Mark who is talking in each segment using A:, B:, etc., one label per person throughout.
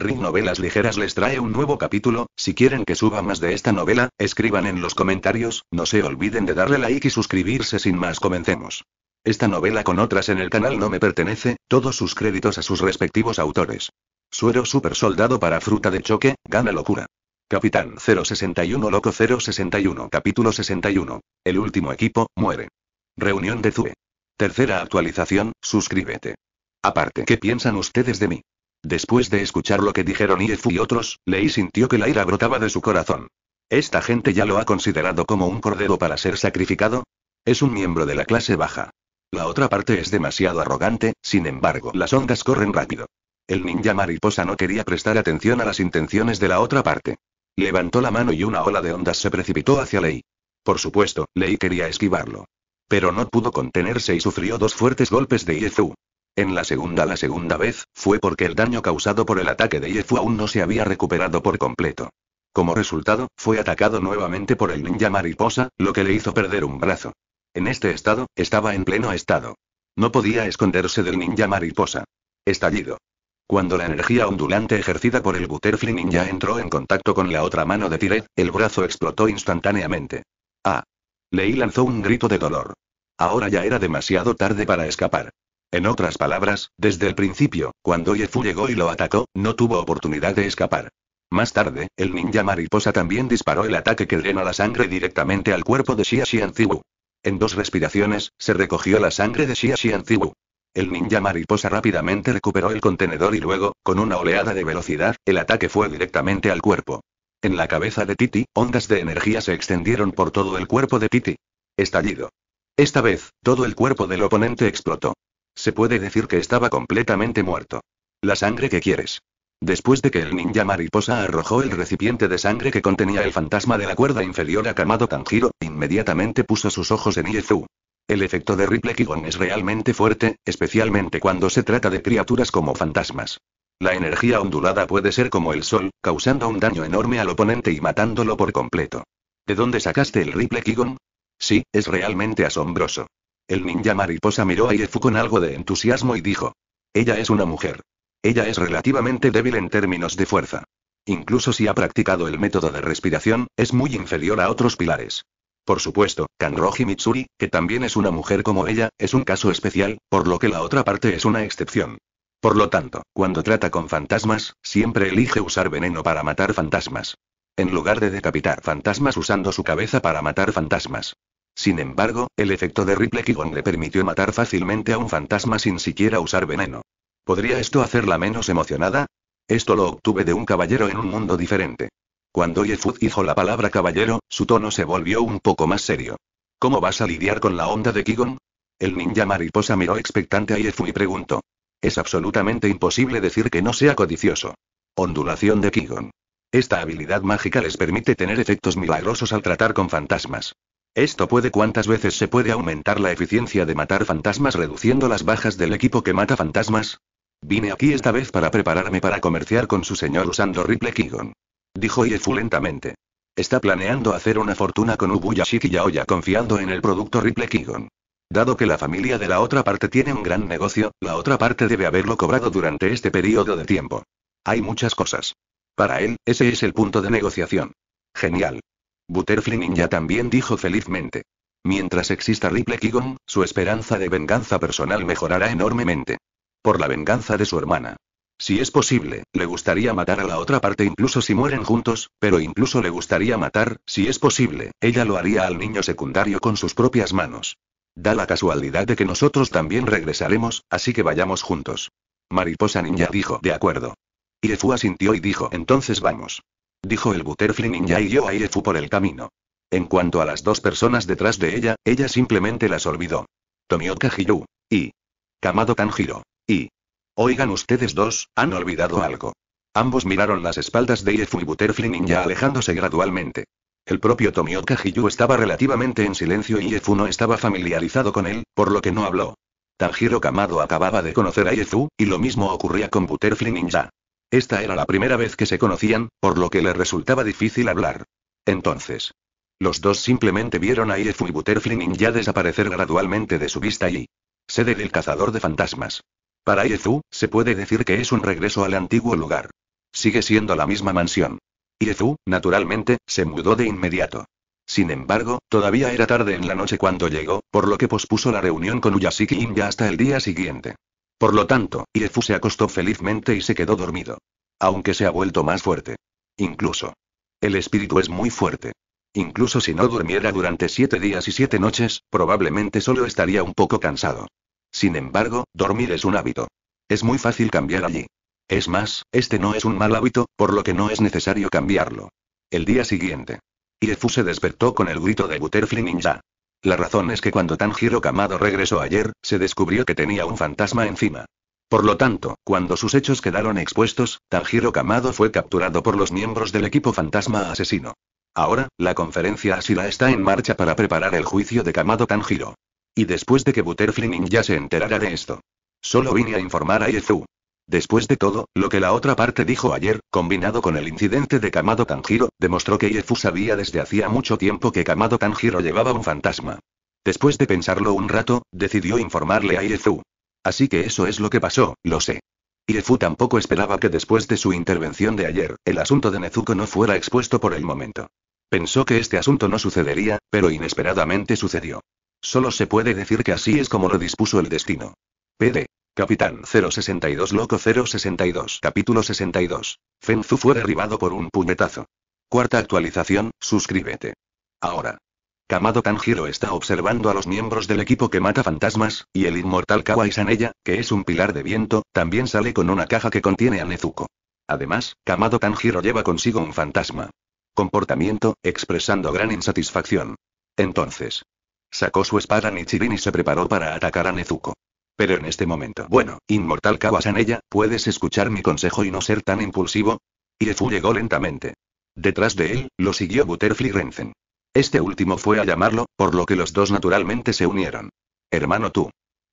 A: Ring Novelas Ligeras les trae un nuevo capítulo, si quieren que suba más de esta novela, escriban en los comentarios, no se olviden de darle like y suscribirse sin más comencemos. Esta novela con otras en el canal no me pertenece, todos sus créditos a sus respectivos autores. Suero super soldado para fruta de choque, gana locura. Capitán 061 Loco 061 Capítulo 61. El último equipo, muere. Reunión de Zue. Tercera actualización, suscríbete. Aparte, ¿qué piensan ustedes de mí? Después de escuchar lo que dijeron Iefu y otros, Lei sintió que la ira brotaba de su corazón. ¿Esta gente ya lo ha considerado como un cordero para ser sacrificado? Es un miembro de la clase baja. La otra parte es demasiado arrogante, sin embargo, las ondas corren rápido. El ninja mariposa no quería prestar atención a las intenciones de la otra parte. Levantó la mano y una ola de ondas se precipitó hacia Lei. Por supuesto, Lei quería esquivarlo. Pero no pudo contenerse y sufrió dos fuertes golpes de Iefu. En la segunda la segunda vez, fue porque el daño causado por el ataque de Yefu aún no se había recuperado por completo. Como resultado, fue atacado nuevamente por el ninja mariposa, lo que le hizo perder un brazo. En este estado, estaba en pleno estado. No podía esconderse del ninja mariposa. Estallido. Cuando la energía ondulante ejercida por el Butterfly Ninja entró en contacto con la otra mano de Tiret, el brazo explotó instantáneamente. ¡Ah! Lei lanzó un grito de dolor. Ahora ya era demasiado tarde para escapar. En otras palabras, desde el principio, cuando Yefu llegó y lo atacó, no tuvo oportunidad de escapar. Más tarde, el ninja mariposa también disparó el ataque que drena la sangre directamente al cuerpo de Xia Xianziwu. En dos respiraciones, se recogió la sangre de Xia Xianziwu. El ninja mariposa rápidamente recuperó el contenedor y luego, con una oleada de velocidad, el ataque fue directamente al cuerpo. En la cabeza de Titi, ondas de energía se extendieron por todo el cuerpo de Titi. Estallido. Esta vez, todo el cuerpo del oponente explotó. Se puede decir que estaba completamente muerto. La sangre que quieres. Después de que el ninja mariposa arrojó el recipiente de sangre que contenía el fantasma de la cuerda inferior a Kamado Tanjiro, inmediatamente puso sus ojos en Iezu. El efecto de Ripple Kigon es realmente fuerte, especialmente cuando se trata de criaturas como fantasmas. La energía ondulada puede ser como el sol, causando un daño enorme al oponente y matándolo por completo. ¿De dónde sacaste el Ripple Kigon? Sí, es realmente asombroso. El ninja mariposa miró a Iefu con algo de entusiasmo y dijo. Ella es una mujer. Ella es relativamente débil en términos de fuerza. Incluso si ha practicado el método de respiración, es muy inferior a otros pilares. Por supuesto, Kanroji Mitsuri, que también es una mujer como ella, es un caso especial, por lo que la otra parte es una excepción. Por lo tanto, cuando trata con fantasmas, siempre elige usar veneno para matar fantasmas. En lugar de decapitar fantasmas usando su cabeza para matar fantasmas. Sin embargo, el efecto de Ripple Kigon le permitió matar fácilmente a un fantasma sin siquiera usar veneno. ¿Podría esto hacerla menos emocionada? Esto lo obtuve de un caballero en un mundo diferente. Cuando Yefud dijo la palabra caballero, su tono se volvió un poco más serio. ¿Cómo vas a lidiar con la onda de Kigon? El ninja mariposa miró expectante a Yefu y preguntó. Es absolutamente imposible decir que no sea codicioso. Ondulación de Kigon. Esta habilidad mágica les permite tener efectos milagrosos al tratar con fantasmas. Esto puede ¿cuántas veces se puede aumentar la eficiencia de matar fantasmas reduciendo las bajas del equipo que mata fantasmas. Vine aquí esta vez para prepararme para comerciar con su señor usando Ripley Kigon. Dijo Yefu lentamente. Está planeando hacer una fortuna con Ubuyashiki Shikiyaoya confiando en el producto Ripley Kigon. Dado que la familia de la otra parte tiene un gran negocio, la otra parte debe haberlo cobrado durante este periodo de tiempo. Hay muchas cosas. Para él, ese es el punto de negociación. Genial. Butterfly Ninja también dijo felizmente. Mientras exista Ripley Kigon, su esperanza de venganza personal mejorará enormemente. Por la venganza de su hermana. Si es posible, le gustaría matar a la otra parte incluso si mueren juntos, pero incluso le gustaría matar, si es posible, ella lo haría al niño secundario con sus propias manos. Da la casualidad de que nosotros también regresaremos, así que vayamos juntos. Mariposa Ninja dijo, de acuerdo. Irefu asintió y dijo, entonces vamos dijo el Butterfly Ninja y yo a fu por el camino. En cuanto a las dos personas detrás de ella, ella simplemente las olvidó. Tomioka Hiru. Y. Kamado Tanjiro. Y. Oigan ustedes dos, han olvidado algo. Ambos miraron las espaldas de Iefu y Butterfly Ninja alejándose gradualmente. El propio Tomioka Hiyu estaba relativamente en silencio y Iefu no estaba familiarizado con él, por lo que no habló. Tanjiro Kamado acababa de conocer a Iefu, y lo mismo ocurría con Butterfly Ninja. Esta era la primera vez que se conocían, por lo que le resultaba difícil hablar. Entonces. Los dos simplemente vieron a Iezu y Butterfly ya desaparecer gradualmente de su vista y. Sede del cazador de fantasmas. Para Iezu, se puede decir que es un regreso al antiguo lugar. Sigue siendo la misma mansión. Iezu, naturalmente, se mudó de inmediato. Sin embargo, todavía era tarde en la noche cuando llegó, por lo que pospuso la reunión con Uyasiki Inja hasta el día siguiente. Por lo tanto, Irefu se acostó felizmente y se quedó dormido. Aunque se ha vuelto más fuerte. Incluso. El espíritu es muy fuerte. Incluso si no durmiera durante siete días y siete noches, probablemente solo estaría un poco cansado. Sin embargo, dormir es un hábito. Es muy fácil cambiar allí. Es más, este no es un mal hábito, por lo que no es necesario cambiarlo. El día siguiente. Irefu se despertó con el grito de Butterfly Ninja. La razón es que cuando Tanjiro Kamado regresó ayer, se descubrió que tenía un fantasma encima. Por lo tanto, cuando sus hechos quedaron expuestos, Tanjiro Kamado fue capturado por los miembros del equipo fantasma asesino. Ahora, la conferencia la está en marcha para preparar el juicio de Kamado Tanjiro. Y después de que Butterfly ya se enterara de esto. Solo vine a informar a Yezu. Después de todo, lo que la otra parte dijo ayer, combinado con el incidente de Kamado Tanjiro, demostró que Iefu sabía desde hacía mucho tiempo que Kamado Tanjiro llevaba un fantasma. Después de pensarlo un rato, decidió informarle a Iefu. Así que eso es lo que pasó, lo sé. Iefu tampoco esperaba que después de su intervención de ayer, el asunto de Nezuko no fuera expuesto por el momento. Pensó que este asunto no sucedería, pero inesperadamente sucedió. Solo se puede decir que así es como lo dispuso el destino. PD. Capitán 062 Loco 062 Capítulo 62. Fenzu fue derribado por un puñetazo. Cuarta actualización, suscríbete. Ahora. Kamado Tanjiro está observando a los miembros del equipo que mata fantasmas, y el inmortal Kawai Sanella, que es un pilar de viento, también sale con una caja que contiene a Nezuko. Además, Kamado Tanjiro lleva consigo un fantasma. Comportamiento, expresando gran insatisfacción. Entonces. Sacó su espada Nichirin y se preparó para atacar a Nezuko. Pero en este momento, bueno, inmortal Kawasanella, ¿puedes escuchar mi consejo y no ser tan impulsivo? Irefu llegó lentamente. Detrás de él, lo siguió Butterfly Renzen. Este último fue a llamarlo, por lo que los dos naturalmente se unieron. Hermano tú.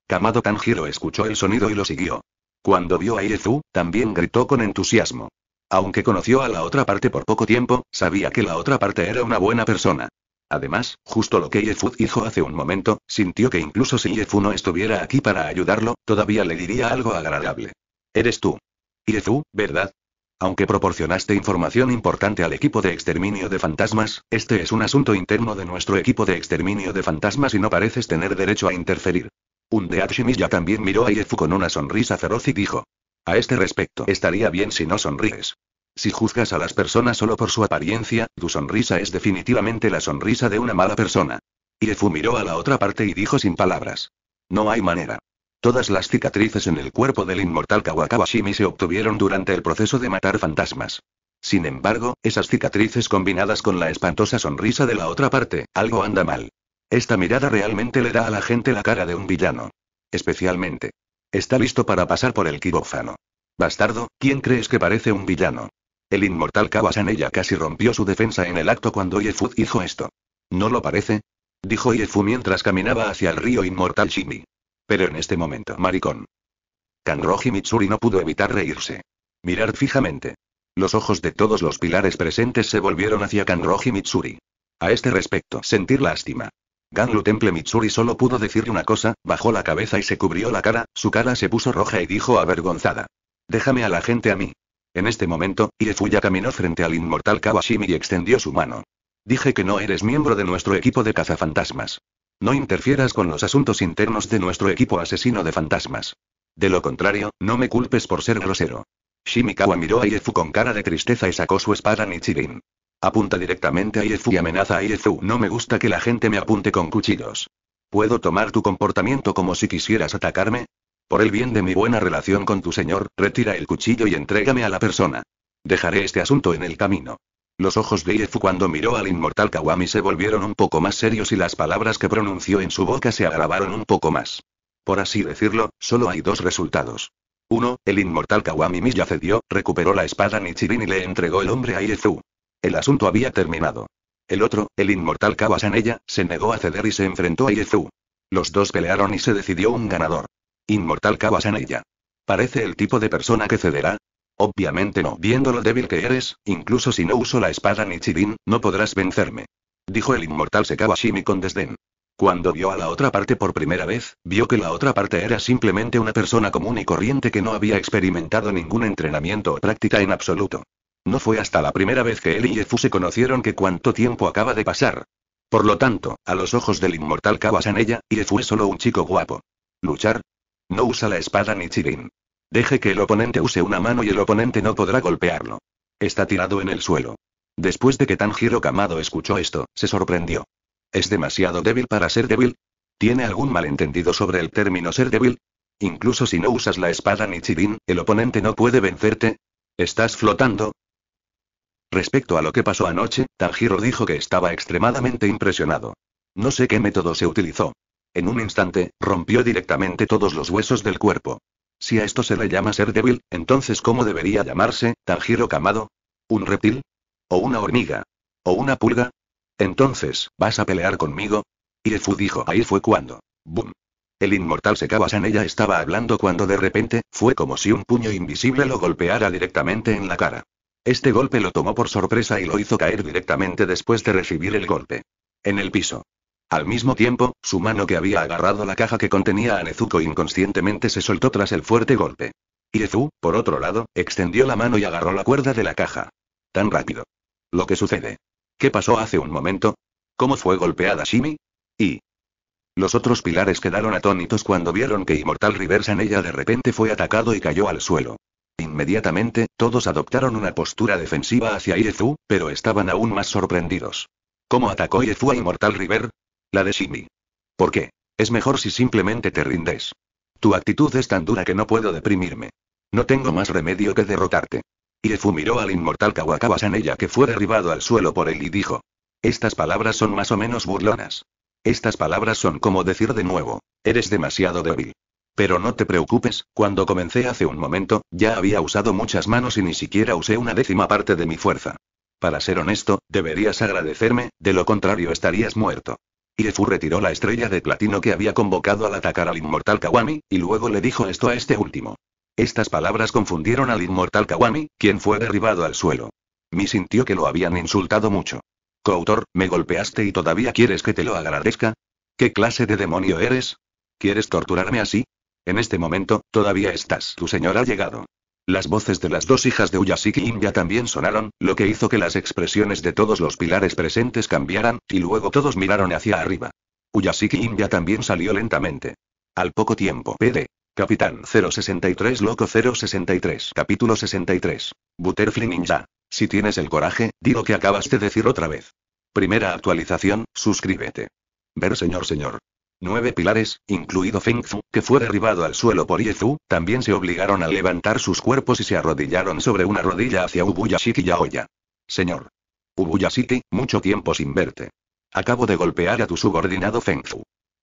A: Kamado Tanjiro escuchó el sonido y lo siguió. Cuando vio a Irezu, también gritó con entusiasmo. Aunque conoció a la otra parte por poco tiempo, sabía que la otra parte era una buena persona. Además, justo lo que yefu dijo hace un momento, sintió que incluso si Yefu no estuviera aquí para ayudarlo, todavía le diría algo agradable. Eres tú. Yefu, ¿verdad? Aunque proporcionaste información importante al equipo de exterminio de fantasmas, este es un asunto interno de nuestro equipo de exterminio de fantasmas y no pareces tener derecho a interferir. Un de ya también miró a Yefu con una sonrisa feroz y dijo. A este respecto, estaría bien si no sonríes. Si juzgas a las personas solo por su apariencia, tu sonrisa es definitivamente la sonrisa de una mala persona. Yefu miró a la otra parte y dijo sin palabras. No hay manera. Todas las cicatrices en el cuerpo del inmortal Kawakawashimi se obtuvieron durante el proceso de matar fantasmas. Sin embargo, esas cicatrices combinadas con la espantosa sonrisa de la otra parte, algo anda mal. Esta mirada realmente le da a la gente la cara de un villano. Especialmente. Está listo para pasar por el quirófano. Bastardo, ¿quién crees que parece un villano? El inmortal ella casi rompió su defensa en el acto cuando Yefu hizo esto. ¿No lo parece? Dijo Yefu mientras caminaba hacia el río inmortal Shimi. Pero en este momento, maricón. Kanroji Mitsuri no pudo evitar reírse. Mirar fijamente. Los ojos de todos los pilares presentes se volvieron hacia Kanroji Mitsuri. A este respecto, sentir lástima. Ganlu Temple Mitsuri solo pudo decirle una cosa, bajó la cabeza y se cubrió la cara, su cara se puso roja y dijo avergonzada. Déjame a la gente a mí. En este momento, ya caminó frente al inmortal Kawashimi y extendió su mano. Dije que no eres miembro de nuestro equipo de cazafantasmas. No interfieras con los asuntos internos de nuestro equipo asesino de fantasmas. De lo contrario, no me culpes por ser grosero. Shimikawa miró a Iefu con cara de tristeza y sacó su espada Nichirin. Apunta directamente a Iefu y amenaza a Iefu. No me gusta que la gente me apunte con cuchillos. ¿Puedo tomar tu comportamiento como si quisieras atacarme? Por el bien de mi buena relación con tu señor, retira el cuchillo y entrégame a la persona. Dejaré este asunto en el camino. Los ojos de Iezu cuando miró al inmortal Kawami se volvieron un poco más serios y las palabras que pronunció en su boca se agravaron un poco más. Por así decirlo, solo hay dos resultados. Uno, El inmortal Kawami Miya cedió, recuperó la espada Nichirin y le entregó el hombre a Iezu. El asunto había terminado. El otro, el inmortal Kawasanella, se negó a ceder y se enfrentó a Iezu. Los dos pelearon y se decidió un ganador. Inmortal Kawasanella. Parece el tipo de persona que cederá, Obviamente no. Viendo lo débil que eres, incluso si no uso la espada ni no podrás vencerme. Dijo el inmortal Sekawashimi con desdén. Cuando vio a la otra parte por primera vez, vio que la otra parte era simplemente una persona común y corriente que no había experimentado ningún entrenamiento o práctica en absoluto. No fue hasta la primera vez que él y Efu se conocieron que cuánto tiempo acaba de pasar. Por lo tanto, a los ojos del inmortal Kawasanella, Efu es solo un chico guapo. Luchar, no usa la espada ni chirin. Deje que el oponente use una mano y el oponente no podrá golpearlo. Está tirado en el suelo. Después de que Tanjiro Kamado escuchó esto, se sorprendió. ¿Es demasiado débil para ser débil? ¿Tiene algún malentendido sobre el término ser débil? Incluso si no usas la espada ni chirin, el oponente no puede vencerte. ¿Estás flotando? Respecto a lo que pasó anoche, Tanjiro dijo que estaba extremadamente impresionado. No sé qué método se utilizó, en un instante, rompió directamente todos los huesos del cuerpo. Si a esto se le llama ser débil, entonces ¿cómo debería llamarse, Tanjiro Kamado? ¿Un reptil? ¿O una hormiga? ¿O una pulga? Entonces, ¿vas a pelear conmigo? Fu dijo, ahí fue cuando. ¡Bum! El inmortal Secavasanella ella estaba hablando cuando de repente, fue como si un puño invisible lo golpeara directamente en la cara. Este golpe lo tomó por sorpresa y lo hizo caer directamente después de recibir el golpe. En el piso. Al mismo tiempo, su mano que había agarrado la caja que contenía a Nezuko inconscientemente se soltó tras el fuerte golpe. Irezu, por otro lado, extendió la mano y agarró la cuerda de la caja. Tan rápido. Lo que sucede. ¿Qué pasó hace un momento? ¿Cómo fue golpeada Shimi? Y... Los otros pilares quedaron atónitos cuando vieron que Immortal River ella de repente fue atacado y cayó al suelo. Inmediatamente, todos adoptaron una postura defensiva hacia Irezu, pero estaban aún más sorprendidos. ¿Cómo atacó Irezu a Immortal River? La de Shimi. ¿Por qué? Es mejor si simplemente te rindes. Tu actitud es tan dura que no puedo deprimirme. No tengo más remedio que derrotarte. le miró al inmortal Kawakawa Sanella que fue derribado al suelo por él y dijo. Estas palabras son más o menos burlonas. Estas palabras son como decir de nuevo, eres demasiado débil. Pero no te preocupes, cuando comencé hace un momento, ya había usado muchas manos y ni siquiera usé una décima parte de mi fuerza. Para ser honesto, deberías agradecerme, de lo contrario estarías muerto. Irefu retiró la estrella de platino que había convocado al atacar al inmortal Kawami, y luego le dijo esto a este último. Estas palabras confundieron al inmortal Kawami, quien fue derribado al suelo. Mi sintió que lo habían insultado mucho. Coautor, me golpeaste y todavía quieres que te lo agradezca? ¿Qué clase de demonio eres? ¿Quieres torturarme así? En este momento, todavía estás. Tu señor ha llegado. Las voces de las dos hijas de Uyasiki Inja también sonaron, lo que hizo que las expresiones de todos los pilares presentes cambiaran, y luego todos miraron hacia arriba. Uyasiki Inja también salió lentamente. Al poco tiempo, PD. Capitán 063 Loco 063 Capítulo 63. Butterfly Ninja. Si tienes el coraje, di lo que acabas de decir otra vez. Primera actualización, suscríbete. Ver señor señor. Nueve pilares, incluido Feng que fue derribado al suelo por Ye también se obligaron a levantar sus cuerpos y se arrodillaron sobre una rodilla hacia Ubuyashiki Yaoya. Señor. Ubuyashiki, mucho tiempo sin verte. Acabo de golpear a tu subordinado Feng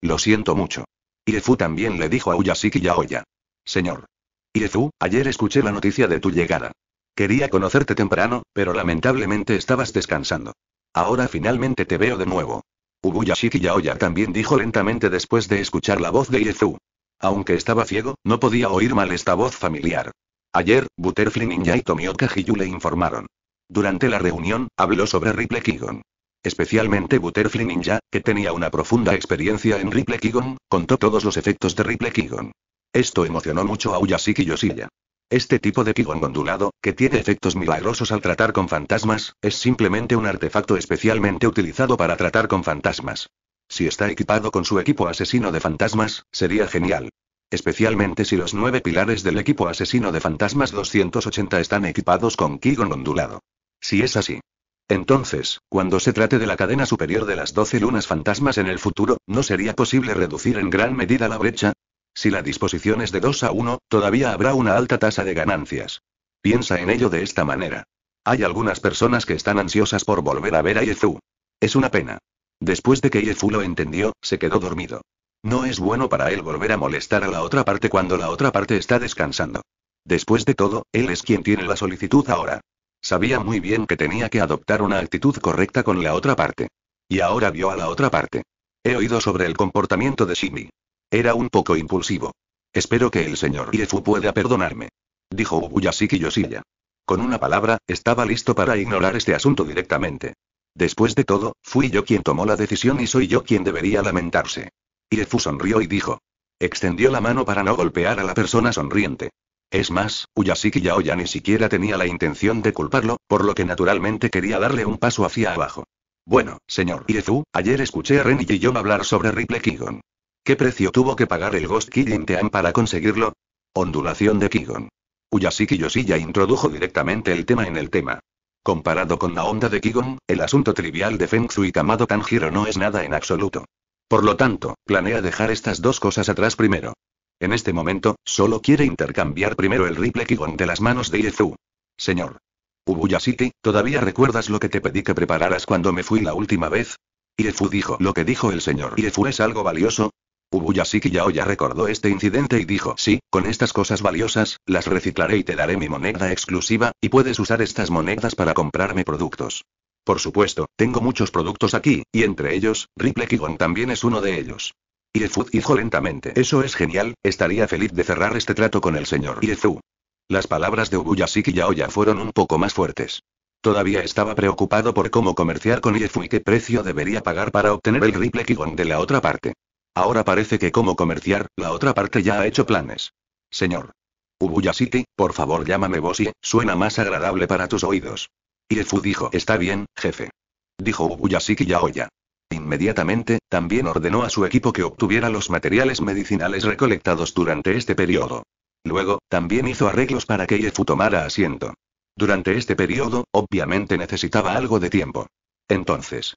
A: Lo siento mucho. Yefu también le dijo a Uyashiki Yaoya. Señor. Yezu, ayer escuché la noticia de tu llegada. Quería conocerte temprano, pero lamentablemente estabas descansando. Ahora finalmente te veo de nuevo. Ubuyashiki Yaoya también dijo lentamente después de escuchar la voz de Yezu. Aunque estaba ciego, no podía oír mal esta voz familiar. Ayer, Butterfly Ninja y Tomioka Hiyu le informaron. Durante la reunión, habló sobre Ripple Kigon. Especialmente Butterfly Ninja, que tenía una profunda experiencia en Ripple Kigon, contó todos los efectos de Ripple Kigon. Esto emocionó mucho a Uyashiki Yoshiya. Este tipo de pigón ondulado, que tiene efectos milagrosos al tratar con fantasmas, es simplemente un artefacto especialmente utilizado para tratar con fantasmas. Si está equipado con su equipo asesino de fantasmas, sería genial. Especialmente si los nueve pilares del equipo asesino de fantasmas 280 están equipados con Kigon ondulado. Si es así. Entonces, cuando se trate de la cadena superior de las 12 lunas fantasmas en el futuro, ¿no sería posible reducir en gran medida la brecha? Si la disposición es de 2 a 1, todavía habrá una alta tasa de ganancias. Piensa en ello de esta manera. Hay algunas personas que están ansiosas por volver a ver a Yezu. Es una pena. Después de que Yezu lo entendió, se quedó dormido. No es bueno para él volver a molestar a la otra parte cuando la otra parte está descansando. Después de todo, él es quien tiene la solicitud ahora. Sabía muy bien que tenía que adoptar una actitud correcta con la otra parte. Y ahora vio a la otra parte. He oído sobre el comportamiento de Shimi. Era un poco impulsivo. Espero que el señor Iefu pueda perdonarme. Dijo Ubuyashiki Yosilla. Con una palabra, estaba listo para ignorar este asunto directamente. Después de todo, fui yo quien tomó la decisión y soy yo quien debería lamentarse. Iefu sonrió y dijo. Extendió la mano para no golpear a la persona sonriente. Es más, Uyashiki ya ni siquiera tenía la intención de culparlo, por lo que naturalmente quería darle un paso hacia abajo. Bueno, señor Iezu, ayer escuché a Ren y yo hablar sobre Ripley Kigon. ¿Qué precio tuvo que pagar el Ghost Killing Team para conseguirlo? Ondulación de Kigon. Uyasiki Yoshiya introdujo directamente el tema en el tema. Comparado con la onda de Kigon, el asunto trivial de Feng y Kamado Tanjiro no es nada en absoluto. Por lo tanto, planea dejar estas dos cosas atrás primero. En este momento, solo quiere intercambiar primero el Ripley Kigon de las manos de Iezu. Señor. Ubuyashiki, ¿todavía recuerdas lo que te pedí que prepararas cuando me fui la última vez? Iezu dijo lo que dijo el señor Iezu es algo valioso, Ubuyasiki Yaoya recordó este incidente y dijo, sí, con estas cosas valiosas, las reciclaré y te daré mi moneda exclusiva, y puedes usar estas monedas para comprarme productos. Por supuesto, tengo muchos productos aquí, y entre ellos, Ripple Kigon también es uno de ellos. Yefud dijo lentamente, eso es genial, estaría feliz de cerrar este trato con el señor Iefu. Las palabras de Ubuyasiki Yaoya fueron un poco más fuertes. Todavía estaba preocupado por cómo comerciar con Yefu y qué precio debería pagar para obtener el Ripple Kigon de la otra parte. Ahora parece que como comerciar, la otra parte ya ha hecho planes. Señor. Ubuya por favor llámame Bosie, suena más agradable para tus oídos. Iefu dijo, está bien, jefe. Dijo Ubuya ya ya. Inmediatamente, también ordenó a su equipo que obtuviera los materiales medicinales recolectados durante este periodo. Luego, también hizo arreglos para que Iefu tomara asiento. Durante este periodo, obviamente necesitaba algo de tiempo. Entonces,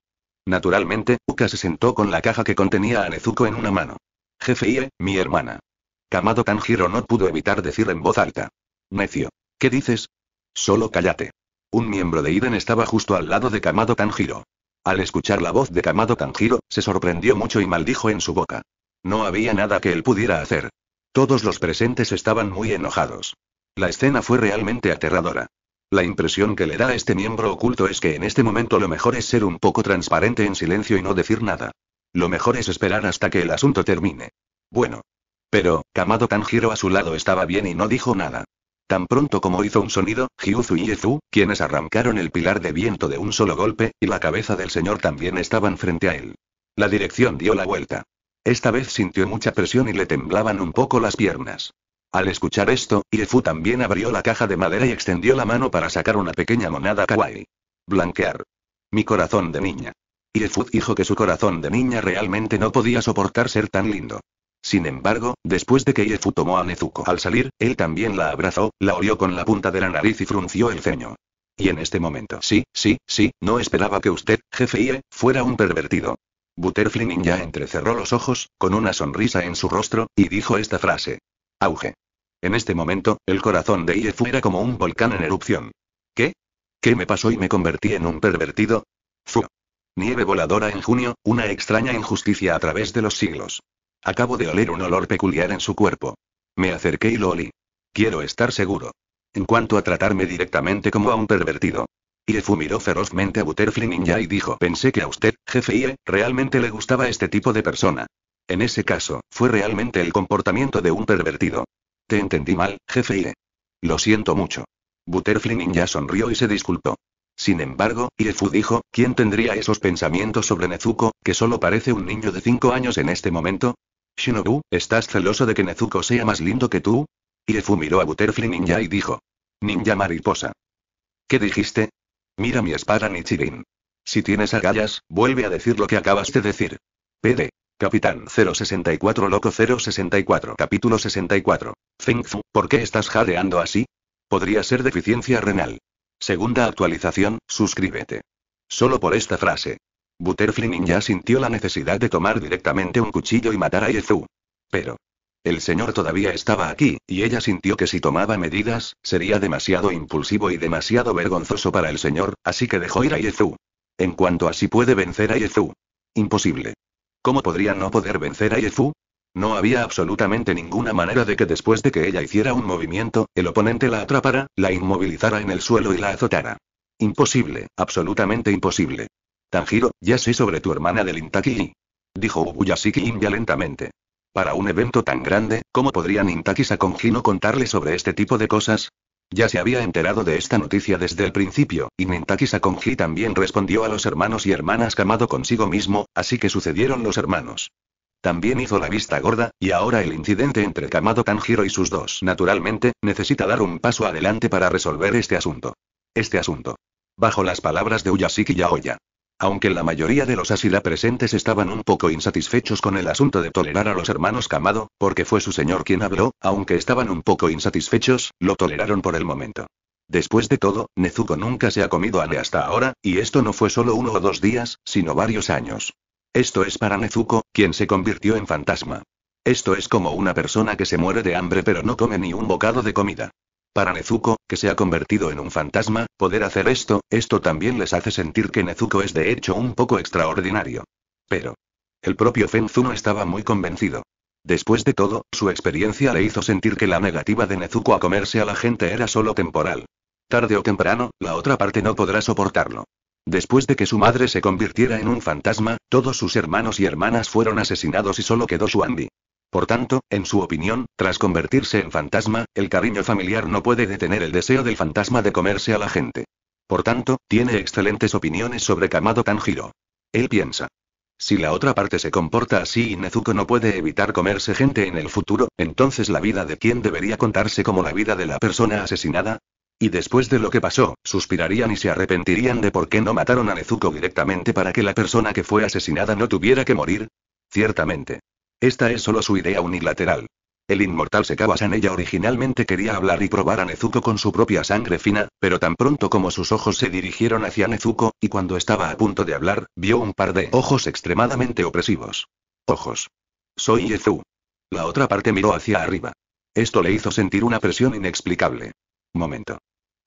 A: Naturalmente, Uka se sentó con la caja que contenía a Nezuko en una mano. Jefe Ie, mi hermana. Kamado Tanjiro no pudo evitar decir en voz alta. Necio. ¿Qué dices? Solo cállate. Un miembro de Iden estaba justo al lado de Kamado Tanjiro. Al escuchar la voz de Kamado Tanjiro, se sorprendió mucho y maldijo en su boca. No había nada que él pudiera hacer. Todos los presentes estaban muy enojados. La escena fue realmente aterradora. La impresión que le da a este miembro oculto es que en este momento lo mejor es ser un poco transparente en silencio y no decir nada. Lo mejor es esperar hasta que el asunto termine. Bueno. Pero, Kamado Tanjiro a su lado estaba bien y no dijo nada. Tan pronto como hizo un sonido, Hyuzu y Yezu, quienes arrancaron el pilar de viento de un solo golpe, y la cabeza del señor también estaban frente a él. La dirección dio la vuelta. Esta vez sintió mucha presión y le temblaban un poco las piernas. Al escuchar esto, Iefu también abrió la caja de madera y extendió la mano para sacar una pequeña monada kawaii. Blanquear. Mi corazón de niña. Iefu dijo que su corazón de niña realmente no podía soportar ser tan lindo. Sin embargo, después de que Iefu tomó a Nezuko al salir, él también la abrazó, la olió con la punta de la nariz y frunció el ceño. Y en este momento, sí, sí, sí, no esperaba que usted, jefe Ie, fuera un pervertido. Butterfly Ninja entrecerró los ojos, con una sonrisa en su rostro, y dijo esta frase. Auge. En este momento, el corazón de Iefu era como un volcán en erupción. ¿Qué? ¿Qué me pasó y me convertí en un pervertido? Fu. Nieve voladora en junio, una extraña injusticia a través de los siglos. Acabo de oler un olor peculiar en su cuerpo. Me acerqué y lo olí. Quiero estar seguro. En cuanto a tratarme directamente como a un pervertido. Iefu miró ferozmente a Butterfly Ninja y dijo: Pensé que a usted, jefe Ie, realmente le gustaba este tipo de persona. En ese caso, fue realmente el comportamiento de un pervertido. Te entendí mal, jefe Ire. Lo siento mucho. Butterfly Ninja sonrió y se disculpó. Sin embargo, Irefu dijo, ¿quién tendría esos pensamientos sobre Nezuko, que solo parece un niño de 5 años en este momento? Shinobu, ¿estás celoso de que Nezuko sea más lindo que tú? Irefu miró a Butterfly Ninja y dijo. Ninja mariposa. ¿Qué dijiste? Mira mi espada Nichirin. Si tienes agallas, vuelve a decir lo que acabaste de decir. PD. Capitán 064 Loco 064 Capítulo 64 ¿por qué estás jadeando así? Podría ser deficiencia renal. Segunda actualización, suscríbete. Solo por esta frase. Butterfly ya sintió la necesidad de tomar directamente un cuchillo y matar a Yezu. Pero. El señor todavía estaba aquí, y ella sintió que si tomaba medidas, sería demasiado impulsivo y demasiado vergonzoso para el señor, así que dejó ir a Yezu. En cuanto a si puede vencer a Yezu. Imposible. ¿Cómo podría no poder vencer a Yezu? No había absolutamente ninguna manera de que después de que ella hiciera un movimiento, el oponente la atrapara, la inmovilizara en el suelo y la azotara. Imposible, absolutamente imposible. Tanjiro, ya sé sobre tu hermana del Intaki. Dijo Ubuyashiki India lentamente. Para un evento tan grande, ¿cómo podrían Sakonji no contarle sobre este tipo de cosas? Ya se había enterado de esta noticia desde el principio, y Nintaki Sakonji también respondió a los hermanos y hermanas Kamado consigo mismo, así que sucedieron los hermanos. También hizo la vista gorda, y ahora el incidente entre Kamado Tanjiro y sus dos, naturalmente, necesita dar un paso adelante para resolver este asunto. Este asunto. Bajo las palabras de Uyashiki Yaoya. Aunque la mayoría de los Asila presentes estaban un poco insatisfechos con el asunto de tolerar a los hermanos Kamado, porque fue su señor quien habló, aunque estaban un poco insatisfechos, lo toleraron por el momento. Después de todo, Nezuko nunca se ha comido a Ne hasta ahora, y esto no fue solo uno o dos días, sino varios años. Esto es para Nezuko, quien se convirtió en fantasma. Esto es como una persona que se muere de hambre pero no come ni un bocado de comida. Para Nezuko, que se ha convertido en un fantasma, poder hacer esto, esto también les hace sentir que Nezuko es de hecho un poco extraordinario. Pero. El propio no estaba muy convencido. Después de todo, su experiencia le hizo sentir que la negativa de Nezuko a comerse a la gente era solo temporal. Tarde o temprano, la otra parte no podrá soportarlo. Después de que su madre se convirtiera en un fantasma, todos sus hermanos y hermanas fueron asesinados y solo quedó andy Por tanto, en su opinión, tras convertirse en fantasma, el cariño familiar no puede detener el deseo del fantasma de comerse a la gente. Por tanto, tiene excelentes opiniones sobre Kamado Tanjiro. Él piensa. Si la otra parte se comporta así y Nezuko no puede evitar comerse gente en el futuro, entonces la vida de quién debería contarse como la vida de la persona asesinada? Y después de lo que pasó, suspirarían y se arrepentirían de por qué no mataron a Nezuko directamente para que la persona que fue asesinada no tuviera que morir. Ciertamente. Esta es solo su idea unilateral. El inmortal sekawa ella originalmente quería hablar y probar a Nezuko con su propia sangre fina, pero tan pronto como sus ojos se dirigieron hacia Nezuko, y cuando estaba a punto de hablar, vio un par de ojos extremadamente opresivos. Ojos. Soy Yezu. La otra parte miró hacia arriba. Esto le hizo sentir una presión inexplicable momento.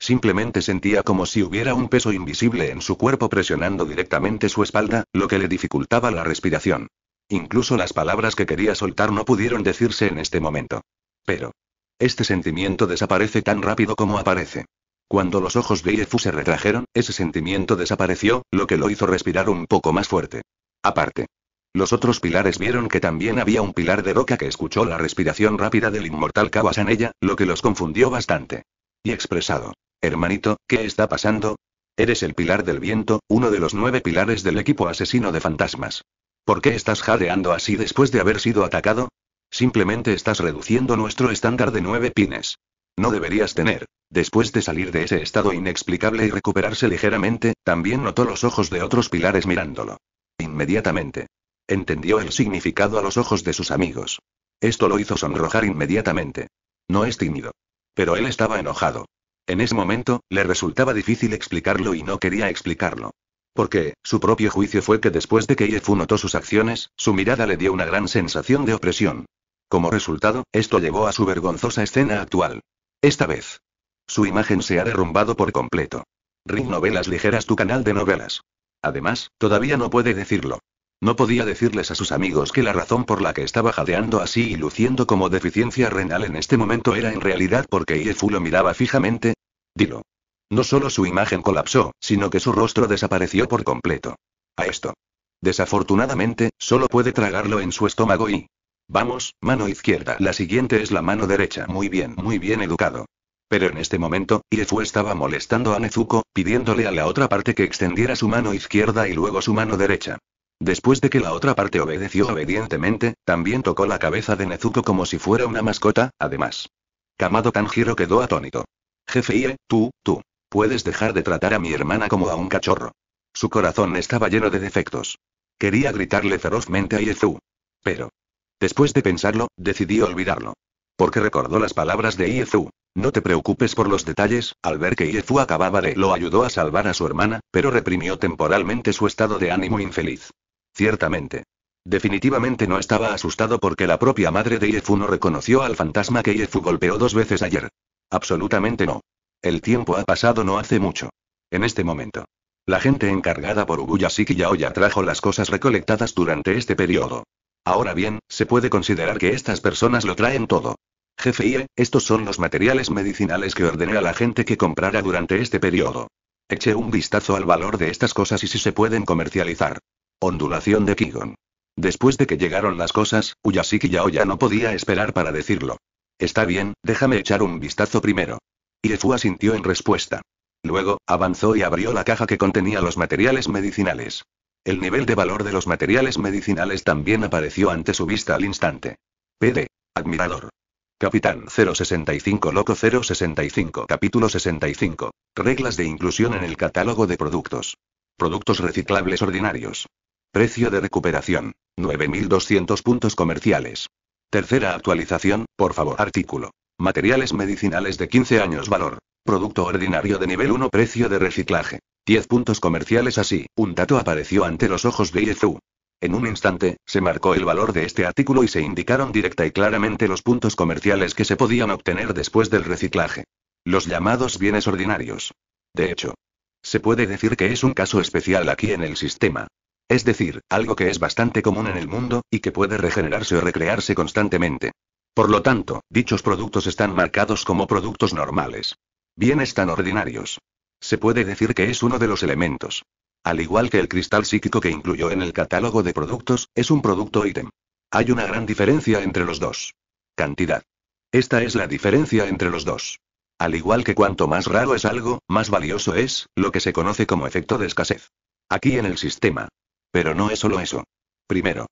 A: Simplemente sentía como si hubiera un peso invisible en su cuerpo presionando directamente su espalda, lo que le dificultaba la respiración. Incluso las palabras que quería soltar no pudieron decirse en este momento. Pero. Este sentimiento desaparece tan rápido como aparece. Cuando los ojos de Iefu se retrajeron, ese sentimiento desapareció, lo que lo hizo respirar un poco más fuerte. Aparte. Los otros pilares vieron que también había un pilar de roca que escuchó la respiración rápida del inmortal Kawasanella, lo que los confundió bastante. Y expresado. Hermanito, ¿qué está pasando? Eres el pilar del viento, uno de los nueve pilares del equipo asesino de fantasmas. ¿Por qué estás jadeando así después de haber sido atacado? Simplemente estás reduciendo nuestro estándar de nueve pines. No deberías tener. Después de salir de ese estado inexplicable y recuperarse ligeramente, también notó los ojos de otros pilares mirándolo. Inmediatamente. Entendió el significado a los ojos de sus amigos. Esto lo hizo sonrojar inmediatamente. No es tímido. Pero él estaba enojado. En ese momento, le resultaba difícil explicarlo y no quería explicarlo. Porque, su propio juicio fue que después de que Yefu notó sus acciones, su mirada le dio una gran sensación de opresión. Como resultado, esto llevó a su vergonzosa escena actual. Esta vez. Su imagen se ha derrumbado por completo. Ring Novelas Ligeras, tu canal de novelas. Además, todavía no puede decirlo. No podía decirles a sus amigos que la razón por la que estaba jadeando así y luciendo como deficiencia renal en este momento era en realidad porque Iefu lo miraba fijamente. Dilo. No solo su imagen colapsó, sino que su rostro desapareció por completo. A esto. Desafortunadamente, solo puede tragarlo en su estómago y... Vamos, mano izquierda. La siguiente es la mano derecha. Muy bien, muy bien educado. Pero en este momento, Iefu estaba molestando a Nezuko, pidiéndole a la otra parte que extendiera su mano izquierda y luego su mano derecha. Después de que la otra parte obedeció obedientemente, también tocó la cabeza de Nezuko como si fuera una mascota, además. Kamado Tanjiro quedó atónito. Jefe Ie, tú, tú. Puedes dejar de tratar a mi hermana como a un cachorro. Su corazón estaba lleno de defectos. Quería gritarle ferozmente a Iezu. Pero. Después de pensarlo, decidió olvidarlo. Porque recordó las palabras de Iezu. No te preocupes por los detalles, al ver que Iezu acababa de lo ayudó a salvar a su hermana, pero reprimió temporalmente su estado de ánimo infeliz. Ciertamente. Definitivamente no estaba asustado porque la propia madre de Iefu no reconoció al fantasma que Iefu golpeó dos veces ayer. Absolutamente no. El tiempo ha pasado no hace mucho. En este momento. La gente encargada por Ubuya Siki Yaoya trajo las cosas recolectadas durante este periodo. Ahora bien, se puede considerar que estas personas lo traen todo. Jefe Ie, estos son los materiales medicinales que ordené a la gente que comprara durante este periodo. Eche un vistazo al valor de estas cosas y si se pueden comercializar. Ondulación de Kigon. Después de que llegaron las cosas, Uyasiki Yaoya no podía esperar para decirlo. Está bien, déjame echar un vistazo primero. Irefu asintió en respuesta. Luego, avanzó y abrió la caja que contenía los materiales medicinales. El nivel de valor de los materiales medicinales también apareció ante su vista al instante. PD. Admirador. Capitán 065 Loco 065 Capítulo 65. Reglas de inclusión en el catálogo de productos. Productos reciclables ordinarios. Precio de recuperación. 9.200 puntos comerciales. Tercera actualización, por favor. Artículo. Materiales medicinales de 15 años valor. Producto ordinario de nivel 1 precio de reciclaje. 10 puntos comerciales así. Un dato apareció ante los ojos de IFU. En un instante, se marcó el valor de este artículo y se indicaron directa y claramente los puntos comerciales que se podían obtener después del reciclaje. Los llamados bienes ordinarios. De hecho, se puede decir que es un caso especial aquí en el sistema. Es decir, algo que es bastante común en el mundo, y que puede regenerarse o recrearse constantemente. Por lo tanto, dichos productos están marcados como productos normales. Bienes tan ordinarios. Se puede decir que es uno de los elementos. Al igual que el cristal psíquico que incluyó en el catálogo de productos, es un producto ítem. Hay una gran diferencia entre los dos. Cantidad. Esta es la diferencia entre los dos. Al igual que cuanto más raro es algo, más valioso es, lo que se conoce como efecto de escasez. Aquí en el sistema, pero no es solo eso. Primero.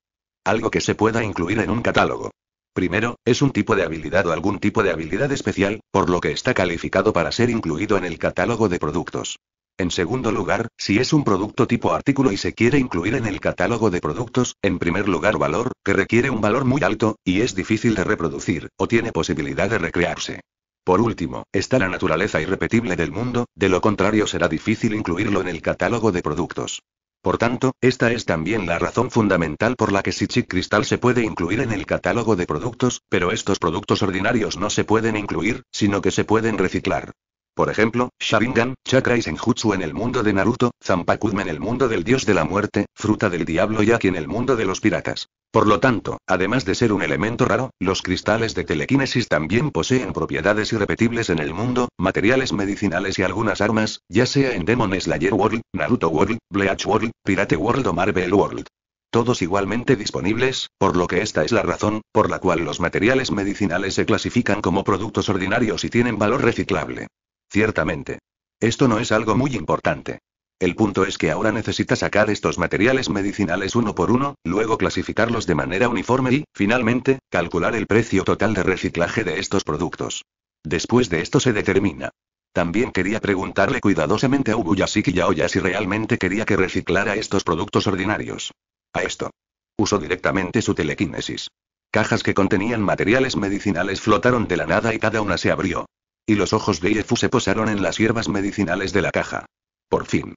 A: Algo que se pueda incluir en un catálogo. Primero, es un tipo de habilidad o algún tipo de habilidad especial, por lo que está calificado para ser incluido en el catálogo de productos. En segundo lugar, si es un producto tipo artículo y se quiere incluir en el catálogo de productos, en primer lugar valor, que requiere un valor muy alto, y es difícil de reproducir, o tiene posibilidad de recrearse. Por último, está la naturaleza irrepetible del mundo, de lo contrario será difícil incluirlo en el catálogo de productos. Por tanto, esta es también la razón fundamental por la que Sichic Cristal se puede incluir en el catálogo de productos, pero estos productos ordinarios no se pueden incluir, sino que se pueden reciclar. Por ejemplo, Sharingan, Chakra y Senjutsu en el mundo de Naruto, Zampakudme en el mundo del dios de la muerte, Fruta del diablo y Aki en el mundo de los piratas. Por lo tanto, además de ser un elemento raro, los cristales de telequinesis también poseen propiedades irrepetibles en el mundo, materiales medicinales y algunas armas, ya sea en Demon Slayer World, Naruto World, Bleach World, Pirate World o Marvel World todos igualmente disponibles, por lo que esta es la razón, por la cual los materiales medicinales se clasifican como productos ordinarios y tienen valor reciclable. Ciertamente. Esto no es algo muy importante. El punto es que ahora necesita sacar estos materiales medicinales uno por uno, luego clasificarlos de manera uniforme y, finalmente, calcular el precio total de reciclaje de estos productos. Después de esto se determina. También quería preguntarle cuidadosamente a Yasiki Yaoya si realmente quería que reciclara estos productos ordinarios. A esto. Usó directamente su telequinesis. Cajas que contenían materiales medicinales flotaron de la nada y cada una se abrió. Y los ojos de Iefu se posaron en las hierbas medicinales de la caja. Por fin.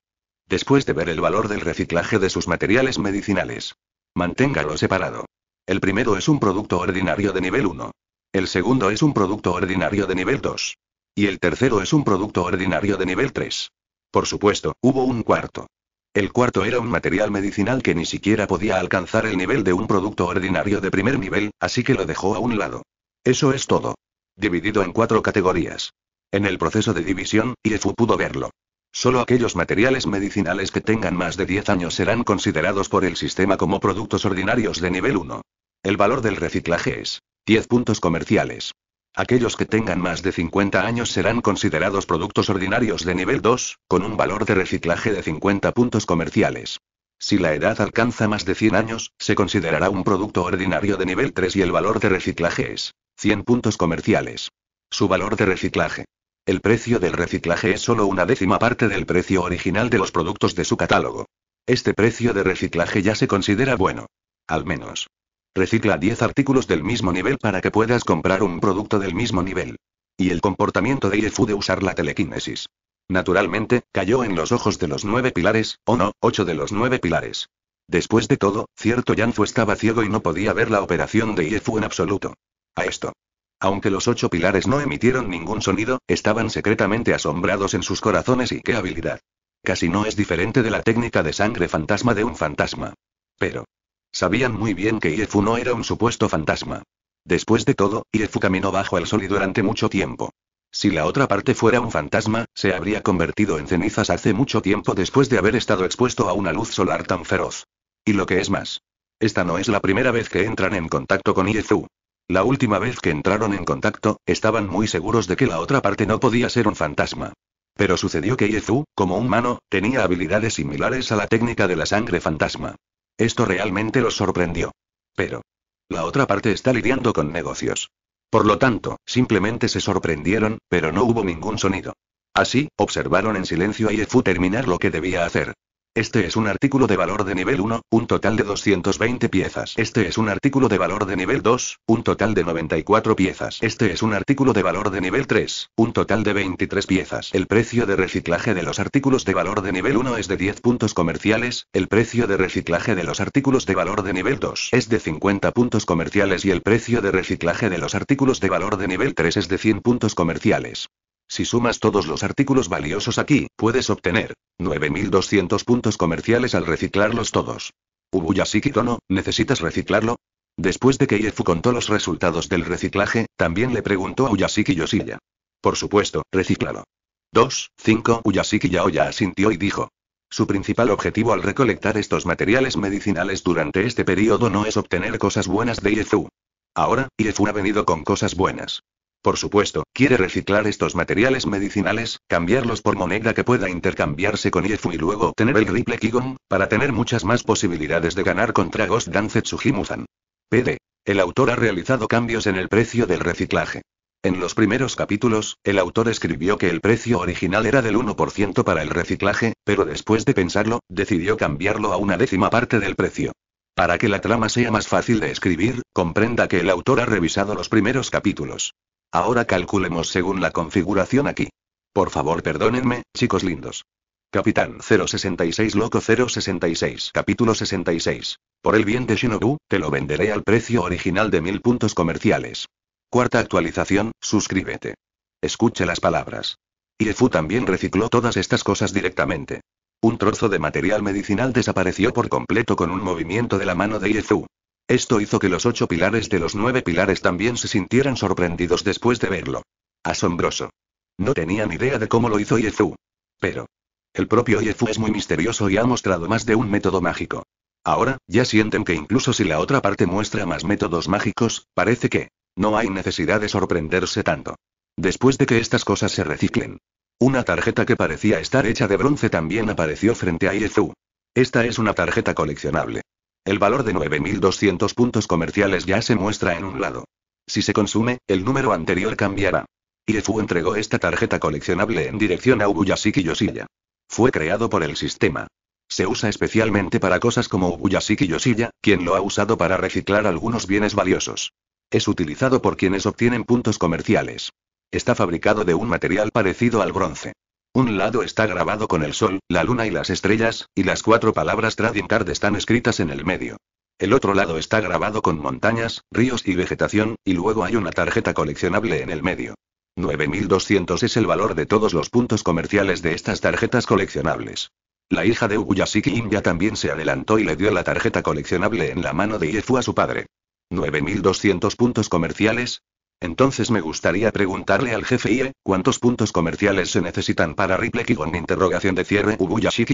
A: Después de ver el valor del reciclaje de sus materiales medicinales. Manténgalo separado. El primero es un producto ordinario de nivel 1. El segundo es un producto ordinario de nivel 2. Y el tercero es un producto ordinario de nivel 3. Por supuesto, hubo un cuarto. El cuarto era un material medicinal que ni siquiera podía alcanzar el nivel de un producto ordinario de primer nivel, así que lo dejó a un lado. Eso es todo dividido en cuatro categorías. En el proceso de división, Iefu pudo verlo. Solo aquellos materiales medicinales que tengan más de 10 años serán considerados por el sistema como productos ordinarios de nivel 1. El valor del reciclaje es 10 puntos comerciales. Aquellos que tengan más de 50 años serán considerados productos ordinarios de nivel 2, con un valor de reciclaje de 50 puntos comerciales. Si la edad alcanza más de 100 años, se considerará un producto ordinario de nivel 3 y el valor de reciclaje es 100 puntos comerciales. Su valor de reciclaje. El precio del reciclaje es solo una décima parte del precio original de los productos de su catálogo. Este precio de reciclaje ya se considera bueno. Al menos. Recicla 10 artículos del mismo nivel para que puedas comprar un producto del mismo nivel. Y el comportamiento de Yefu de usar la telequinesis. Naturalmente, cayó en los ojos de los nueve pilares, o no, ocho de los nueve pilares. Después de todo, cierto Yanzu estaba ciego y no podía ver la operación de Iefu en absoluto a esto. Aunque los ocho pilares no emitieron ningún sonido, estaban secretamente asombrados en sus corazones y qué habilidad. Casi no es diferente de la técnica de sangre fantasma de un fantasma. Pero. Sabían muy bien que Iefu no era un supuesto fantasma. Después de todo, Iefu caminó bajo el sol y durante mucho tiempo. Si la otra parte fuera un fantasma, se habría convertido en cenizas hace mucho tiempo después de haber estado expuesto a una luz solar tan feroz. Y lo que es más. Esta no es la primera vez que entran en contacto con Iefu. La última vez que entraron en contacto, estaban muy seguros de que la otra parte no podía ser un fantasma. Pero sucedió que Yezu, como humano, tenía habilidades similares a la técnica de la sangre fantasma. Esto realmente los sorprendió. Pero. La otra parte está lidiando con negocios. Por lo tanto, simplemente se sorprendieron, pero no hubo ningún sonido. Así, observaron en silencio a Yefu terminar lo que debía hacer. Este es un artículo de valor de nivel 1, un total de 220 piezas. Este es un artículo de valor de nivel 2, un total de 94 piezas. Este es un artículo de valor de nivel 3, un total de 23 piezas. El precio de reciclaje de los artículos de valor de nivel 1 es de 10 puntos comerciales, el precio de reciclaje de los artículos de valor de nivel 2 es de 50 puntos comerciales y el precio de reciclaje de los artículos de valor de nivel 3 es de 100 puntos comerciales. Si sumas todos los artículos valiosos aquí, puedes obtener 9.200 puntos comerciales al reciclarlos todos. Ubuyashiki Tono, ¿necesitas reciclarlo? Después de que Iefu contó los resultados del reciclaje, también le preguntó a Uyashiki Yosilla. Por supuesto, recíclalo. 2, 5 Uyashiki Yaoya asintió y dijo. Su principal objetivo al recolectar estos materiales medicinales durante este periodo no es obtener cosas buenas de Iefu. Ahora, Iefu ha venido con cosas buenas. Por supuesto, quiere reciclar estos materiales medicinales, cambiarlos por moneda que pueda intercambiarse con Iefu y luego obtener el Ripple Kigon, para tener muchas más posibilidades de ganar contra Ghost Dance Tsujimusan. PD. El autor ha realizado cambios en el precio del reciclaje. En los primeros capítulos, el autor escribió que el precio original era del 1% para el reciclaje, pero después de pensarlo, decidió cambiarlo a una décima parte del precio. Para que la trama sea más fácil de escribir, comprenda que el autor ha revisado los primeros capítulos. Ahora calculemos según la configuración aquí. Por favor, perdónenme, chicos lindos. Capitán 066 Loco 066 Capítulo 66. Por el bien de Shinobu, te lo venderé al precio original de mil puntos comerciales. Cuarta actualización, suscríbete. Escuche las palabras. Iefu también recicló todas estas cosas directamente. Un trozo de material medicinal desapareció por completo con un movimiento de la mano de Iefu. Esto hizo que los ocho pilares de los nueve pilares también se sintieran sorprendidos después de verlo. Asombroso. No tenían idea de cómo lo hizo Yezu. Pero. El propio Yezu es muy misterioso y ha mostrado más de un método mágico. Ahora, ya sienten que incluso si la otra parte muestra más métodos mágicos, parece que. No hay necesidad de sorprenderse tanto. Después de que estas cosas se reciclen. Una tarjeta que parecía estar hecha de bronce también apareció frente a Yezu. Esta es una tarjeta coleccionable. El valor de 9.200 puntos comerciales ya se muestra en un lado. Si se consume, el número anterior cambiará. Irefu entregó esta tarjeta coleccionable en dirección a Ubuyashiki Yosilla. Fue creado por el sistema. Se usa especialmente para cosas como Ubuyashiki Yosilla, quien lo ha usado para reciclar algunos bienes valiosos. Es utilizado por quienes obtienen puntos comerciales. Está fabricado de un material parecido al bronce. Un lado está grabado con el sol, la luna y las estrellas, y las cuatro palabras Trading están escritas en el medio. El otro lado está grabado con montañas, ríos y vegetación, y luego hay una tarjeta coleccionable en el medio. 9200 es el valor de todos los puntos comerciales de estas tarjetas coleccionables. La hija de Ubuyashiki India también se adelantó y le dio la tarjeta coleccionable en la mano de Yefu a su padre. 9200 puntos comerciales, entonces me gustaría preguntarle al jefe IE, ¿cuántos puntos comerciales se necesitan para Ripple Kigon? Interrogación de cierre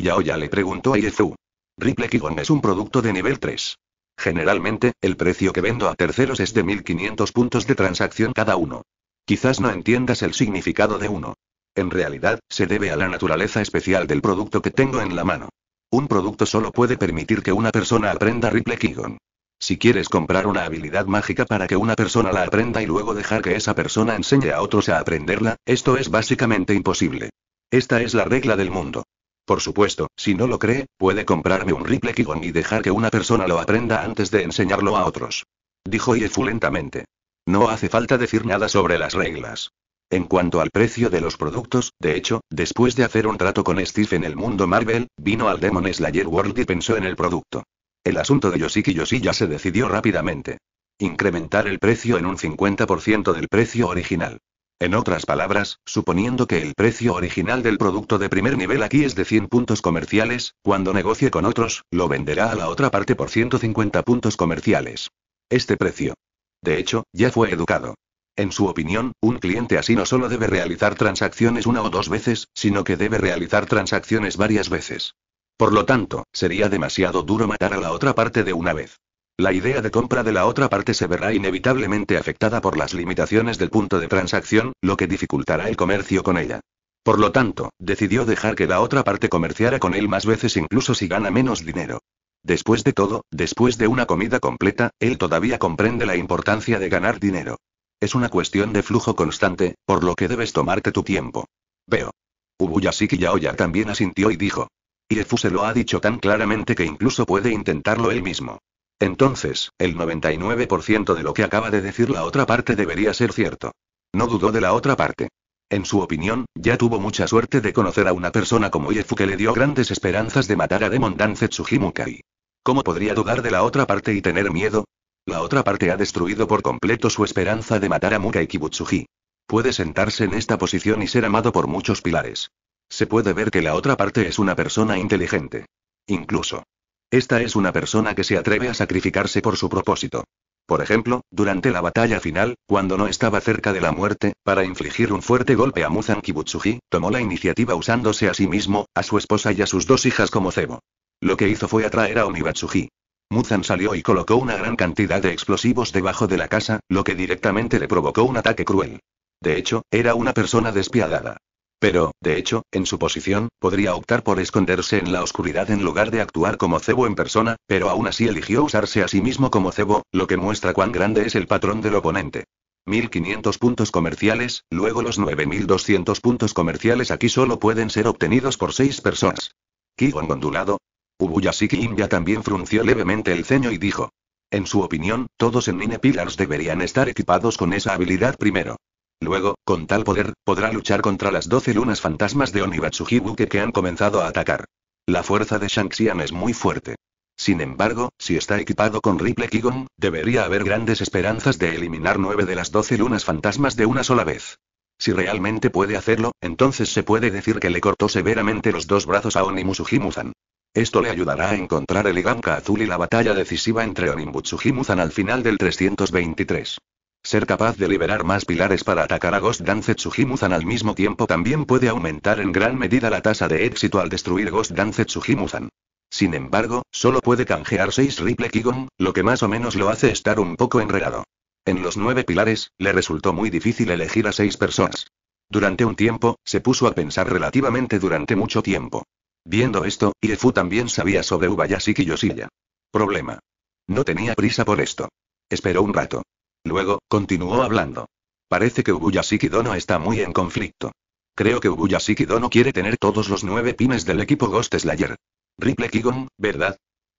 A: ya ya le preguntó a Iezu. Ripple Kigon es un producto de nivel 3. Generalmente, el precio que vendo a terceros es de 1500 puntos de transacción cada uno. Quizás no entiendas el significado de uno. En realidad, se debe a la naturaleza especial del producto que tengo en la mano. Un producto solo puede permitir que una persona aprenda Ripple Kigon. Si quieres comprar una habilidad mágica para que una persona la aprenda y luego dejar que esa persona enseñe a otros a aprenderla, esto es básicamente imposible. Esta es la regla del mundo. Por supuesto, si no lo cree, puede comprarme un Ripple Kigon y dejar que una persona lo aprenda antes de enseñarlo a otros. Dijo Yefu lentamente. No hace falta decir nada sobre las reglas. En cuanto al precio de los productos, de hecho, después de hacer un trato con Steve en el mundo Marvel, vino al Demon Slayer World y pensó en el producto. El asunto de Yoshiki Yoshi ya se decidió rápidamente. Incrementar el precio en un 50% del precio original. En otras palabras, suponiendo que el precio original del producto de primer nivel aquí es de 100 puntos comerciales, cuando negocie con otros, lo venderá a la otra parte por 150 puntos comerciales. Este precio. De hecho, ya fue educado. En su opinión, un cliente así no solo debe realizar transacciones una o dos veces, sino que debe realizar transacciones varias veces. Por lo tanto, sería demasiado duro matar a la otra parte de una vez. La idea de compra de la otra parte se verá inevitablemente afectada por las limitaciones del punto de transacción, lo que dificultará el comercio con ella. Por lo tanto, decidió dejar que la otra parte comerciara con él más veces incluso si gana menos dinero. Después de todo, después de una comida completa, él todavía comprende la importancia de ganar dinero. Es una cuestión de flujo constante, por lo que debes tomarte tu tiempo. Veo. Ubuyashiki Yaoya también asintió y dijo, Iefu se lo ha dicho tan claramente que incluso puede intentarlo él mismo. Entonces, el 99% de lo que acaba de decir la otra parte debería ser cierto. No dudó de la otra parte. En su opinión, ya tuvo mucha suerte de conocer a una persona como Iefu que le dio grandes esperanzas de matar a Demon Dance Tsujimukai. ¿Cómo podría dudar de la otra parte y tener miedo? La otra parte ha destruido por completo su esperanza de matar a Mukai Kibutsuji. Puede sentarse en esta posición y ser amado por muchos pilares. Se puede ver que la otra parte es una persona inteligente. Incluso. Esta es una persona que se atreve a sacrificarse por su propósito. Por ejemplo, durante la batalla final, cuando no estaba cerca de la muerte, para infligir un fuerte golpe a Muzan Kibutsuji, tomó la iniciativa usándose a sí mismo, a su esposa y a sus dos hijas como cebo. Lo que hizo fue atraer a Onibatsuji. Muzan salió y colocó una gran cantidad de explosivos debajo de la casa, lo que directamente le provocó un ataque cruel. De hecho, era una persona despiadada. Pero, de hecho, en su posición, podría optar por esconderse en la oscuridad en lugar de actuar como cebo en persona, pero aún así eligió usarse a sí mismo como cebo, lo que muestra cuán grande es el patrón del oponente. 1500 puntos comerciales, luego los 9200 puntos comerciales aquí solo pueden ser obtenidos por 6 personas. Kigon ondulado. Ubuyashiki India también frunció levemente el ceño y dijo. En su opinión, todos en Nine Pillars deberían estar equipados con esa habilidad primero. Luego, con tal poder, podrá luchar contra las doce lunas fantasmas de Onibatsuji que han comenzado a atacar. La fuerza de shang es muy fuerte. Sin embargo, si está equipado con Ripple Kigon, debería haber grandes esperanzas de eliminar nueve de las doce lunas fantasmas de una sola vez. Si realmente puede hacerlo, entonces se puede decir que le cortó severamente los dos brazos a Onimutsujimuzan. Esto le ayudará a encontrar el Igamka azul y la batalla decisiva entre Onimutsujimuzan al final del 323. Ser capaz de liberar más pilares para atacar a Ghost Dance Tsujimuzan al mismo tiempo también puede aumentar en gran medida la tasa de éxito al destruir Ghost Dance Tsujimuzan. Sin embargo, solo puede canjear 6 Ripple Kigon, lo que más o menos lo hace estar un poco enredado. En los nueve pilares, le resultó muy difícil elegir a seis personas. Durante un tiempo, se puso a pensar relativamente durante mucho tiempo. Viendo esto, Iefu también sabía sobre Ubayashi Yoshiya. Problema. No tenía prisa por esto. Esperó un rato. Luego, continuó hablando. Parece que Ubuyashiki Dono está muy en conflicto. Creo que Ubuyashiki Dono quiere tener todos los nueve pines del equipo Ghost Slayer. Ripple Kigon, ¿verdad?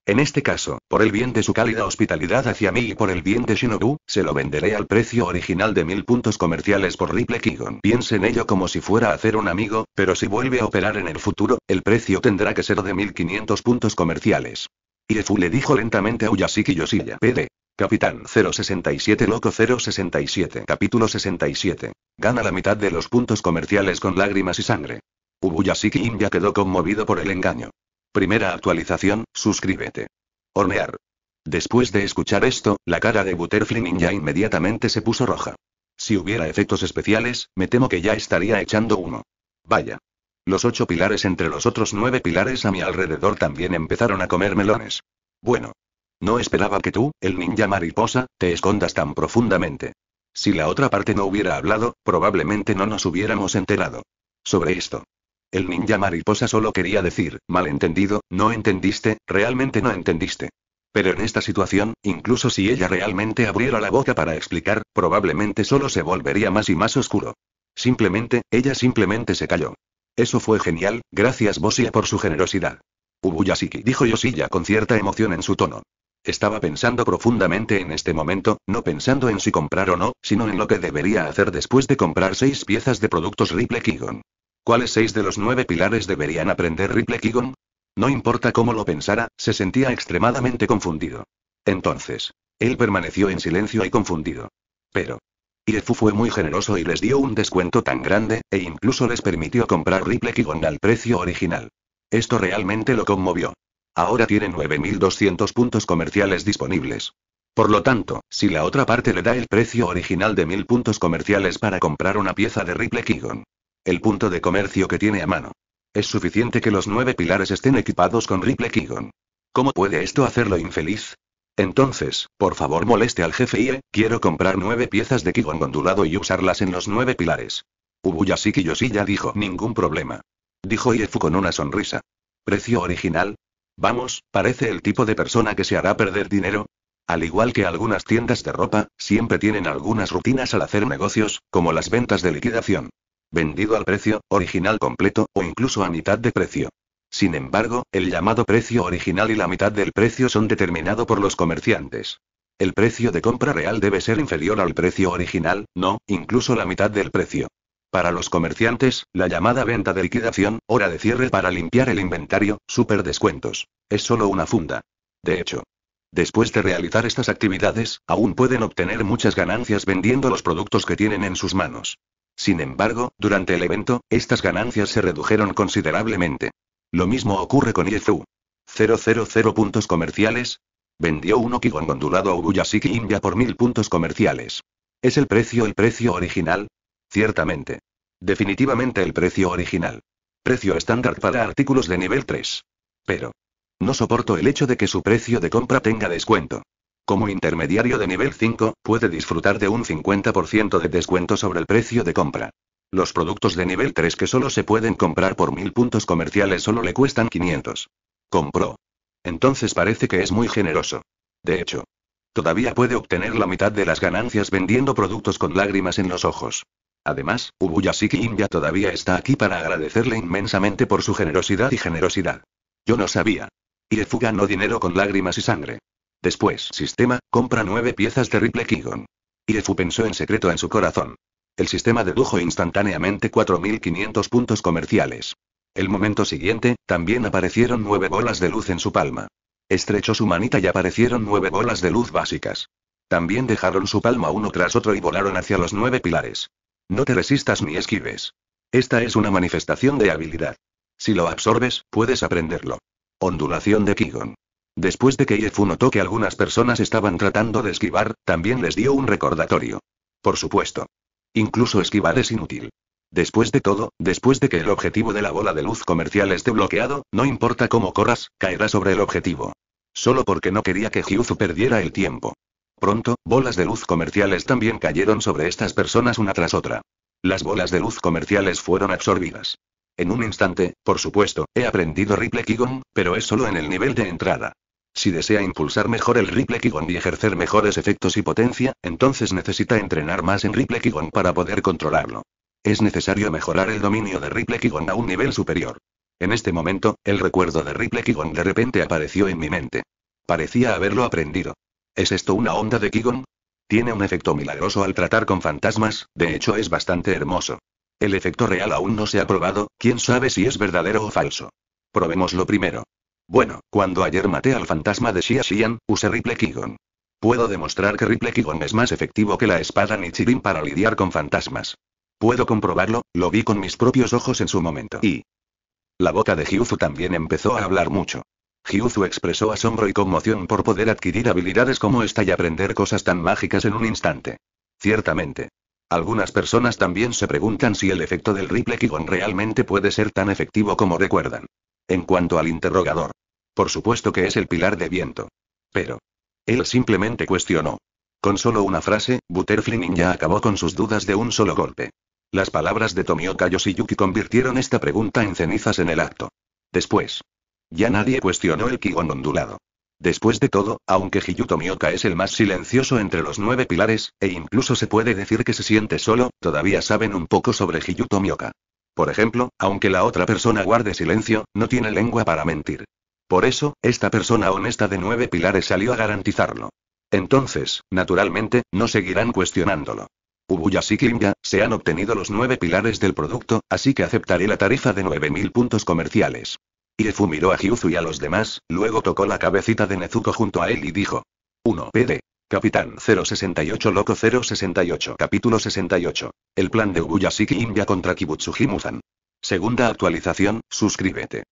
A: En este caso, por el bien de su cálida hospitalidad hacia mí y por el bien de Shinobu, se lo venderé al precio original de mil puntos comerciales por Ripley Kigon. Piense en ello como si fuera a hacer un amigo, pero si vuelve a operar en el futuro, el precio tendrá que ser de 1500 puntos comerciales. Iefu le dijo lentamente a Uyashiki Yoshiya. PD. Capitán 067 Loco 067 Capítulo 67. Gana la mitad de los puntos comerciales con lágrimas y sangre. Ubuyashiki India quedó conmovido por el engaño. Primera actualización, suscríbete. Hornear. Después de escuchar esto, la cara de Butterfly Ninja inmediatamente se puso roja. Si hubiera efectos especiales, me temo que ya estaría echando uno. Vaya. Los ocho pilares entre los otros nueve pilares a mi alrededor también empezaron a comer melones. Bueno, no esperaba que tú, el ninja mariposa, te escondas tan profundamente. Si la otra parte no hubiera hablado, probablemente no nos hubiéramos enterado. Sobre esto. El ninja mariposa solo quería decir, malentendido, no entendiste, realmente no entendiste. Pero en esta situación, incluso si ella realmente abriera la boca para explicar, probablemente solo se volvería más y más oscuro. Simplemente, ella simplemente se calló. Eso fue genial, gracias Bosia por su generosidad. Ubuyashiki dijo Yosilla con cierta emoción en su tono. Estaba pensando profundamente en este momento, no pensando en si comprar o no, sino en lo que debería hacer después de comprar seis piezas de productos Ripley Kigon. ¿Cuáles seis de los nueve pilares deberían aprender Ripley Kigon? No importa cómo lo pensara, se sentía extremadamente confundido. Entonces, él permaneció en silencio y confundido. Pero, Iefu fue muy generoso y les dio un descuento tan grande, e incluso les permitió comprar Ripley Kigon al precio original. Esto realmente lo conmovió. Ahora tiene 9.200 puntos comerciales disponibles. Por lo tanto, si la otra parte le da el precio original de 1.000 puntos comerciales para comprar una pieza de Ripley Kigon, el punto de comercio que tiene a mano, es suficiente que los nueve pilares estén equipados con Ripley Kigon. ¿Cómo puede esto hacerlo infeliz? Entonces, por favor moleste al jefe IE, quiero comprar nueve piezas de Kigon ondulado y usarlas en los nueve pilares. Ubuyashiki Yoshi ya dijo, ningún problema. Dijo Iefu con una sonrisa. Precio original, Vamos, parece el tipo de persona que se hará perder dinero. Al igual que algunas tiendas de ropa, siempre tienen algunas rutinas al hacer negocios, como las ventas de liquidación. Vendido al precio, original completo, o incluso a mitad de precio. Sin embargo, el llamado precio original y la mitad del precio son determinado por los comerciantes. El precio de compra real debe ser inferior al precio original, no, incluso la mitad del precio. Para los comerciantes, la llamada venta de liquidación, hora de cierre para limpiar el inventario, super descuentos. Es solo una funda. De hecho, Después de realizar estas actividades, aún pueden obtener muchas ganancias vendiendo los productos que tienen en sus manos. Sin embargo, durante el evento, estas ganancias se redujeron considerablemente. Lo mismo ocurre con Iezu. 000 puntos comerciales. Vendió un de ondulado a Buyasiki India por mil puntos comerciales. ¿Es el precio el precio original? Ciertamente. Definitivamente el precio original. Precio estándar para artículos de nivel 3. Pero. No soporto el hecho de que su precio de compra tenga descuento. Como intermediario de nivel 5, puede disfrutar de un 50% de descuento sobre el precio de compra. Los productos de nivel 3 que solo se pueden comprar por mil puntos comerciales solo le cuestan 500. Compró. Entonces parece que es muy generoso. De hecho, todavía puede obtener la mitad de las ganancias vendiendo productos con lágrimas en los ojos. Además, ubuyashiki India todavía está aquí para agradecerle inmensamente por su generosidad y generosidad. Yo no sabía. Y ganó dinero con lágrimas y sangre. Después, sistema, compra nueve piezas de Ripple Kigon. Irefu pensó en secreto en su corazón. El sistema dedujo instantáneamente 4.500 puntos comerciales. El momento siguiente, también aparecieron nueve bolas de luz en su palma. Estrechó su manita y aparecieron nueve bolas de luz básicas. También dejaron su palma uno tras otro y volaron hacia los nueve pilares. No te resistas ni esquives. Esta es una manifestación de habilidad. Si lo absorbes, puedes aprenderlo. Ondulación de Kigon. Después de que Yefu notó que algunas personas estaban tratando de esquivar, también les dio un recordatorio. Por supuesto. Incluso esquivar es inútil. Después de todo, después de que el objetivo de la bola de luz comercial esté bloqueado, no importa cómo corras, caerá sobre el objetivo. Solo porque no quería que Jiuzu perdiera el tiempo. Pronto, bolas de luz comerciales también cayeron sobre estas personas una tras otra. Las bolas de luz comerciales fueron absorbidas. En un instante, por supuesto, he aprendido Ripley Kigon, pero es solo en el nivel de entrada. Si desea impulsar mejor el Ripley Kigon y ejercer mejores efectos y potencia, entonces necesita entrenar más en Ripley Kigon para poder controlarlo. Es necesario mejorar el dominio de Ripley Kigon a un nivel superior. En este momento, el recuerdo de Ripley Kigon de repente apareció en mi mente. Parecía haberlo aprendido. ¿Es esto una onda de Kigon? Tiene un efecto milagroso al tratar con fantasmas, de hecho es bastante hermoso. El efecto real aún no se ha probado, quién sabe si es verdadero o falso. Probémoslo primero. Bueno, cuando ayer maté al fantasma de Xia Xian, usé Ripple Kigon. Puedo demostrar que Ripple Kigon es más efectivo que la espada Nichirin para lidiar con fantasmas. Puedo comprobarlo, lo vi con mis propios ojos en su momento. Y... La boca de Hyufu también empezó a hablar mucho. Hyuzu expresó asombro y conmoción por poder adquirir habilidades como esta y aprender cosas tan mágicas en un instante. Ciertamente. Algunas personas también se preguntan si el efecto del Ripple Kigon realmente puede ser tan efectivo como recuerdan. En cuanto al interrogador. Por supuesto que es el pilar de viento. Pero. Él simplemente cuestionó. Con solo una frase, Butterfly ya acabó con sus dudas de un solo golpe. Las palabras de Tomioka Yoshiyuki convirtieron esta pregunta en cenizas en el acto. Después, ya nadie cuestionó el Kigon ondulado. Después de todo, aunque Hiyuto Mioka es el más silencioso entre los nueve pilares, e incluso se puede decir que se siente solo, todavía saben un poco sobre Hiyuto Mioka. Por ejemplo, aunque la otra persona guarde silencio, no tiene lengua para mentir. Por eso, esta persona honesta de nueve pilares salió a garantizarlo. Entonces, naturalmente, no seguirán cuestionándolo. Ubuya ya, se han obtenido los nueve pilares del producto, así que aceptaré la tarifa de 9.000 puntos comerciales. Irefu miró a Hyuzu y a los demás, luego tocó la cabecita de Nezuko junto a él y dijo. 1 PD. Capitán 068 Loco 068 Capítulo 68. El plan de Ubuyashiki India contra Kibutsuji Himuzan. Segunda actualización, suscríbete.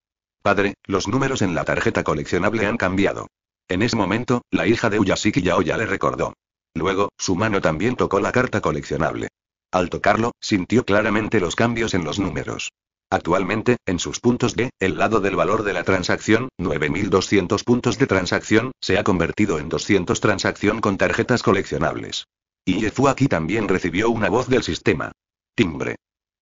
A: Padre, los números en la tarjeta coleccionable han cambiado. En ese momento, la hija de Uyashiki Yaoya le recordó. Luego, su mano también tocó la carta coleccionable. Al tocarlo, sintió claramente los cambios en los números. Actualmente, en sus puntos de, el lado del valor de la transacción, 9.200 puntos de transacción, se ha convertido en 200 transacción con tarjetas coleccionables. Y aquí también recibió una voz del sistema. Timbre.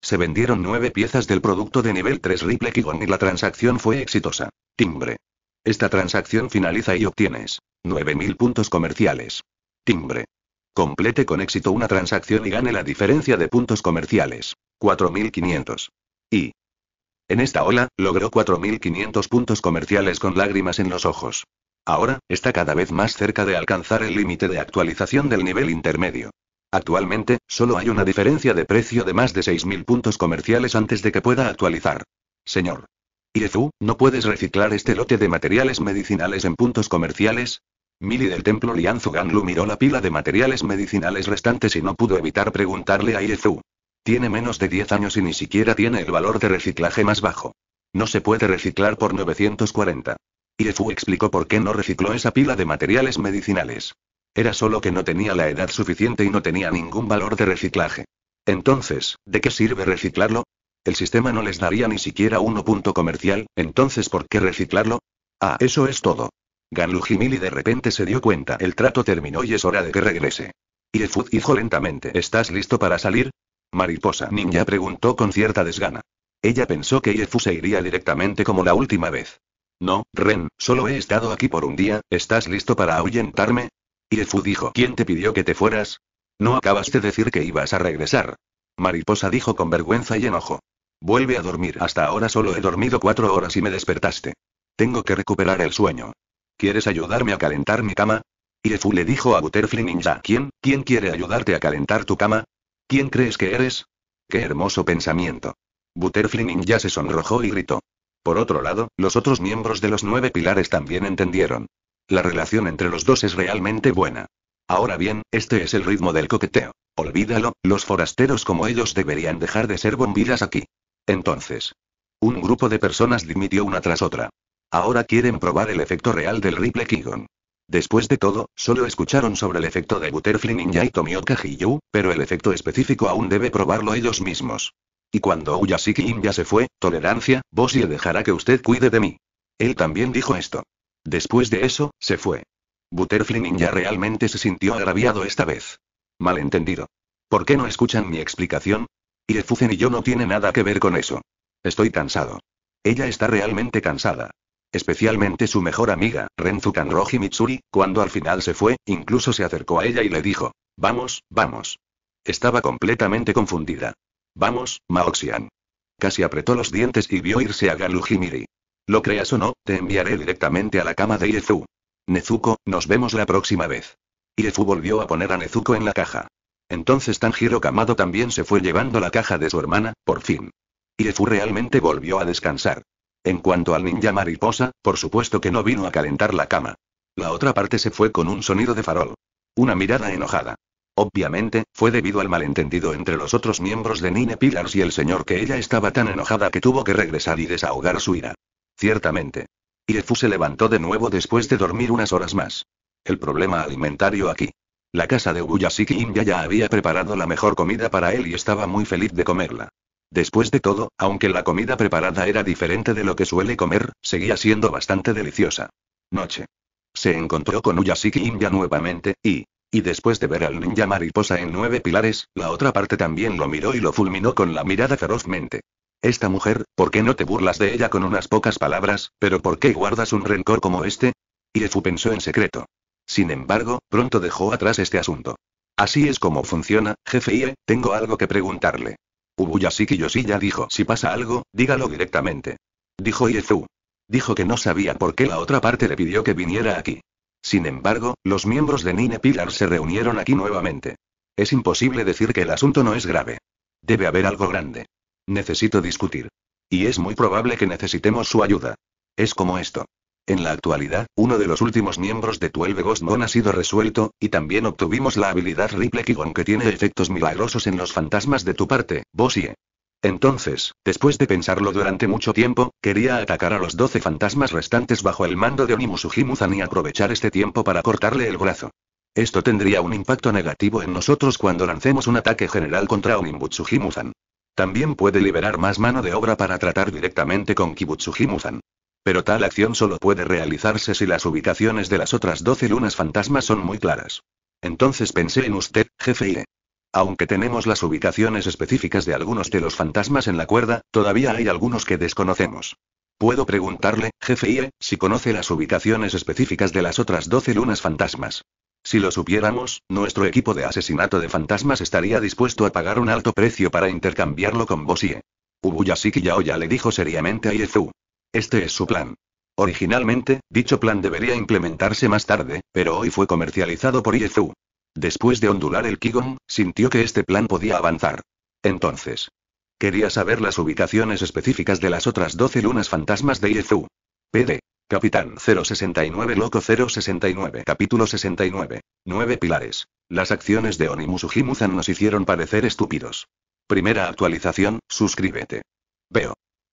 A: Se vendieron nueve piezas del producto de nivel 3 Ripple Kigon y la transacción fue exitosa. Timbre. Esta transacción finaliza y obtienes 9.000 puntos comerciales. Timbre. Complete con éxito una transacción y gane la diferencia de puntos comerciales. 4.500. Y. En esta ola, logró 4.500 puntos comerciales con lágrimas en los ojos. Ahora, está cada vez más cerca de alcanzar el límite de actualización del nivel intermedio. Actualmente, solo hay una diferencia de precio de más de 6.000 puntos comerciales antes de que pueda actualizar. Señor. Irezu, ¿no puedes reciclar este lote de materiales medicinales en puntos comerciales? Mili del templo Lianzugan Ganlu miró la pila de materiales medicinales restantes y no pudo evitar preguntarle a Irezu. Tiene menos de 10 años y ni siquiera tiene el valor de reciclaje más bajo. No se puede reciclar por 940. Yefu explicó por qué no recicló esa pila de materiales medicinales. Era solo que no tenía la edad suficiente y no tenía ningún valor de reciclaje. Entonces, ¿de qué sirve reciclarlo? El sistema no les daría ni siquiera uno punto comercial, entonces ¿por qué reciclarlo? Ah, eso es todo. Jimili de repente se dio cuenta, el trato terminó y es hora de que regrese. Yefu dijo lentamente, ¿estás listo para salir? Mariposa Ninja preguntó con cierta desgana. Ella pensó que Iefu se iría directamente como la última vez. No, Ren, solo he estado aquí por un día, ¿estás listo para ahuyentarme? Iefu dijo. ¿Quién te pidió que te fueras? No acabas de decir que ibas a regresar. Mariposa dijo con vergüenza y enojo. Vuelve a dormir. Hasta ahora solo he dormido cuatro horas y me despertaste. Tengo que recuperar el sueño. ¿Quieres ayudarme a calentar mi cama? Iefu le dijo a Butterfly Ninja. ¿Quién? ¿Quién quiere ayudarte a calentar tu cama? ¿Quién crees que eres? Qué hermoso pensamiento. Butter ya se sonrojó y gritó. Por otro lado, los otros miembros de los nueve pilares también entendieron. La relación entre los dos es realmente buena. Ahora bien, este es el ritmo del coqueteo. Olvídalo, los forasteros como ellos deberían dejar de ser bombidas aquí. Entonces. Un grupo de personas dimitió una tras otra. Ahora quieren probar el efecto real del Ripple Kigon. Después de todo, solo escucharon sobre el efecto de Butterfly y Tomioka Hiyu, pero el efecto específico aún debe probarlo ellos mismos. Y cuando Uyasiki Ninja se fue, tolerancia, le dejará que usted cuide de mí. Él también dijo esto. Después de eso, se fue. Butterfly Ninja realmente se sintió agraviado esta vez. Malentendido. ¿Por qué no escuchan mi explicación? Irefuzen y yo no tiene nada que ver con eso. Estoy cansado. Ella está realmente cansada. Especialmente su mejor amiga, Renzu Kanroji Mitsuri, cuando al final se fue, incluso se acercó a ella y le dijo: Vamos, vamos. Estaba completamente confundida. Vamos, Maoxian. Casi apretó los dientes y vio irse a Galujimiri. Lo creas o no, te enviaré directamente a la cama de Iezu. Nezuko, nos vemos la próxima vez. Iezu volvió a poner a Nezuko en la caja. Entonces Tanjiro Kamado también se fue llevando la caja de su hermana, por fin. Iezu realmente volvió a descansar. En cuanto al ninja mariposa, por supuesto que no vino a calentar la cama. La otra parte se fue con un sonido de farol. Una mirada enojada. Obviamente, fue debido al malentendido entre los otros miembros de Nine Pillars y el señor que ella estaba tan enojada que tuvo que regresar y desahogar su ira. Ciertamente. Iefu se levantó de nuevo después de dormir unas horas más. El problema alimentario aquí. La casa de Ubuyashiki ya había preparado la mejor comida para él y estaba muy feliz de comerla. Después de todo, aunque la comida preparada era diferente de lo que suele comer, seguía siendo bastante deliciosa. Noche. Se encontró con Uyasiki India nuevamente, y... Y después de ver al ninja mariposa en nueve pilares, la otra parte también lo miró y lo fulminó con la mirada ferozmente. Esta mujer, ¿por qué no te burlas de ella con unas pocas palabras, pero por qué guardas un rencor como este? Iefu pensó en secreto. Sin embargo, pronto dejó atrás este asunto. Así es como funciona, jefe Ie, tengo algo que preguntarle. Ubuyashiki ya dijo: Si pasa algo, dígalo directamente. Dijo Iezu. Dijo que no sabía por qué la otra parte le pidió que viniera aquí. Sin embargo, los miembros de Nine Pilar se reunieron aquí nuevamente. Es imposible decir que el asunto no es grave. Debe haber algo grande. Necesito discutir. Y es muy probable que necesitemos su ayuda. Es como esto. En la actualidad, uno de los últimos miembros de 12 Ghost ha sido resuelto, y también obtuvimos la habilidad Ripple Kigon que tiene efectos milagrosos en los fantasmas de tu parte, Bosie. Entonces, después de pensarlo durante mucho tiempo, quería atacar a los 12 fantasmas restantes bajo el mando de Onimu y aprovechar este tiempo para cortarle el brazo. Esto tendría un impacto negativo en nosotros cuando lancemos un ataque general contra Muzan. También puede liberar más mano de obra para tratar directamente con Kibutsuhimuzan. Pero tal acción solo puede realizarse si las ubicaciones de las otras 12 lunas fantasmas son muy claras. Entonces pensé en usted, jefe IE. Aunque tenemos las ubicaciones específicas de algunos de los fantasmas en la cuerda, todavía hay algunos que desconocemos. Puedo preguntarle, jefe IE, si conoce las ubicaciones específicas de las otras 12 lunas fantasmas. Si lo supiéramos, nuestro equipo de asesinato de fantasmas estaría dispuesto a pagar un alto precio para intercambiarlo con Bosie. Ubuyashiki Yaoya le dijo seriamente a IEZU. Este es su plan. Originalmente, dicho plan debería implementarse más tarde, pero hoy fue comercializado por IFU. Después de ondular el Kigong, sintió que este plan podía avanzar. Entonces, quería saber las ubicaciones específicas de las otras 12 lunas fantasmas de IFU. PD. Capitán 069 Loco 069 Capítulo 69. 9 pilares. Las acciones de Onimusujimuzan nos hicieron parecer estúpidos. Primera actualización, suscríbete. Veo.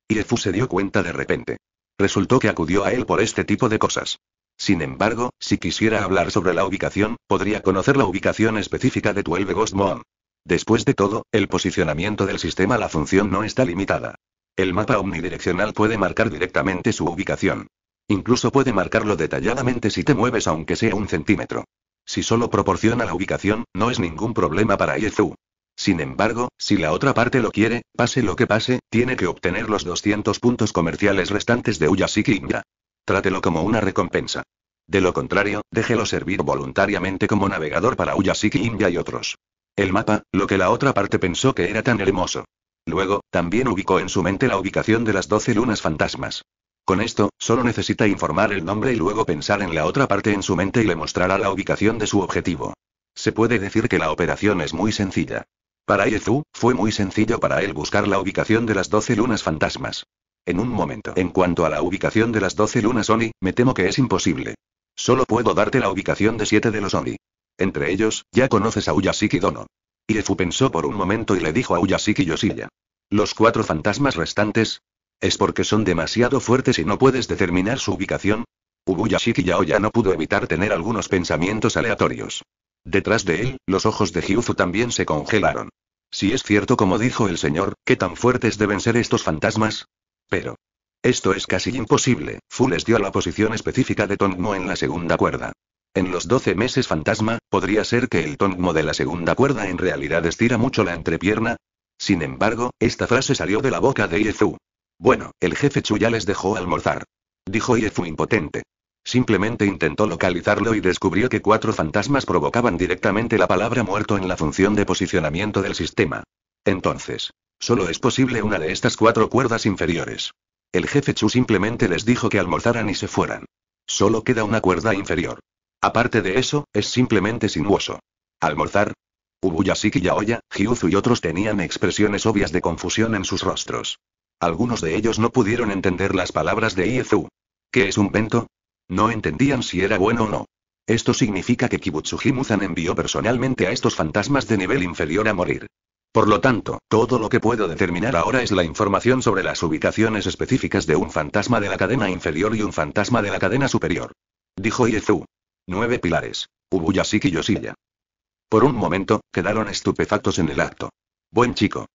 A: Yefu se dio cuenta de repente. Resultó que acudió a él por este tipo de cosas. Sin embargo, si quisiera hablar sobre la ubicación, podría conocer la ubicación específica de 12 Ghost Moon. Después de todo, el posicionamiento del sistema la función no está limitada. El mapa omnidireccional puede marcar directamente su ubicación. Incluso puede marcarlo detalladamente si te mueves aunque sea un centímetro. Si solo proporciona la ubicación, no es ningún problema para Yezu. Sin embargo, si la otra parte lo quiere, pase lo que pase, tiene que obtener los 200 puntos comerciales restantes de Uyashiki ya. Trátelo como una recompensa. De lo contrario, déjelo servir voluntariamente como navegador para Uyashiki India y otros. El mapa, lo que la otra parte pensó que era tan hermoso. Luego, también ubicó en su mente la ubicación de las 12 lunas fantasmas. Con esto, solo necesita informar el nombre y luego pensar en la otra parte en su mente y le mostrará la ubicación de su objetivo. Se puede decir que la operación es muy sencilla. Para Iezu, fue muy sencillo para él buscar la ubicación de las doce lunas fantasmas. En un momento. En cuanto a la ubicación de las doce lunas Oni, me temo que es imposible. Solo puedo darte la ubicación de siete de los Oni. Entre ellos, ya conoces a Uyashiki Dono. Iezu pensó por un momento y le dijo a Uyashiki Yoshiya. Los cuatro fantasmas restantes. ¿Es porque son demasiado fuertes y no puedes determinar su ubicación? Ubuyashiki Yaoya no pudo evitar tener algunos pensamientos aleatorios. Detrás de él, los ojos de Hyuzu también se congelaron. Si es cierto como dijo el señor, ¿qué tan fuertes deben ser estos fantasmas? Pero. Esto es casi imposible, Fu les dio la posición específica de Tongmo en la segunda cuerda. En los 12 meses fantasma, podría ser que el Tongmo de la segunda cuerda en realidad estira mucho la entrepierna. Sin embargo, esta frase salió de la boca de Iezu. Bueno, el jefe Chu ya les dejó almorzar. Dijo Iezu impotente. Simplemente intentó localizarlo y descubrió que cuatro fantasmas provocaban directamente la palabra muerto en la función de posicionamiento del sistema. Entonces, solo es posible una de estas cuatro cuerdas inferiores. El jefe Chu simplemente les dijo que almorzaran y se fueran. Solo queda una cuerda inferior. Aparte de eso, es simplemente sinuoso. Almorzar. Ubuyasiki Yaoya, Hyuzu y otros tenían expresiones obvias de confusión en sus rostros. Algunos de ellos no pudieron entender las palabras de Iezu. ¿Qué es un vento? No entendían si era bueno o no. Esto significa que kibutsuji envió personalmente a estos fantasmas de nivel inferior a morir. Por lo tanto, todo lo que puedo determinar ahora es la información sobre las ubicaciones específicas de un fantasma de la cadena inferior y un fantasma de la cadena superior. Dijo Iezu. Nueve pilares. Ubuyashiki y Yosilla. Por un momento, quedaron estupefactos en el acto. Buen chico.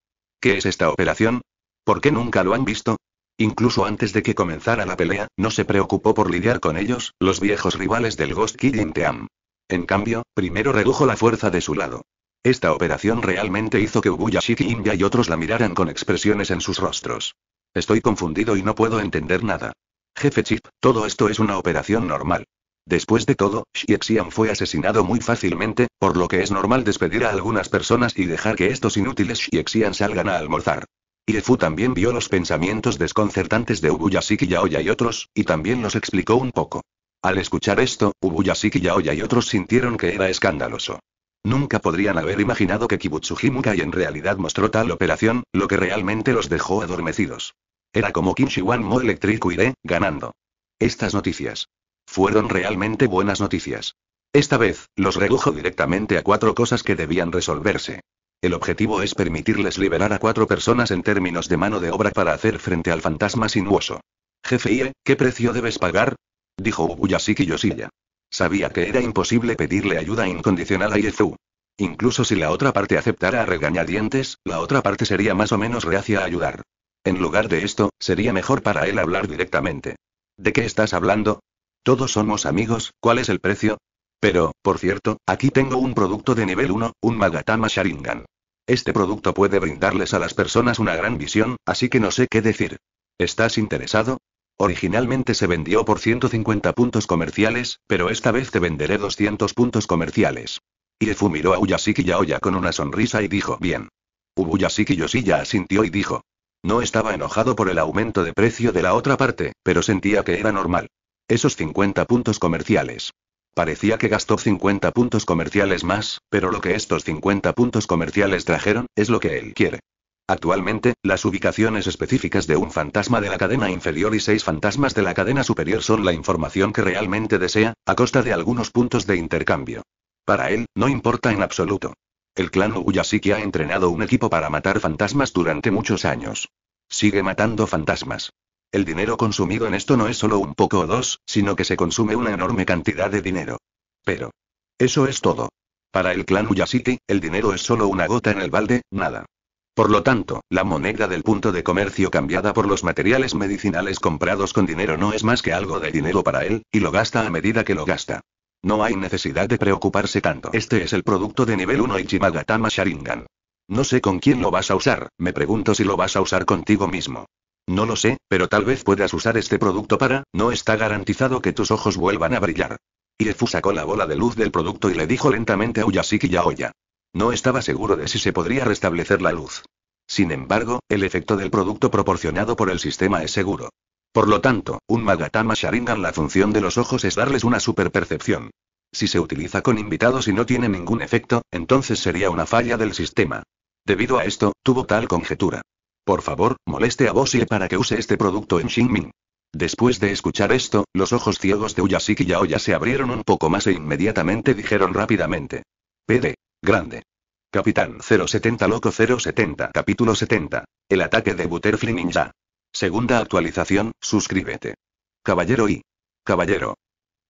A: ¿Qué es esta operación? ¿Por qué nunca lo han visto? Incluso antes de que comenzara la pelea, no se preocupó por lidiar con ellos, los viejos rivales del Ghost Killing Team. En cambio, primero redujo la fuerza de su lado. Esta operación realmente hizo que Ubuya Shiki India y otros la miraran con expresiones en sus rostros. Estoy confundido y no puedo entender nada. Jefe Chip, todo esto es una operación normal. Después de todo, Xiexian fue asesinado muy fácilmente, por lo que es normal despedir a algunas personas y dejar que estos inútiles Xian salgan a almorzar. Irefu también vio los pensamientos desconcertantes de Ubuyashiki Yaoya y otros, y también los explicó un poco. Al escuchar esto, Ubuyashiki Yaoya y otros sintieron que era escandaloso. Nunca podrían haber imaginado que Kibutsuhimukai en realidad mostró tal operación, lo que realmente los dejó adormecidos. Era como Kinshiwan Mo Electric iré, ganando. Estas noticias. Fueron realmente buenas noticias. Esta vez, los redujo directamente a cuatro cosas que debían resolverse. El objetivo es permitirles liberar a cuatro personas en términos de mano de obra para hacer frente al fantasma sinuoso. Jefe Ie, ¿qué precio debes pagar? Dijo Ubuyashiki Yosilla. Sabía que era imposible pedirle ayuda incondicional a Iezu. Incluso si la otra parte aceptara regañadientes, la otra parte sería más o menos reacia a ayudar. En lugar de esto, sería mejor para él hablar directamente. ¿De qué estás hablando? Todos somos amigos, ¿cuál es el precio? Pero, por cierto, aquí tengo un producto de nivel 1, un Magatama Sharingan. Este producto puede brindarles a las personas una gran visión, así que no sé qué decir. ¿Estás interesado? Originalmente se vendió por 150 puntos comerciales, pero esta vez te venderé 200 puntos comerciales. Irefu miró a Uyashiki Yaoya con una sonrisa y dijo, bien. Ubuyashiki ya asintió y dijo. No estaba enojado por el aumento de precio de la otra parte, pero sentía que era normal. Esos 50 puntos comerciales. Parecía que gastó 50 puntos comerciales más, pero lo que estos 50 puntos comerciales trajeron, es lo que él quiere. Actualmente, las ubicaciones específicas de un fantasma de la cadena inferior y seis fantasmas de la cadena superior son la información que realmente desea, a costa de algunos puntos de intercambio. Para él, no importa en absoluto. El clan Uyasiki ha entrenado un equipo para matar fantasmas durante muchos años. Sigue matando fantasmas. El dinero consumido en esto no es solo un poco o dos, sino que se consume una enorme cantidad de dinero. Pero. Eso es todo. Para el clan Uyasiti, el dinero es solo una gota en el balde, nada. Por lo tanto, la moneda del punto de comercio cambiada por los materiales medicinales comprados con dinero no es más que algo de dinero para él, y lo gasta a medida que lo gasta. No hay necesidad de preocuparse tanto. Este es el producto de nivel 1 Ichimagatama Sharingan. No sé con quién lo vas a usar, me pregunto si lo vas a usar contigo mismo. No lo sé, pero tal vez puedas usar este producto para, no está garantizado que tus ojos vuelvan a brillar. Irefu sacó la bola de luz del producto y le dijo lentamente a Uyasiki Yaoya. No estaba seguro de si se podría restablecer la luz. Sin embargo, el efecto del producto proporcionado por el sistema es seguro. Por lo tanto, un Magatama Sharingan la función de los ojos es darles una superpercepción. Si se utiliza con invitados y no tiene ningún efecto, entonces sería una falla del sistema. Debido a esto, tuvo tal conjetura. Por favor, moleste a Bosie para que use este producto en Xingming. Después de escuchar esto, los ojos ciegos de Uyasiki y Ya se abrieron un poco más e inmediatamente dijeron rápidamente. PD. Grande. Capitán 070 Loco 070 Capítulo 70. El ataque de Butterfly Ninja. Segunda actualización, suscríbete. Caballero y. Caballero.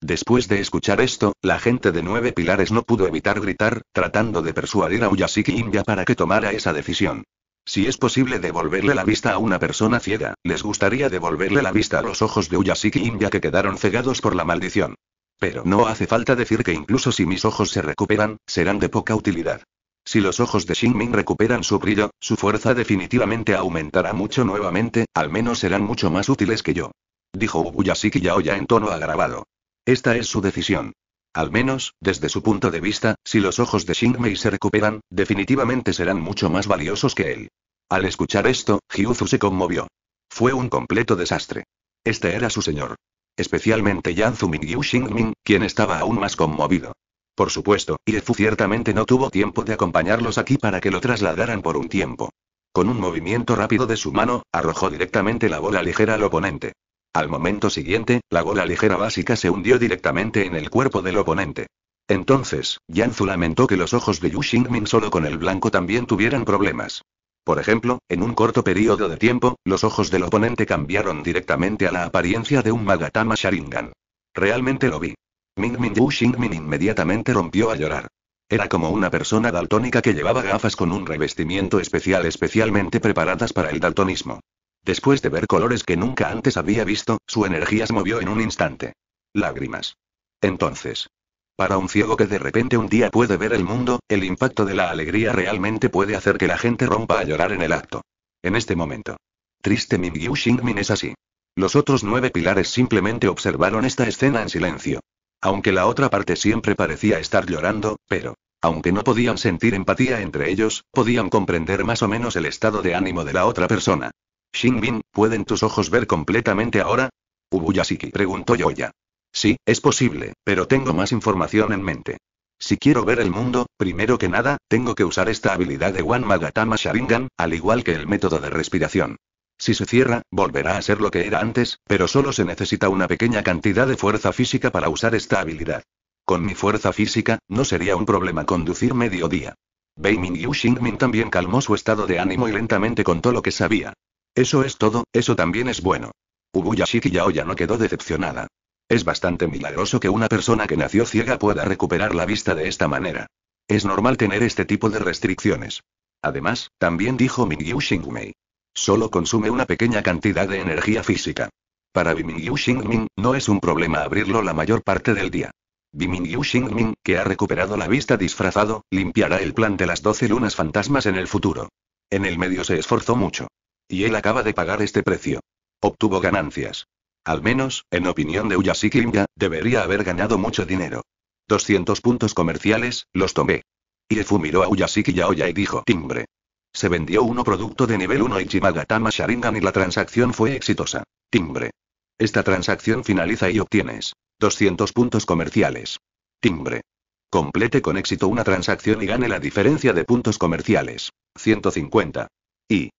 A: Después de escuchar esto, la gente de Nueve Pilares no pudo evitar gritar, tratando de persuadir a Uyasiki India para que tomara esa decisión. Si es posible devolverle la vista a una persona ciega, les gustaría devolverle la vista a los ojos de Uyasiki India que quedaron cegados por la maldición. Pero no hace falta decir que incluso si mis ojos se recuperan, serán de poca utilidad. Si los ojos de Shinmin recuperan su brillo, su fuerza definitivamente aumentará mucho nuevamente, al menos serán mucho más útiles que yo. Dijo Ubuyasiki Yaoya en tono agravado. Esta es su decisión. Al menos, desde su punto de vista, si los ojos de Xingmei se recuperan, definitivamente serán mucho más valiosos que él. Al escuchar esto, Hyuzu se conmovió. Fue un completo desastre. Este era su señor. Especialmente Yan y Yu Xingming, quien estaba aún más conmovido. Por supuesto, Fu ciertamente no tuvo tiempo de acompañarlos aquí para que lo trasladaran por un tiempo. Con un movimiento rápido de su mano, arrojó directamente la bola ligera al oponente. Al momento siguiente, la gola ligera básica se hundió directamente en el cuerpo del oponente. Entonces, Yanzu lamentó que los ojos de Yu Xingmin solo con el blanco también tuvieran problemas. Por ejemplo, en un corto periodo de tiempo, los ojos del oponente cambiaron directamente a la apariencia de un Magatama Sharingan. Realmente lo vi. Ming Yu Xingmin inmediatamente rompió a llorar. Era como una persona daltónica que llevaba gafas con un revestimiento especial especialmente preparadas para el daltonismo. Después de ver colores que nunca antes había visto, su energía se movió en un instante. Lágrimas. Entonces. Para un ciego que de repente un día puede ver el mundo, el impacto de la alegría realmente puede hacer que la gente rompa a llorar en el acto. En este momento. Triste Mingyu Xingmin es así. Los otros nueve pilares simplemente observaron esta escena en silencio. Aunque la otra parte siempre parecía estar llorando, pero, aunque no podían sentir empatía entre ellos, podían comprender más o menos el estado de ánimo de la otra persona. «Shinbin, ¿pueden tus ojos ver completamente ahora? Ubuyashiki preguntó Yoya. Sí, es posible, pero tengo más información en mente. Si quiero ver el mundo, primero que nada, tengo que usar esta habilidad de Wan Magatama Sharingan, al igual que el método de respiración. Si se cierra, volverá a ser lo que era antes, pero solo se necesita una pequeña cantidad de fuerza física para usar esta habilidad. Con mi fuerza física, no sería un problema conducir mediodía. Bei Min Yu también calmó su estado de ánimo y lentamente contó lo que sabía. Eso es todo, eso también es bueno. Ubuyashiki Yaoya no quedó decepcionada. Es bastante milagroso que una persona que nació ciega pueda recuperar la vista de esta manera. Es normal tener este tipo de restricciones. Además, también dijo Mingyu Xingmei. Solo consume una pequeña cantidad de energía física. Para Bimingyu no es un problema abrirlo la mayor parte del día. Bimingyu que ha recuperado la vista disfrazado, limpiará el plan de las 12 lunas fantasmas en el futuro. En el medio se esforzó mucho. Y él acaba de pagar este precio. Obtuvo ganancias. Al menos, en opinión de Uyasi debería haber ganado mucho dinero. 200 puntos comerciales, los tomé. Iefu miró a Uyasiki Yaoya y dijo timbre. Se vendió uno producto de nivel 1 Ichimagatama Sharingan y la transacción fue exitosa. Timbre. Esta transacción finaliza y obtienes 200 puntos comerciales. Timbre. Complete con éxito una transacción y gane la diferencia de puntos comerciales. 150. Y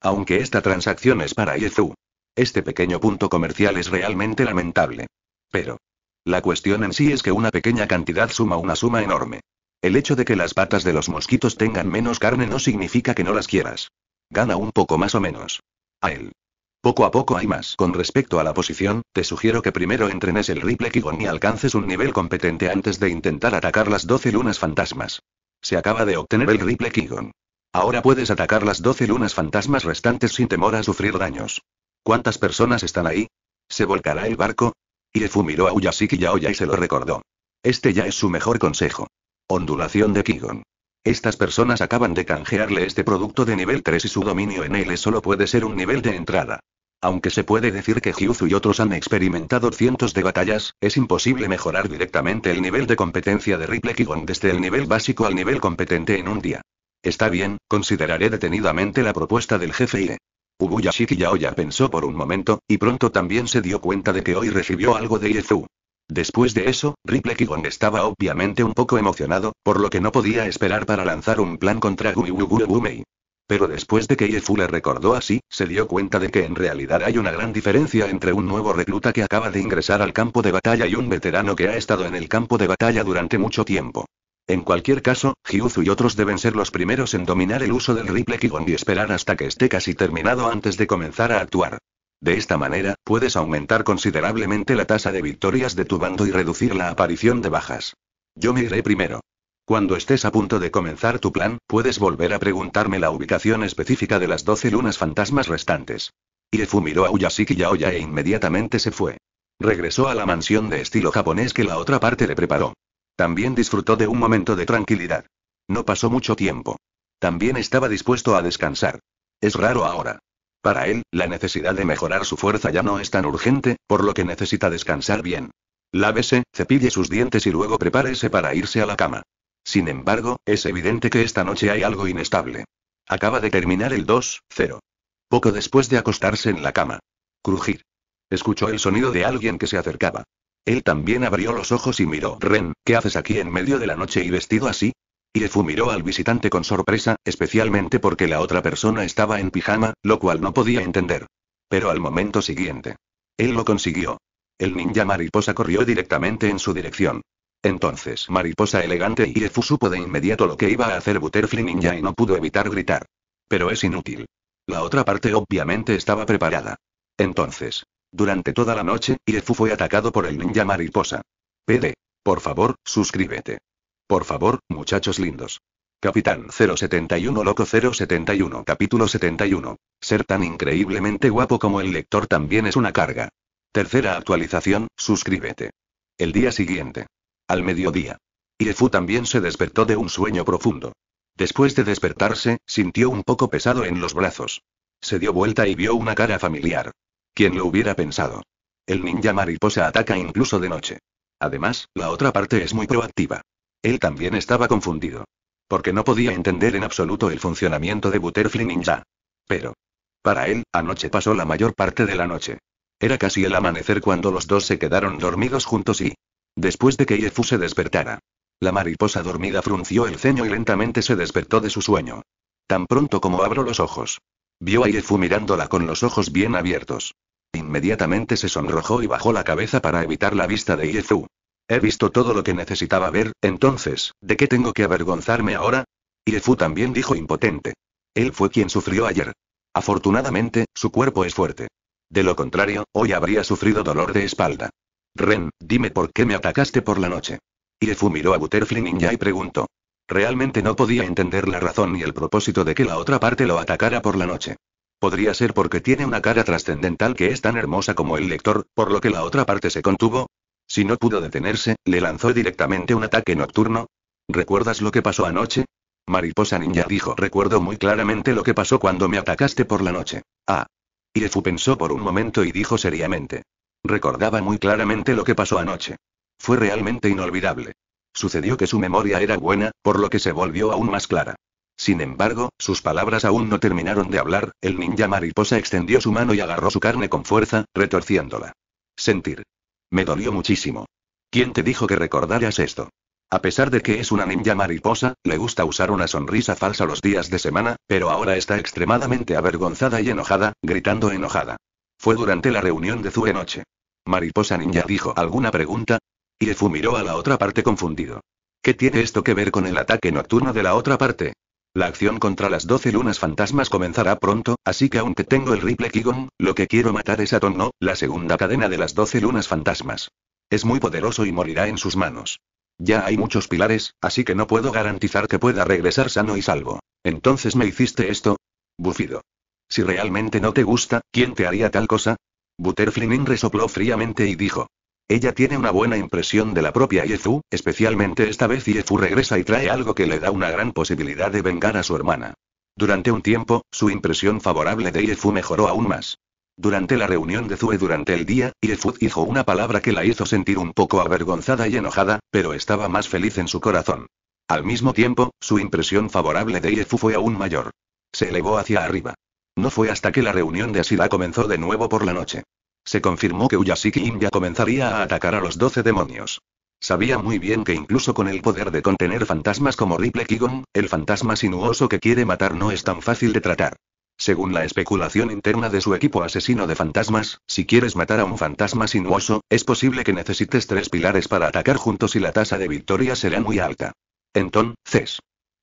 A: aunque esta transacción es para Yezu. Este pequeño punto comercial es realmente lamentable. Pero. La cuestión en sí es que una pequeña cantidad suma una suma enorme. El hecho de que las patas de los mosquitos tengan menos carne no significa que no las quieras. Gana un poco más o menos. A él. Poco a poco hay más. Con respecto a la posición, te sugiero que primero entrenes el Ripple Kigon y alcances un nivel competente antes de intentar atacar las 12 lunas fantasmas. Se acaba de obtener el Ripple Kigon. Ahora puedes atacar las 12 lunas fantasmas restantes sin temor a sufrir daños. ¿Cuántas personas están ahí? ¿Se volcará el barco? le miró a ya Yaoya y se lo recordó. Este ya es su mejor consejo. Ondulación de Kigon. Estas personas acaban de canjearle este producto de nivel 3 y su dominio en él solo puede ser un nivel de entrada. Aunque se puede decir que Hyuzu y otros han experimentado cientos de batallas, es imposible mejorar directamente el nivel de competencia de Ripley Kigon desde el nivel básico al nivel competente en un día. Está bien, consideraré detenidamente la propuesta del jefe y Ubuyashiki Yaoya pensó por un momento, y pronto también se dio cuenta de que hoy recibió algo de Iezu. Después de eso, Ripley Kigon estaba obviamente un poco emocionado, por lo que no podía esperar para lanzar un plan contra Gumei. Pero después de que Iezu le recordó así, se dio cuenta de que en realidad hay una gran diferencia entre un nuevo recluta que acaba de ingresar al campo de batalla y un veterano que ha estado en el campo de batalla durante mucho tiempo. En cualquier caso, Hyuzu y otros deben ser los primeros en dominar el uso del Ripple Kigon y esperar hasta que esté casi terminado antes de comenzar a actuar. De esta manera, puedes aumentar considerablemente la tasa de victorias de tu bando y reducir la aparición de bajas. Yo me iré primero. Cuando estés a punto de comenzar tu plan, puedes volver a preguntarme la ubicación específica de las 12 lunas fantasmas restantes. Iefu miró a Uyashiki Yaoya e inmediatamente se fue. Regresó a la mansión de estilo japonés que la otra parte le preparó. También disfrutó de un momento de tranquilidad. No pasó mucho tiempo. También estaba dispuesto a descansar. Es raro ahora. Para él, la necesidad de mejorar su fuerza ya no es tan urgente, por lo que necesita descansar bien. Lávese, cepille sus dientes y luego prepárese para irse a la cama. Sin embargo, es evidente que esta noche hay algo inestable. Acaba de terminar el 2-0. Poco después de acostarse en la cama. Crujir. Escuchó el sonido de alguien que se acercaba. Él también abrió los ojos y miró. Ren, ¿qué haces aquí en medio de la noche y vestido así? Iefu miró al visitante con sorpresa, especialmente porque la otra persona estaba en pijama, lo cual no podía entender. Pero al momento siguiente. Él lo consiguió. El ninja mariposa corrió directamente en su dirección. Entonces, mariposa elegante y Iefu supo de inmediato lo que iba a hacer Butterfly Ninja y no pudo evitar gritar. Pero es inútil. La otra parte obviamente estaba preparada. Entonces, durante toda la noche, Irefu fue atacado por el ninja mariposa. PD. Por favor, suscríbete. Por favor, muchachos lindos. Capitán 071 Loco 071 Capítulo 71. Ser tan increíblemente guapo como el lector también es una carga. Tercera actualización, suscríbete. El día siguiente. Al mediodía. Irefu también se despertó de un sueño profundo. Después de despertarse, sintió un poco pesado en los brazos. Se dio vuelta y vio una cara familiar. ¿Quién lo hubiera pensado? El ninja mariposa ataca incluso de noche. Además, la otra parte es muy proactiva. Él también estaba confundido. Porque no podía entender en absoluto el funcionamiento de Butterfly Ninja. Pero. Para él, anoche pasó la mayor parte de la noche. Era casi el amanecer cuando los dos se quedaron dormidos juntos y. Después de que Yefu se despertara. La mariposa dormida frunció el ceño y lentamente se despertó de su sueño. Tan pronto como abro los ojos. Vio a Iefu mirándola con los ojos bien abiertos. Inmediatamente se sonrojó y bajó la cabeza para evitar la vista de Iefu. He visto todo lo que necesitaba ver, entonces, ¿de qué tengo que avergonzarme ahora? Iefu también dijo impotente. Él fue quien sufrió ayer. Afortunadamente, su cuerpo es fuerte. De lo contrario, hoy habría sufrido dolor de espalda. Ren, dime por qué me atacaste por la noche. Iefu miró a Butterfly Ninja y preguntó. Realmente no podía entender la razón ni el propósito de que la otra parte lo atacara por la noche. Podría ser porque tiene una cara trascendental que es tan hermosa como el lector, por lo que la otra parte se contuvo. Si no pudo detenerse, le lanzó directamente un ataque nocturno. ¿Recuerdas lo que pasó anoche? Mariposa Ninja dijo, recuerdo muy claramente lo que pasó cuando me atacaste por la noche. Ah. Irefu pensó por un momento y dijo seriamente. Recordaba muy claramente lo que pasó anoche. Fue realmente inolvidable. Sucedió que su memoria era buena, por lo que se volvió aún más clara. Sin embargo, sus palabras aún no terminaron de hablar, el ninja mariposa extendió su mano y agarró su carne con fuerza, retorciéndola. Sentir. Me dolió muchísimo. ¿Quién te dijo que recordarías esto? A pesar de que es una ninja mariposa, le gusta usar una sonrisa falsa los días de semana, pero ahora está extremadamente avergonzada y enojada, gritando enojada. Fue durante la reunión de Zue noche. Mariposa ninja dijo alguna pregunta. Y le miró a la otra parte confundido. ¿Qué tiene esto que ver con el ataque nocturno de la otra parte? La acción contra las doce lunas fantasmas comenzará pronto, así que aunque tengo el Ripley Kigon, lo que quiero matar es a Tonno, la segunda cadena de las doce lunas fantasmas. Es muy poderoso y morirá en sus manos. Ya hay muchos pilares, así que no puedo garantizar que pueda regresar sano y salvo. Entonces me hiciste esto. Bufido. Si realmente no te gusta, ¿quién te haría tal cosa? Butterfly resopló fríamente y dijo. Ella tiene una buena impresión de la propia Yezu, especialmente esta vez Yezu regresa y trae algo que le da una gran posibilidad de vengar a su hermana. Durante un tiempo, su impresión favorable de Yezu mejoró aún más. Durante la reunión de Zue durante el día, Yezu dijo una palabra que la hizo sentir un poco avergonzada y enojada, pero estaba más feliz en su corazón. Al mismo tiempo, su impresión favorable de Yezu fue aún mayor. Se elevó hacia arriba. No fue hasta que la reunión de Asila comenzó de nuevo por la noche se confirmó que Uyasiki India comenzaría a atacar a los doce demonios. Sabía muy bien que incluso con el poder de contener fantasmas como Ripley Kigon, el fantasma sinuoso que quiere matar no es tan fácil de tratar. Según la especulación interna de su equipo asesino de fantasmas, si quieres matar a un fantasma sinuoso, es posible que necesites tres pilares para atacar juntos y la tasa de victoria será muy alta. Entonces,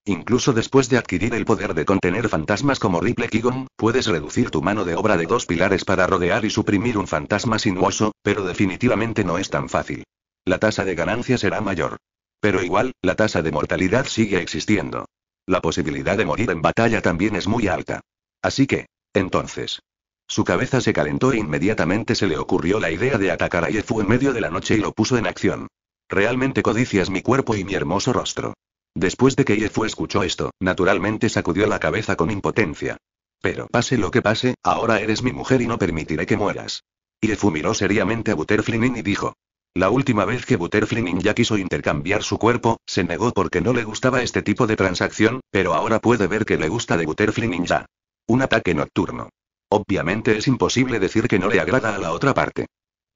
A: Incluso después de adquirir el poder de contener fantasmas como Ripley Kigon, puedes reducir tu mano de obra de dos pilares para rodear y suprimir un fantasma sinuoso, pero definitivamente no es tan fácil. La tasa de ganancia será mayor. Pero igual, la tasa de mortalidad sigue existiendo. La posibilidad de morir en batalla también es muy alta. Así que, entonces. Su cabeza se calentó e inmediatamente se le ocurrió la idea de atacar a Yefu en medio de la noche y lo puso en acción. Realmente codicias mi cuerpo y mi hermoso rostro. Después de que Yefu escuchó esto, naturalmente sacudió la cabeza con impotencia. Pero pase lo que pase, ahora eres mi mujer y no permitiré que mueras. Yefu miró seriamente a Butterflinin y dijo. La última vez que Butterflinin ya quiso intercambiar su cuerpo, se negó porque no le gustaba este tipo de transacción, pero ahora puede ver que le gusta de Butterflinin ya. Un ataque nocturno. Obviamente es imposible decir que no le agrada a la otra parte.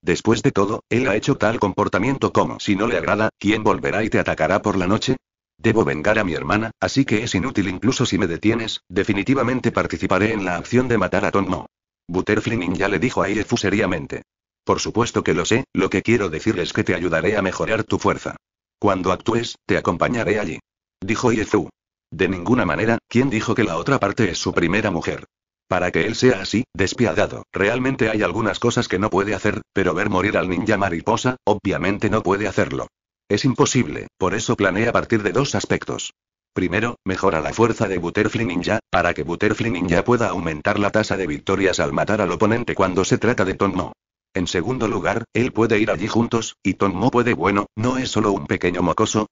A: Después de todo, él ha hecho tal comportamiento como si no le agrada, ¿quién volverá y te atacará por la noche? Debo vengar a mi hermana, así que es inútil incluso si me detienes, definitivamente participaré en la acción de matar a Tom No. Butterfly ya le dijo a Iezu seriamente. Por supuesto que lo sé, lo que quiero decir es que te ayudaré a mejorar tu fuerza. Cuando actúes, te acompañaré allí. Dijo Iezu. De ninguna manera, ¿quién dijo que la otra parte es su primera mujer? Para que él sea así, despiadado, realmente hay algunas cosas que no puede hacer, pero ver morir al ninja mariposa, obviamente no puede hacerlo. Es imposible, por eso planea partir de dos aspectos. Primero, mejora la fuerza de Butterfly Ninja, para que Butterfly Ninja pueda aumentar la tasa de victorias al matar al oponente cuando se trata de Tonmo. En segundo lugar, él puede ir allí juntos, y Tonmo puede, bueno, no es solo un pequeño mocoso.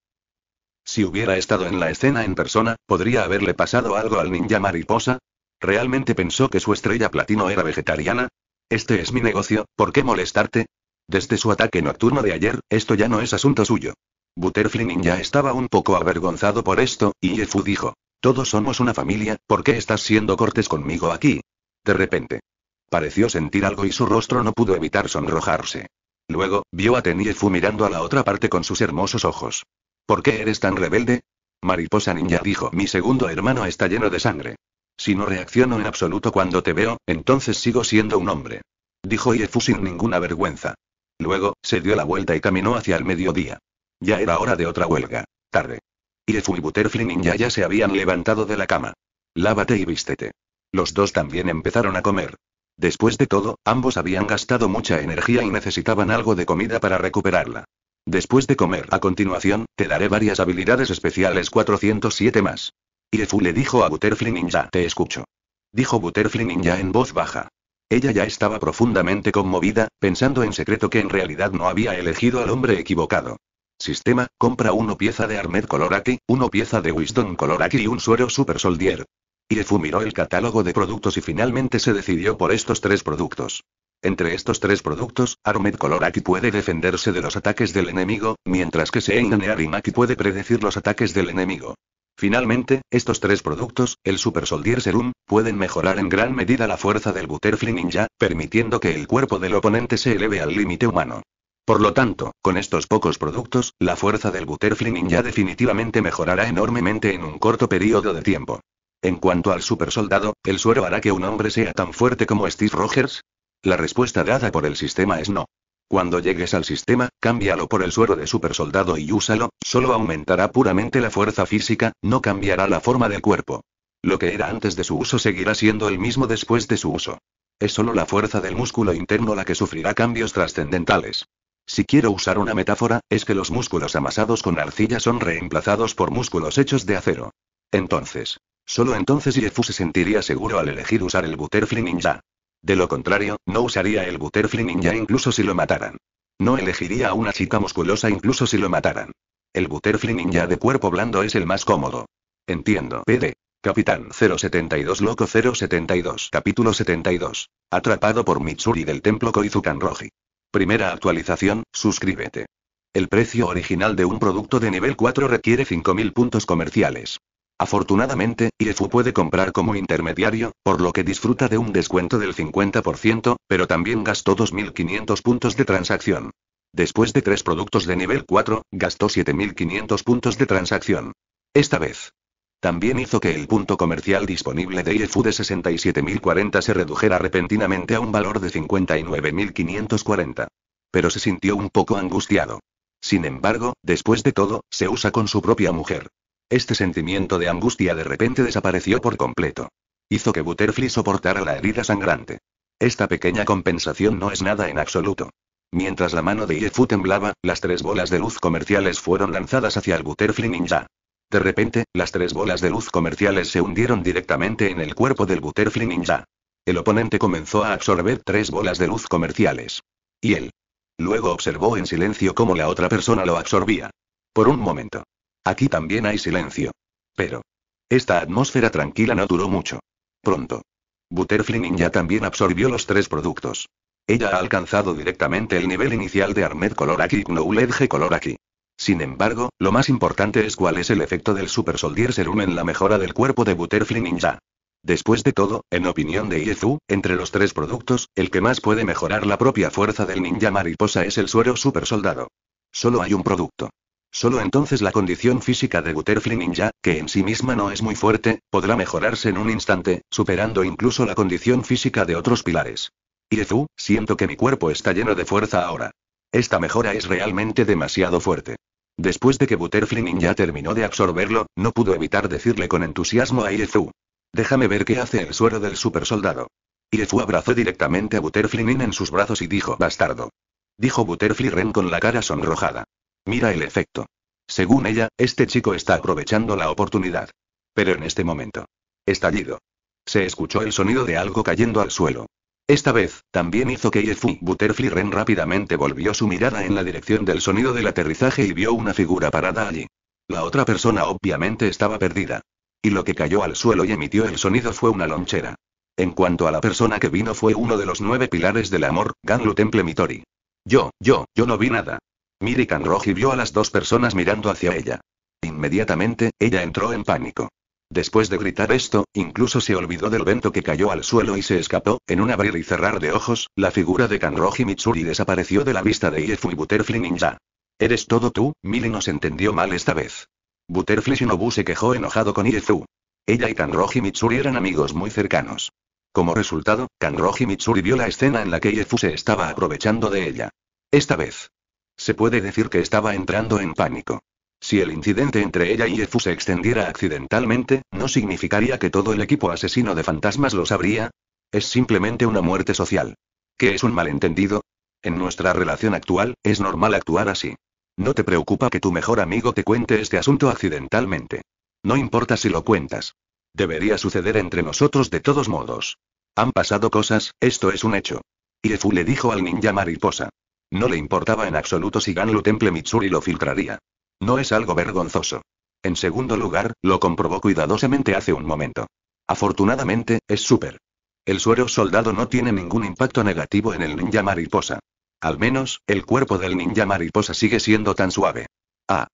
A: Si hubiera estado en la escena en persona, ¿podría haberle pasado algo al ninja mariposa? ¿Realmente pensó que su estrella platino era vegetariana? Este es mi negocio, ¿por qué molestarte? Desde su ataque nocturno de ayer, esto ya no es asunto suyo. Butterfly ya estaba un poco avergonzado por esto, y Yefu dijo. Todos somos una familia, ¿por qué estás siendo cortes conmigo aquí? De repente. Pareció sentir algo y su rostro no pudo evitar sonrojarse. Luego, vio a Teniefu mirando a la otra parte con sus hermosos ojos. ¿Por qué eres tan rebelde? Mariposa ninja dijo, mi segundo hermano está lleno de sangre. Si no reacciono en absoluto cuando te veo, entonces sigo siendo un hombre. Dijo Yefu sin ninguna vergüenza. Luego, se dio la vuelta y caminó hacia el mediodía. Ya era hora de otra huelga. Tarde. Irefu y Butterfly Ninja ya se habían levantado de la cama. Lávate y vístete. Los dos también empezaron a comer. Después de todo, ambos habían gastado mucha energía y necesitaban algo de comida para recuperarla. Después de comer a continuación, te daré varias habilidades especiales 407 más. Irefu le dijo a Butterfly Ninja, te escucho. Dijo Butterfly Ninja en voz baja. Ella ya estaba profundamente conmovida, pensando en secreto que en realidad no había elegido al hombre equivocado. Sistema, compra uno pieza de Armed Coloraki, uno pieza de Wisdom Coloraki y un suero Super Soldier. le miró el catálogo de productos y finalmente se decidió por estos tres productos. Entre estos tres productos, Armed Coloraki puede defenderse de los ataques del enemigo, mientras que y Arimaki puede predecir los ataques del enemigo. Finalmente, estos tres productos, el Super Soldier Serum, pueden mejorar en gran medida la fuerza del Butterfly Ninja, permitiendo que el cuerpo del oponente se eleve al límite humano. Por lo tanto, con estos pocos productos, la fuerza del Butterfly Ninja definitivamente mejorará enormemente en un corto periodo de tiempo. En cuanto al super soldado, ¿el suero hará que un hombre sea tan fuerte como Steve Rogers? La respuesta dada por el sistema es no. Cuando llegues al sistema, cámbialo por el suero de supersoldado y úsalo, solo aumentará puramente la fuerza física, no cambiará la forma del cuerpo. Lo que era antes de su uso seguirá siendo el mismo después de su uso. Es solo la fuerza del músculo interno la que sufrirá cambios trascendentales. Si quiero usar una metáfora, es que los músculos amasados con arcilla son reemplazados por músculos hechos de acero. Entonces. Solo entonces Jefu se sentiría seguro al elegir usar el Butterfly Ninja. De lo contrario, no usaría el Butterfly Ninja incluso si lo mataran. No elegiría a una chica musculosa incluso si lo mataran. El Butterfly Ninja de cuerpo blando es el más cómodo. Entiendo. PD. Capitán 072 Loco 072 Capítulo 72. Atrapado por Mitsuri del templo Koizukan Roji. Primera actualización, suscríbete. El precio original de un producto de nivel 4 requiere 5.000 puntos comerciales. Afortunadamente, IEFU puede comprar como intermediario, por lo que disfruta de un descuento del 50%, pero también gastó 2.500 puntos de transacción. Después de tres productos de nivel 4, gastó 7.500 puntos de transacción. Esta vez. También hizo que el punto comercial disponible de IEFU de 67.040 se redujera repentinamente a un valor de 59.540. Pero se sintió un poco angustiado. Sin embargo, después de todo, se usa con su propia mujer. Este sentimiento de angustia de repente desapareció por completo. Hizo que Butterfly soportara la herida sangrante. Esta pequeña compensación no es nada en absoluto. Mientras la mano de Yefu temblaba, las tres bolas de luz comerciales fueron lanzadas hacia el Butterfly Ninja. De repente, las tres bolas de luz comerciales se hundieron directamente en el cuerpo del Butterfly Ninja. El oponente comenzó a absorber tres bolas de luz comerciales. Y él. Luego observó en silencio cómo la otra persona lo absorbía. Por un momento. Aquí también hay silencio. Pero. Esta atmósfera tranquila no duró mucho. Pronto. Butterfly Ninja también absorbió los tres productos. Ella ha alcanzado directamente el nivel inicial de Armed aquí y Knowledge color aquí. Sin embargo, lo más importante es cuál es el efecto del Super Soldier Serum en la mejora del cuerpo de Butterfly Ninja. Después de todo, en opinión de Iezu, entre los tres productos, el que más puede mejorar la propia fuerza del ninja mariposa es el suero super soldado. Solo hay un producto. Solo entonces la condición física de Butterfly Ninja, que en sí misma no es muy fuerte, podrá mejorarse en un instante, superando incluso la condición física de otros pilares. Irezu, siento que mi cuerpo está lleno de fuerza ahora. Esta mejora es realmente demasiado fuerte. Después de que Butterfly Ninja terminó de absorberlo, no pudo evitar decirle con entusiasmo a Irezu. Déjame ver qué hace el suero del Super supersoldado. Irezu abrazó directamente a Butterfly Nin en sus brazos y dijo, bastardo. Dijo Butterfly Ren con la cara sonrojada. Mira el efecto. Según ella, este chico está aprovechando la oportunidad. Pero en este momento. Estallido. Se escuchó el sonido de algo cayendo al suelo. Esta vez, también hizo que Yefu Butterfly Ren rápidamente volvió su mirada en la dirección del sonido del aterrizaje y vio una figura parada allí. La otra persona obviamente estaba perdida. Y lo que cayó al suelo y emitió el sonido fue una lonchera. En cuanto a la persona que vino fue uno de los nueve pilares del amor, Ganlu Temple Mitori. Yo, yo, yo no vi nada. Miri Kanroji vio a las dos personas mirando hacia ella. Inmediatamente, ella entró en pánico. Después de gritar esto, incluso se olvidó del vento que cayó al suelo y se escapó, en un abrir y cerrar de ojos, la figura de Kanroji Mitsuri desapareció de la vista de Iefu y Butterfly Ninja. ¿Eres todo tú? Miri nos entendió mal esta vez. Butterfly Shinobu se quejó enojado con Iefu. Ella y Kanroji Mitsuri eran amigos muy cercanos. Como resultado, Kanroji Mitsuri vio la escena en la que Iefu se estaba aprovechando de ella. Esta vez, se puede decir que estaba entrando en pánico. Si el incidente entre ella y Efu se extendiera accidentalmente, ¿no significaría que todo el equipo asesino de fantasmas lo sabría? Es simplemente una muerte social. ¿Qué es un malentendido? En nuestra relación actual, es normal actuar así. No te preocupa que tu mejor amigo te cuente este asunto accidentalmente. No importa si lo cuentas. Debería suceder entre nosotros de todos modos. Han pasado cosas, esto es un hecho. Efu le dijo al ninja mariposa. No le importaba en absoluto si Ganlu Temple Mitsuri lo filtraría. No es algo vergonzoso. En segundo lugar, lo comprobó cuidadosamente hace un momento. Afortunadamente, es súper. El suero soldado no tiene ningún impacto negativo en el ninja mariposa. Al menos, el cuerpo del ninja mariposa sigue siendo tan suave. Ah.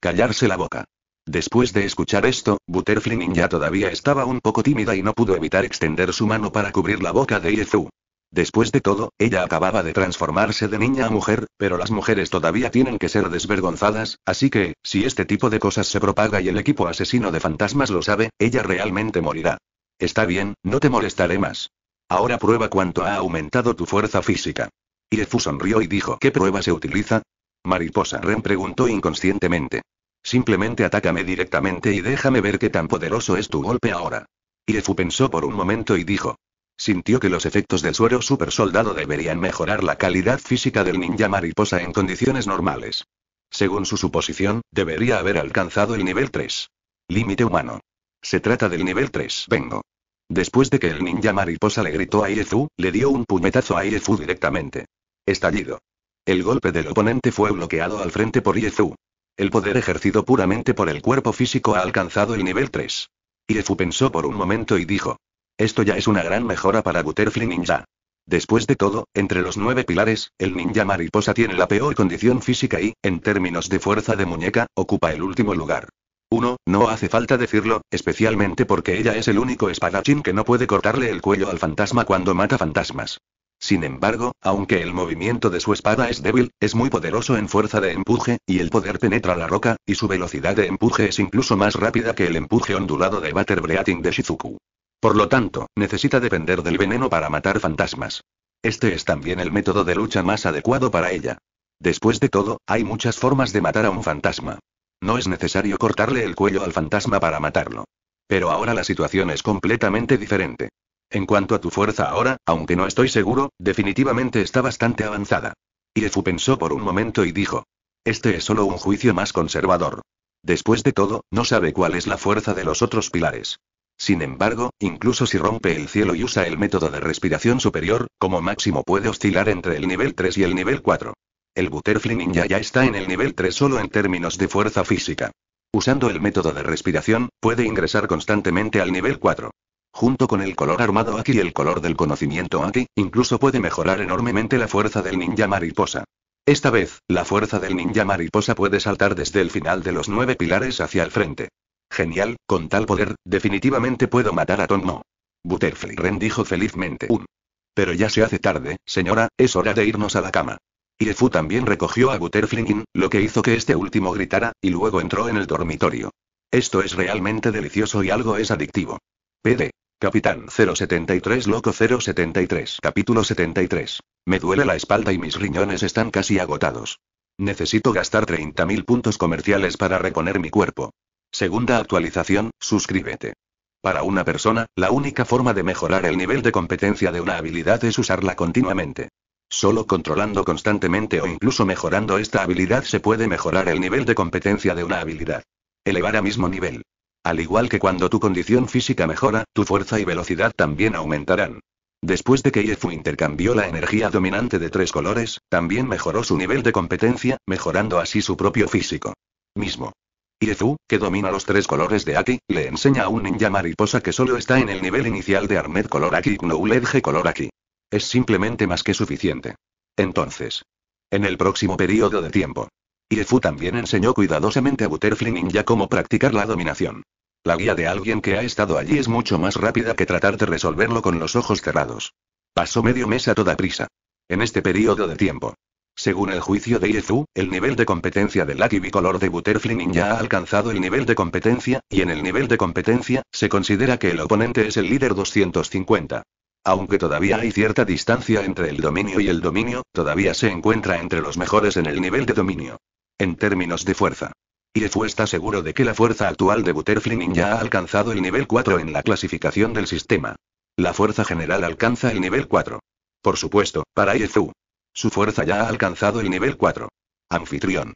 A: Callarse la boca. Después de escuchar esto, Butterfly Ninja todavía estaba un poco tímida y no pudo evitar extender su mano para cubrir la boca de Iezu. Después de todo, ella acababa de transformarse de niña a mujer, pero las mujeres todavía tienen que ser desvergonzadas, así que, si este tipo de cosas se propaga y el equipo asesino de fantasmas lo sabe, ella realmente morirá. Está bien, no te molestaré más. Ahora prueba cuánto ha aumentado tu fuerza física. Iefu sonrió y dijo, ¿qué prueba se utiliza? Mariposa Ren preguntó inconscientemente. Simplemente atácame directamente y déjame ver qué tan poderoso es tu golpe ahora. Iefu pensó por un momento y dijo, Sintió que los efectos del suero supersoldado deberían mejorar la calidad física del ninja mariposa en condiciones normales. Según su suposición, debería haber alcanzado el nivel 3. Límite humano. Se trata del nivel 3. Vengo. Después de que el ninja mariposa le gritó a Iezu, le dio un puñetazo a Iezu directamente. Estallido. El golpe del oponente fue bloqueado al frente por Iezu. El poder ejercido puramente por el cuerpo físico ha alcanzado el nivel 3. Iezu pensó por un momento y dijo, esto ya es una gran mejora para Butterfly Ninja. Después de todo, entre los nueve pilares, el ninja mariposa tiene la peor condición física y, en términos de fuerza de muñeca, ocupa el último lugar. Uno, no hace falta decirlo, especialmente porque ella es el único espadachín que no puede cortarle el cuello al fantasma cuando mata fantasmas. Sin embargo, aunque el movimiento de su espada es débil, es muy poderoso en fuerza de empuje, y el poder penetra la roca, y su velocidad de empuje es incluso más rápida que el empuje ondulado de Butterbreating de Shizuku. Por lo tanto, necesita depender del veneno para matar fantasmas. Este es también el método de lucha más adecuado para ella. Después de todo, hay muchas formas de matar a un fantasma. No es necesario cortarle el cuello al fantasma para matarlo. Pero ahora la situación es completamente diferente. En cuanto a tu fuerza ahora, aunque no estoy seguro, definitivamente está bastante avanzada. Irefu pensó por un momento y dijo. Este es solo un juicio más conservador. Después de todo, no sabe cuál es la fuerza de los otros pilares. Sin embargo, incluso si rompe el cielo y usa el método de respiración superior, como máximo puede oscilar entre el nivel 3 y el nivel 4. El Butterfly Ninja ya está en el nivel 3 solo en términos de fuerza física. Usando el método de respiración, puede ingresar constantemente al nivel 4. Junto con el color armado Aki y el color del conocimiento Aki, incluso puede mejorar enormemente la fuerza del ninja mariposa. Esta vez, la fuerza del ninja mariposa puede saltar desde el final de los nueve pilares hacia el frente. Genial, con tal poder, definitivamente puedo matar a No.» Butterfly Ren dijo felizmente Pero ya se hace tarde, señora, es hora de irnos a la cama. Irefu también recogió a Butterfly, lo que hizo que este último gritara, y luego entró en el dormitorio. Esto es realmente delicioso y algo es adictivo. PD. Capitán 073 Loco 073 Capítulo 73. Me duele la espalda y mis riñones están casi agotados. Necesito gastar 30.000 puntos comerciales para reponer mi cuerpo. Segunda actualización, suscríbete. Para una persona, la única forma de mejorar el nivel de competencia de una habilidad es usarla continuamente. Solo controlando constantemente o incluso mejorando esta habilidad se puede mejorar el nivel de competencia de una habilidad. Elevar a mismo nivel. Al igual que cuando tu condición física mejora, tu fuerza y velocidad también aumentarán. Después de que Yefu intercambió la energía dominante de tres colores, también mejoró su nivel de competencia, mejorando así su propio físico. Mismo. Iezu, que domina los tres colores de Aki, le enseña a un ninja mariposa que solo está en el nivel inicial de Armed color Aki y color Aki. Es simplemente más que suficiente. Entonces. En el próximo periodo de tiempo. Iezu también enseñó cuidadosamente a Butterfly Ninja cómo practicar la dominación. La guía de alguien que ha estado allí es mucho más rápida que tratar de resolverlo con los ojos cerrados. Pasó medio mes a toda prisa. En este periodo de tiempo, según el juicio de Iezu, el nivel de competencia del Lucky Bicolor de Butterfly ya ha alcanzado el nivel de competencia, y en el nivel de competencia, se considera que el oponente es el líder 250. Aunque todavía hay cierta distancia entre el dominio y el dominio, todavía se encuentra entre los mejores en el nivel de dominio. En términos de fuerza. Iezu está seguro de que la fuerza actual de Butterfly ya ha alcanzado el nivel 4 en la clasificación del sistema. La fuerza general alcanza el nivel 4. Por supuesto, para Iezu. Su fuerza ya ha alcanzado el nivel 4. Anfitrión.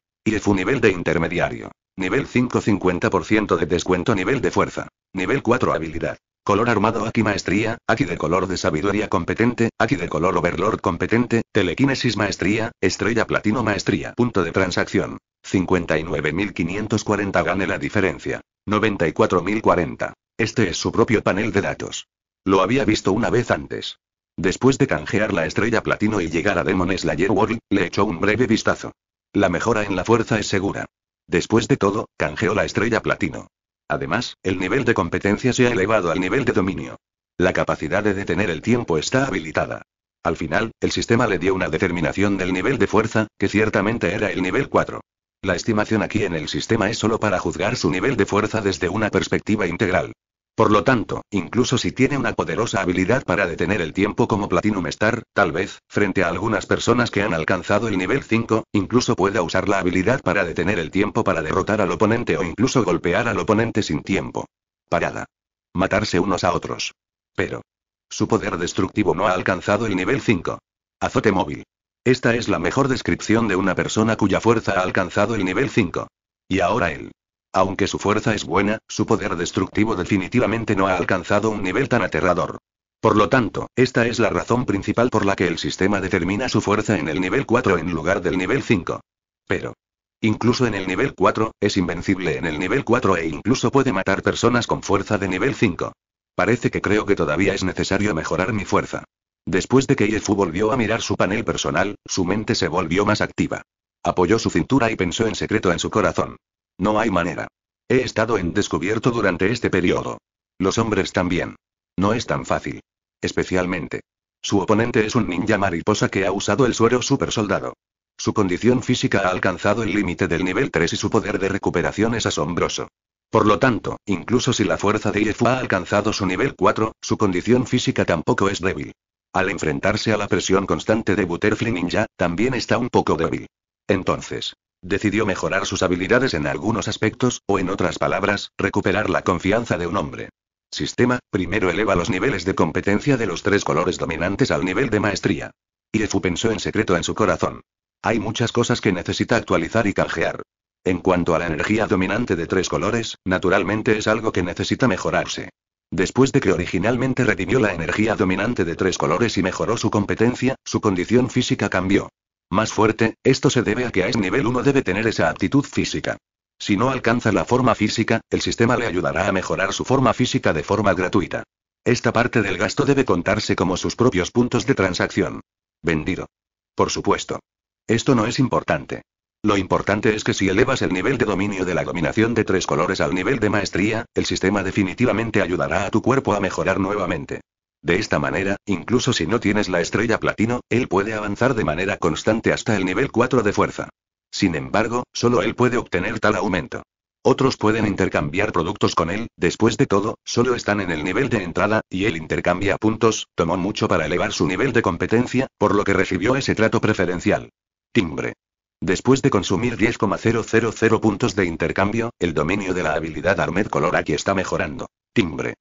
A: un nivel de intermediario. Nivel 5 50% de descuento nivel de fuerza. Nivel 4 habilidad. Color armado aquí maestría, aquí de color de sabiduría competente, aquí de color overlord competente, telequinesis maestría, estrella platino maestría. Punto de transacción. 59.540 gane la diferencia. 94.040. Este es su propio panel de datos. Lo había visto una vez antes. Después de canjear la estrella platino y llegar a Demon Slayer World, le echó un breve vistazo. La mejora en la fuerza es segura. Después de todo, canjeó la estrella platino. Además, el nivel de competencia se ha elevado al nivel de dominio. La capacidad de detener el tiempo está habilitada. Al final, el sistema le dio una determinación del nivel de fuerza, que ciertamente era el nivel 4. La estimación aquí en el sistema es solo para juzgar su nivel de fuerza desde una perspectiva integral. Por lo tanto, incluso si tiene una poderosa habilidad para detener el tiempo como Platinum Star, tal vez, frente a algunas personas que han alcanzado el nivel 5, incluso pueda usar la habilidad para detener el tiempo para derrotar al oponente o incluso golpear al oponente sin tiempo. Parada. Matarse unos a otros. Pero. Su poder destructivo no ha alcanzado el nivel 5. Azote móvil. Esta es la mejor descripción de una persona cuya fuerza ha alcanzado el nivel 5. Y ahora él. Aunque su fuerza es buena, su poder destructivo definitivamente no ha alcanzado un nivel tan aterrador. Por lo tanto, esta es la razón principal por la que el sistema determina su fuerza en el nivel 4 en lugar del nivel 5. Pero, incluso en el nivel 4, es invencible en el nivel 4 e incluso puede matar personas con fuerza de nivel 5. Parece que creo que todavía es necesario mejorar mi fuerza. Después de que Yefu volvió a mirar su panel personal, su mente se volvió más activa. Apoyó su cintura y pensó en secreto en su corazón. No hay manera. He estado en descubierto durante este periodo. Los hombres también. No es tan fácil. Especialmente. Su oponente es un ninja mariposa que ha usado el suero supersoldado. Su condición física ha alcanzado el límite del nivel 3 y su poder de recuperación es asombroso. Por lo tanto, incluso si la fuerza de IFU ha alcanzado su nivel 4, su condición física tampoco es débil. Al enfrentarse a la presión constante de Butterfly Ninja, también está un poco débil. Entonces, Decidió mejorar sus habilidades en algunos aspectos, o en otras palabras, recuperar la confianza de un hombre. Sistema, primero eleva los niveles de competencia de los tres colores dominantes al nivel de maestría. Irefu pensó en secreto en su corazón. Hay muchas cosas que necesita actualizar y canjear. En cuanto a la energía dominante de tres colores, naturalmente es algo que necesita mejorarse. Después de que originalmente redimió la energía dominante de tres colores y mejoró su competencia, su condición física cambió. Más fuerte, esto se debe a que a ese nivel uno debe tener esa aptitud física. Si no alcanza la forma física, el sistema le ayudará a mejorar su forma física de forma gratuita. Esta parte del gasto debe contarse como sus propios puntos de transacción. Vendido. Por supuesto. Esto no es importante. Lo importante es que si elevas el nivel de dominio de la dominación de tres colores al nivel de maestría, el sistema definitivamente ayudará a tu cuerpo a mejorar nuevamente. De esta manera, incluso si no tienes la estrella platino, él puede avanzar de manera constante hasta el nivel 4 de fuerza. Sin embargo, solo él puede obtener tal aumento. Otros pueden intercambiar productos con él, después de todo, solo están en el nivel de entrada, y él intercambia puntos, tomó mucho para elevar su nivel de competencia, por lo que recibió ese trato preferencial. Timbre. Después de consumir 10,000 puntos de intercambio, el dominio de la habilidad Armed Color aquí está mejorando. Timbre.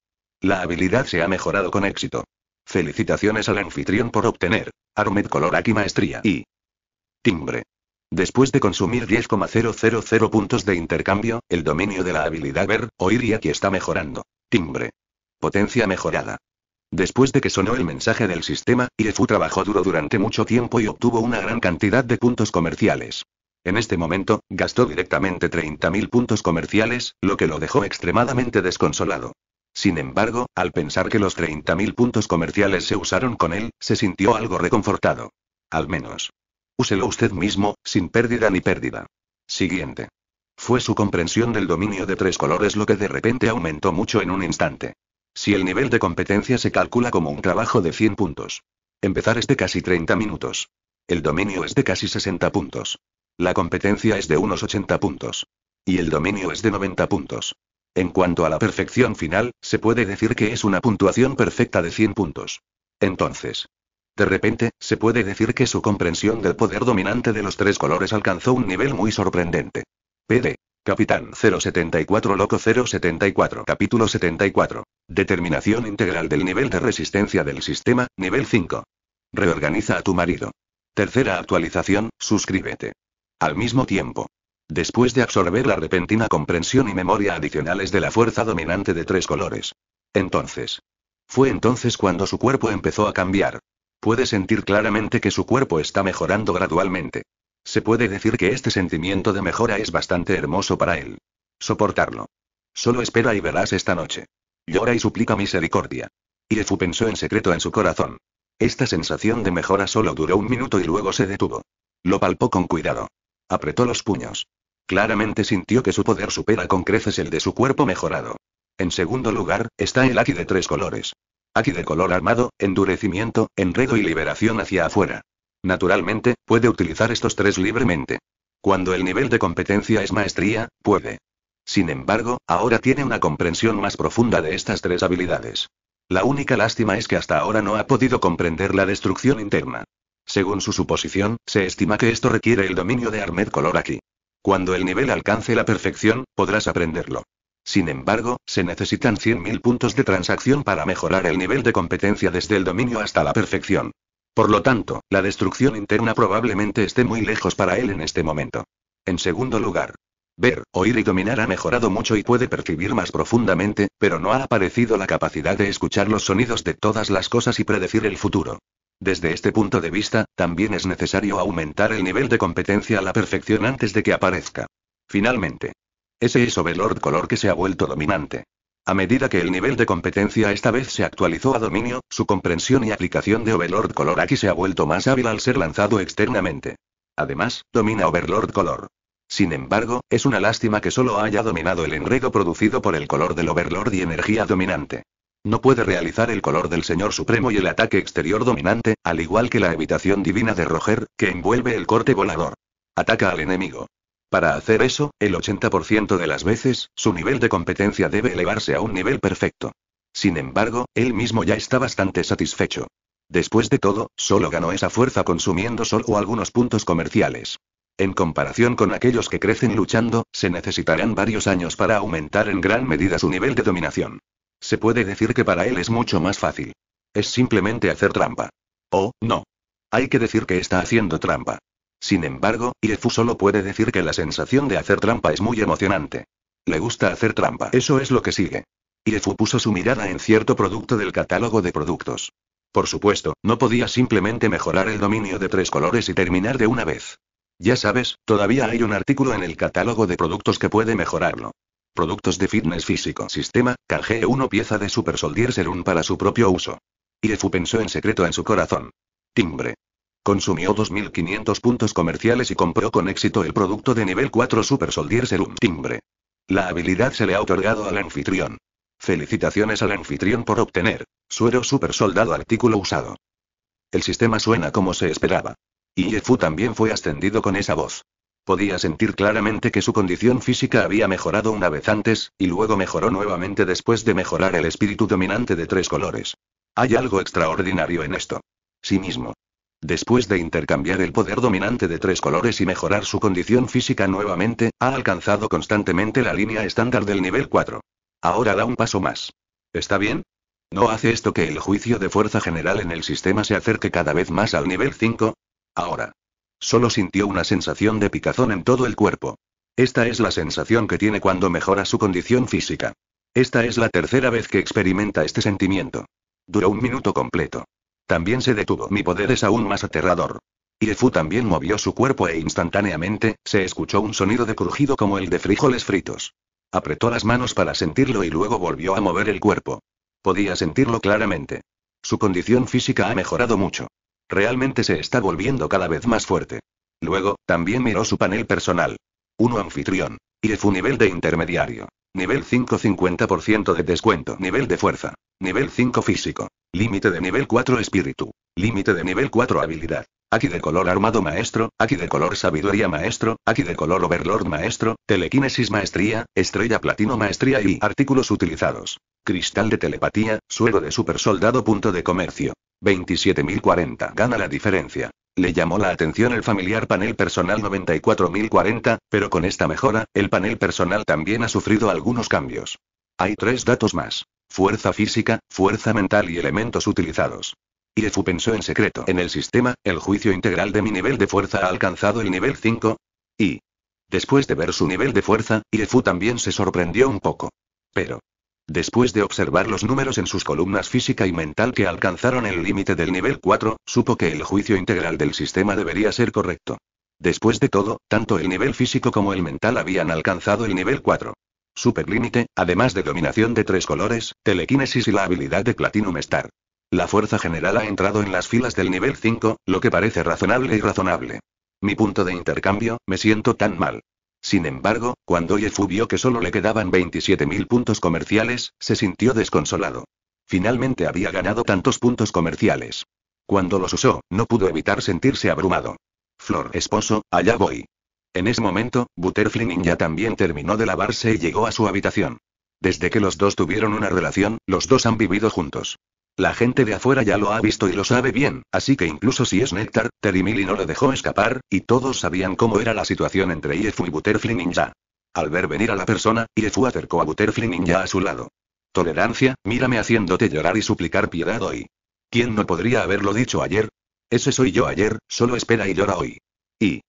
A: La habilidad se ha mejorado con éxito. Felicitaciones al anfitrión por obtener Armed Color Aki Maestría y Timbre. Después de consumir 10,000 puntos de intercambio, el dominio de la habilidad Ver, Oír y Aquí está mejorando. Timbre. Potencia mejorada. Después de que sonó el mensaje del sistema, Irefu trabajó duro durante mucho tiempo y obtuvo una gran cantidad de puntos comerciales. En este momento, gastó directamente 30.000 puntos comerciales, lo que lo dejó extremadamente desconsolado. Sin embargo, al pensar que los 30.000 puntos comerciales se usaron con él, se sintió algo reconfortado. Al menos. Úselo usted mismo, sin pérdida ni pérdida. Siguiente. Fue su comprensión del dominio de tres colores lo que de repente aumentó mucho en un instante. Si el nivel de competencia se calcula como un trabajo de 100 puntos. Empezar es de casi 30 minutos. El dominio es de casi 60 puntos. La competencia es de unos 80 puntos. Y el dominio es de 90 puntos. En cuanto a la perfección final, se puede decir que es una puntuación perfecta de 100 puntos. Entonces, de repente, se puede decir que su comprensión del poder dominante de los tres colores alcanzó un nivel muy sorprendente. PD. Capitán 074 Loco 074 Capítulo 74. Determinación integral del nivel de resistencia del sistema, nivel 5. Reorganiza a tu marido. Tercera actualización, suscríbete. Al mismo tiempo después de absorber la repentina comprensión y memoria adicionales de la fuerza dominante de tres colores. Entonces. Fue entonces cuando su cuerpo empezó a cambiar. Puede sentir claramente que su cuerpo está mejorando gradualmente. Se puede decir que este sentimiento de mejora es bastante hermoso para él. Soportarlo. Solo espera y verás esta noche. Llora y suplica misericordia. Irefu pensó en secreto en su corazón. Esta sensación de mejora solo duró un minuto y luego se detuvo. Lo palpó con cuidado. Apretó los puños. Claramente sintió que su poder supera con creces el de su cuerpo mejorado. En segundo lugar, está el Aki de tres colores. Aki de color armado, endurecimiento, enredo y liberación hacia afuera. Naturalmente, puede utilizar estos tres libremente. Cuando el nivel de competencia es maestría, puede. Sin embargo, ahora tiene una comprensión más profunda de estas tres habilidades. La única lástima es que hasta ahora no ha podido comprender la destrucción interna. Según su suposición, se estima que esto requiere el dominio de Armed Color aquí. Cuando el nivel alcance la perfección, podrás aprenderlo. Sin embargo, se necesitan 100.000 puntos de transacción para mejorar el nivel de competencia desde el dominio hasta la perfección. Por lo tanto, la destrucción interna probablemente esté muy lejos para él en este momento. En segundo lugar, ver, oír y dominar ha mejorado mucho y puede percibir más profundamente, pero no ha aparecido la capacidad de escuchar los sonidos de todas las cosas y predecir el futuro. Desde este punto de vista, también es necesario aumentar el nivel de competencia a la perfección antes de que aparezca. Finalmente. Ese es Overlord color que se ha vuelto dominante. A medida que el nivel de competencia esta vez se actualizó a dominio, su comprensión y aplicación de Overlord Color aquí se ha vuelto más hábil al ser lanzado externamente. Además, domina Overlord Color. Sin embargo, es una lástima que solo haya dominado el enredo producido por el color del Overlord y energía dominante. No puede realizar el color del Señor Supremo y el ataque exterior dominante, al igual que la evitación divina de Roger, que envuelve el corte volador. Ataca al enemigo. Para hacer eso, el 80% de las veces, su nivel de competencia debe elevarse a un nivel perfecto. Sin embargo, él mismo ya está bastante satisfecho. Después de todo, solo ganó esa fuerza consumiendo sol o algunos puntos comerciales. En comparación con aquellos que crecen luchando, se necesitarán varios años para aumentar en gran medida su nivel de dominación. Se puede decir que para él es mucho más fácil. Es simplemente hacer trampa. O, no. Hay que decir que está haciendo trampa. Sin embargo, Ifu solo puede decir que la sensación de hacer trampa es muy emocionante. Le gusta hacer trampa. Eso es lo que sigue. Ifu puso su mirada en cierto producto del catálogo de productos. Por supuesto, no podía simplemente mejorar el dominio de tres colores y terminar de una vez. Ya sabes, todavía hay un artículo en el catálogo de productos que puede mejorarlo. Productos de fitness físico. Sistema, cargé 1 pieza de Super Soldier Serum para su propio uso. IEFU pensó en secreto en su corazón. Timbre. Consumió 2.500 puntos comerciales y compró con éxito el producto de nivel 4 Super Soldier Serum. Timbre. La habilidad se le ha otorgado al anfitrión. Felicitaciones al anfitrión por obtener. Suero Super Soldado artículo usado. El sistema suena como se esperaba. Y Yefu también fue ascendido con esa voz. Podía sentir claramente que su condición física había mejorado una vez antes, y luego mejoró nuevamente después de mejorar el espíritu dominante de tres colores. Hay algo extraordinario en esto. Sí mismo. Después de intercambiar el poder dominante de tres colores y mejorar su condición física nuevamente, ha alcanzado constantemente la línea estándar del nivel 4. Ahora da un paso más. ¿Está bien? ¿No hace esto que el juicio de fuerza general en el sistema se acerque cada vez más al nivel 5? Ahora. Solo sintió una sensación de picazón en todo el cuerpo. Esta es la sensación que tiene cuando mejora su condición física. Esta es la tercera vez que experimenta este sentimiento. Duró un minuto completo. También se detuvo. Mi poder es aún más aterrador. Irefu también movió su cuerpo e instantáneamente, se escuchó un sonido de crujido como el de frijoles fritos. Apretó las manos para sentirlo y luego volvió a mover el cuerpo. Podía sentirlo claramente. Su condición física ha mejorado mucho. Realmente se está volviendo cada vez más fuerte. Luego, también miró su panel personal. Uno anfitrión. Y un nivel de intermediario. Nivel 5 50% de descuento. Nivel de fuerza. Nivel 5 físico. Límite de nivel 4 espíritu. Límite de nivel 4 habilidad. Aquí de color armado maestro, aquí de color sabiduría maestro, aquí de color overlord maestro, telequinesis maestría, estrella platino maestría y artículos utilizados. Cristal de telepatía, suero de super punto de comercio. 27.040. Gana la diferencia. Le llamó la atención el familiar panel personal 94.040, pero con esta mejora, el panel personal también ha sufrido algunos cambios. Hay tres datos más. Fuerza física, fuerza mental y elementos utilizados. Iefu pensó en secreto en el sistema, el juicio integral de mi nivel de fuerza ha alcanzado el nivel 5. Y. Después de ver su nivel de fuerza, Iefu también se sorprendió un poco. Pero, Después de observar los números en sus columnas física y mental que alcanzaron el límite del nivel 4, supo que el juicio integral del sistema debería ser correcto. Después de todo, tanto el nivel físico como el mental habían alcanzado el nivel 4. Superlímite, además de dominación de tres colores, telequinesis y la habilidad de Platinum Star. La fuerza general ha entrado en las filas del nivel 5, lo que parece razonable y razonable. Mi punto de intercambio, me siento tan mal. Sin embargo, cuando Yefu vio que solo le quedaban 27.000 puntos comerciales, se sintió desconsolado. Finalmente había ganado tantos puntos comerciales. Cuando los usó, no pudo evitar sentirse abrumado. Flor, esposo, allá voy. En ese momento, Butterfly ya también terminó de lavarse y llegó a su habitación. Desde que los dos tuvieron una relación, los dos han vivido juntos. La gente de afuera ya lo ha visto y lo sabe bien, así que incluso si es néctar, Terimili no lo dejó escapar, y todos sabían cómo era la situación entre Iefu y Butterfly Ninja. Al ver venir a la persona, Iefu acercó a Butterfly Ninja a su lado. Tolerancia, mírame haciéndote llorar y suplicar piedad hoy. ¿Quién no podría haberlo dicho ayer? Ese soy yo ayer, solo espera y llora hoy. Y...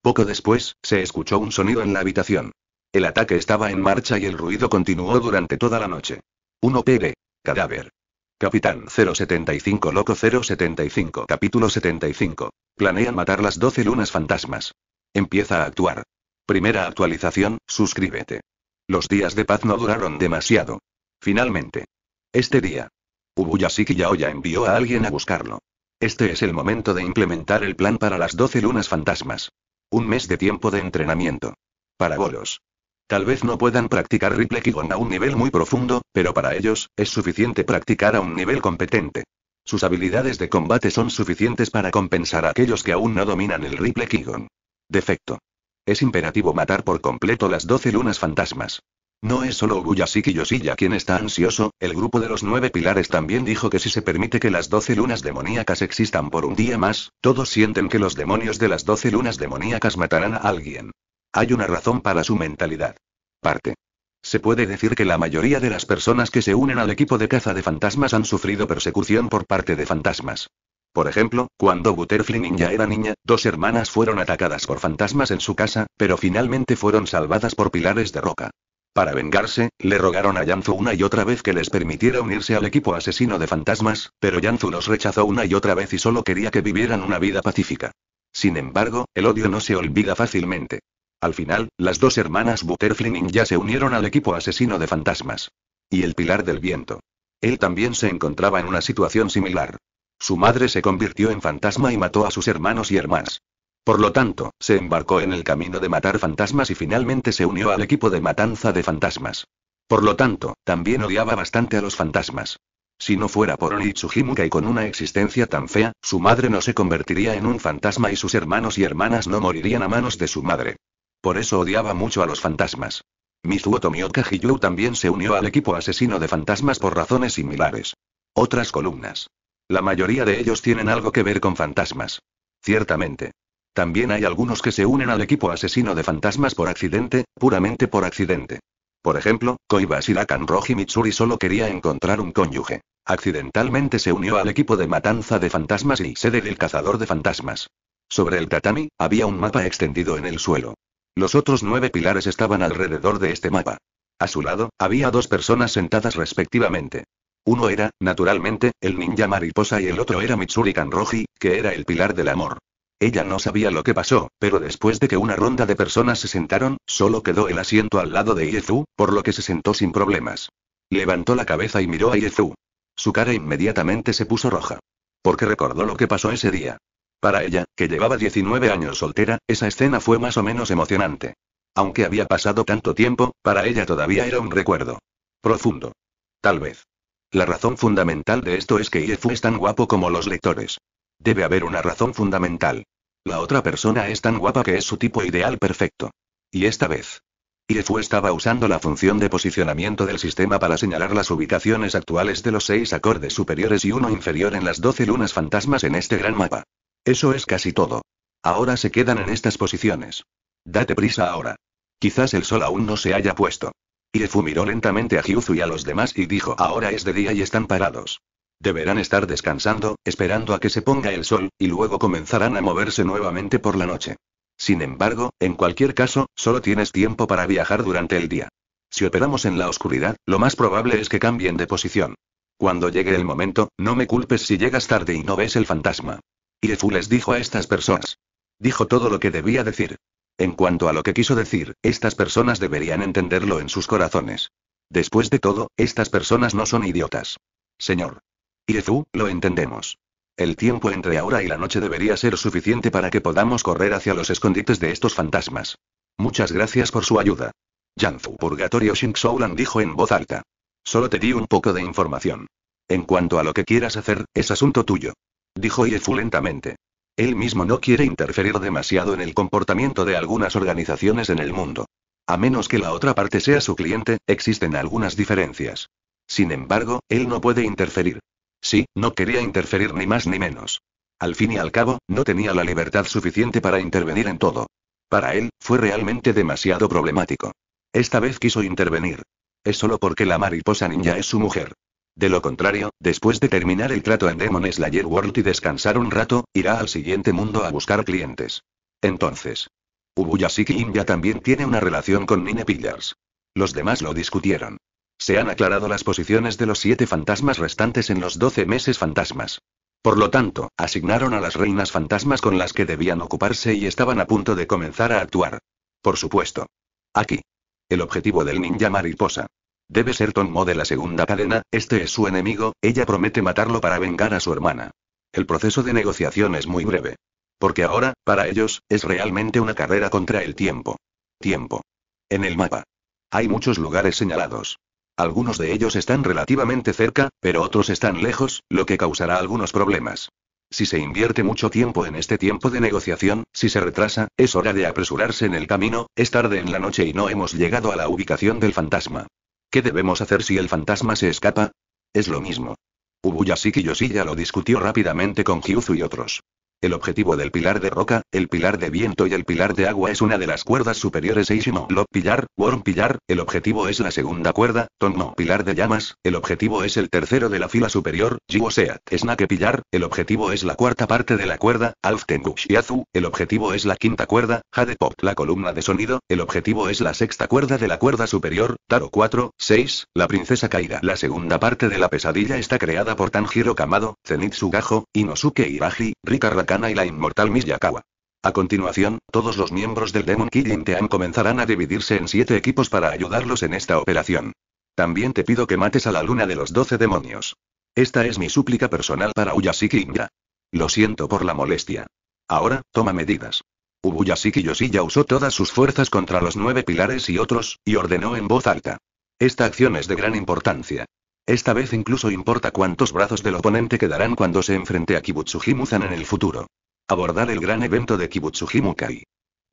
A: Poco después, se escuchó un sonido en la habitación. El ataque estaba en marcha y el ruido continuó durante toda la noche. Un pere Cadáver. Capitán 075 Loco 075 Capítulo 75. Planean matar las 12 lunas fantasmas. Empieza a actuar. Primera actualización, suscríbete. Los días de paz no duraron demasiado. Finalmente. Este día. Ubuyashiki Yaoya envió a alguien a buscarlo. Este es el momento de implementar el plan para las 12 lunas fantasmas. Un mes de tiempo de entrenamiento. Para bolos. Tal vez no puedan practicar Ripley Kigon a un nivel muy profundo, pero para ellos, es suficiente practicar a un nivel competente. Sus habilidades de combate son suficientes para compensar a aquellos que aún no dominan el Ripley Kigon. Defecto. Es imperativo matar por completo las 12 lunas fantasmas. No es solo Ubuyasiki Yoshiya quien está ansioso, el grupo de los nueve pilares también dijo que si se permite que las doce lunas demoníacas existan por un día más, todos sienten que los demonios de las doce lunas demoníacas matarán a alguien. Hay una razón para su mentalidad. Parte. Se puede decir que la mayoría de las personas que se unen al equipo de caza de fantasmas han sufrido persecución por parte de fantasmas. Por ejemplo, cuando Butterfly Ninja era niña, dos hermanas fueron atacadas por fantasmas en su casa, pero finalmente fueron salvadas por pilares de roca. Para vengarse, le rogaron a Yanzu una y otra vez que les permitiera unirse al equipo asesino de fantasmas, pero Yanzu los rechazó una y otra vez y solo quería que vivieran una vida pacífica. Sin embargo, el odio no se olvida fácilmente. Al final, las dos hermanas Butterflying ya se unieron al equipo asesino de fantasmas. Y el pilar del viento. Él también se encontraba en una situación similar. Su madre se convirtió en fantasma y mató a sus hermanos y hermanas. Por lo tanto, se embarcó en el camino de matar fantasmas y finalmente se unió al equipo de matanza de fantasmas. Por lo tanto, también odiaba bastante a los fantasmas. Si no fuera por Onitsuhimuka y con una existencia tan fea, su madre no se convertiría en un fantasma y sus hermanos y hermanas no morirían a manos de su madre. Por eso odiaba mucho a los fantasmas. Mizuoto Tomioka Hiyu también se unió al equipo asesino de fantasmas por razones similares. Otras columnas. La mayoría de ellos tienen algo que ver con fantasmas. Ciertamente. También hay algunos que se unen al equipo asesino de fantasmas por accidente, puramente por accidente. Por ejemplo, Koiba Shirakan Roji Mitsuri solo quería encontrar un cónyuge. Accidentalmente se unió al equipo de matanza de fantasmas y sede del cazador de fantasmas. Sobre el tatami, había un mapa extendido en el suelo. Los otros nueve pilares estaban alrededor de este mapa. A su lado, había dos personas sentadas respectivamente. Uno era, naturalmente, el ninja mariposa y el otro era Mitsuri Kanroji, que era el pilar del amor. Ella no sabía lo que pasó, pero después de que una ronda de personas se sentaron, solo quedó el asiento al lado de Iezu, por lo que se sentó sin problemas. Levantó la cabeza y miró a Iezu. Su cara inmediatamente se puso roja. Porque recordó lo que pasó ese día. Para ella, que llevaba 19 años soltera, esa escena fue más o menos emocionante. Aunque había pasado tanto tiempo, para ella todavía era un recuerdo. Profundo. Tal vez. La razón fundamental de esto es que Iefu es tan guapo como los lectores. Debe haber una razón fundamental. La otra persona es tan guapa que es su tipo ideal perfecto. Y esta vez. Iefu estaba usando la función de posicionamiento del sistema para señalar las ubicaciones actuales de los seis acordes superiores y uno inferior en las doce lunas fantasmas en este gran mapa. Eso es casi todo. Ahora se quedan en estas posiciones. Date prisa ahora. Quizás el sol aún no se haya puesto. le miró lentamente a Hyuzu y a los demás y dijo: Ahora es de día y están parados. Deberán estar descansando, esperando a que se ponga el sol, y luego comenzarán a moverse nuevamente por la noche. Sin embargo, en cualquier caso, solo tienes tiempo para viajar durante el día. Si operamos en la oscuridad, lo más probable es que cambien de posición. Cuando llegue el momento, no me culpes si llegas tarde y no ves el fantasma. Irefu les dijo a estas personas. Dijo todo lo que debía decir. En cuanto a lo que quiso decir, estas personas deberían entenderlo en sus corazones. Después de todo, estas personas no son idiotas. Señor. Irezu, lo entendemos. El tiempo entre ahora y la noche debería ser suficiente para que podamos correr hacia los escondites de estos fantasmas. Muchas gracias por su ayuda. Yanzu Purgatorio Soulan dijo en voz alta. Solo te di un poco de información. En cuanto a lo que quieras hacer, es asunto tuyo dijo Yefu lentamente. Él mismo no quiere interferir demasiado en el comportamiento de algunas organizaciones en el mundo. A menos que la otra parte sea su cliente, existen algunas diferencias. Sin embargo, él no puede interferir. Sí, no quería interferir ni más ni menos. Al fin y al cabo, no tenía la libertad suficiente para intervenir en todo. Para él, fue realmente demasiado problemático. Esta vez quiso intervenir. Es solo porque la mariposa ninja es su mujer. De lo contrario, después de terminar el trato en Demon Slayer World y descansar un rato, irá al siguiente mundo a buscar clientes. Entonces. Ubuyashiki India también tiene una relación con Nine Pillars. Los demás lo discutieron. Se han aclarado las posiciones de los siete fantasmas restantes en los doce meses fantasmas. Por lo tanto, asignaron a las reinas fantasmas con las que debían ocuparse y estaban a punto de comenzar a actuar. Por supuesto. Aquí. El objetivo del ninja mariposa. Debe ser Tom de la segunda cadena, este es su enemigo, ella promete matarlo para vengar a su hermana. El proceso de negociación es muy breve. Porque ahora, para ellos, es realmente una carrera contra el tiempo. Tiempo. En el mapa. Hay muchos lugares señalados. Algunos de ellos están relativamente cerca, pero otros están lejos, lo que causará algunos problemas. Si se invierte mucho tiempo en este tiempo de negociación, si se retrasa, es hora de apresurarse en el camino, es tarde en la noche y no hemos llegado a la ubicación del fantasma. ¿Qué debemos hacer si el fantasma se escapa? Es lo mismo. Ubuyashiki Yoshiya lo discutió rápidamente con Hyuzu y otros. El objetivo del pilar de roca, el pilar de viento y el pilar de agua es una de las cuerdas superiores Eishimo lo Pillar, Worm Pillar, el objetivo es la segunda cuerda, Tonmo Pilar de llamas, el objetivo es el tercero de la fila superior, Jiwoseat Snake Pillar, el objetivo es la cuarta parte de la cuerda, Alftengush Yazu, el objetivo es la quinta cuerda, Jade Pop la columna de sonido, el objetivo es la sexta cuerda de la cuerda superior, Taro 4, 6, la princesa caída. La segunda parte de la pesadilla está creada por Tanjiro Kamado, Zenitsu Gajo, Inosuke Iraji, Rika Kana y la inmortal Miyakawa. A continuación, todos los miembros del Demon Killing Team comenzarán a dividirse en siete equipos para ayudarlos en esta operación. También te pido que mates a la luna de los doce demonios. Esta es mi súplica personal para Uyashiki Lo siento por la molestia. Ahora, toma medidas. Ubuyashiki Yoshiya usó todas sus fuerzas contra los nueve pilares y otros, y ordenó en voz alta. Esta acción es de gran importancia. Esta vez incluso importa cuántos brazos del oponente quedarán cuando se enfrente a Kibutsuji-muzan en el futuro. Abordar el gran evento de Kibutsuji-mukai.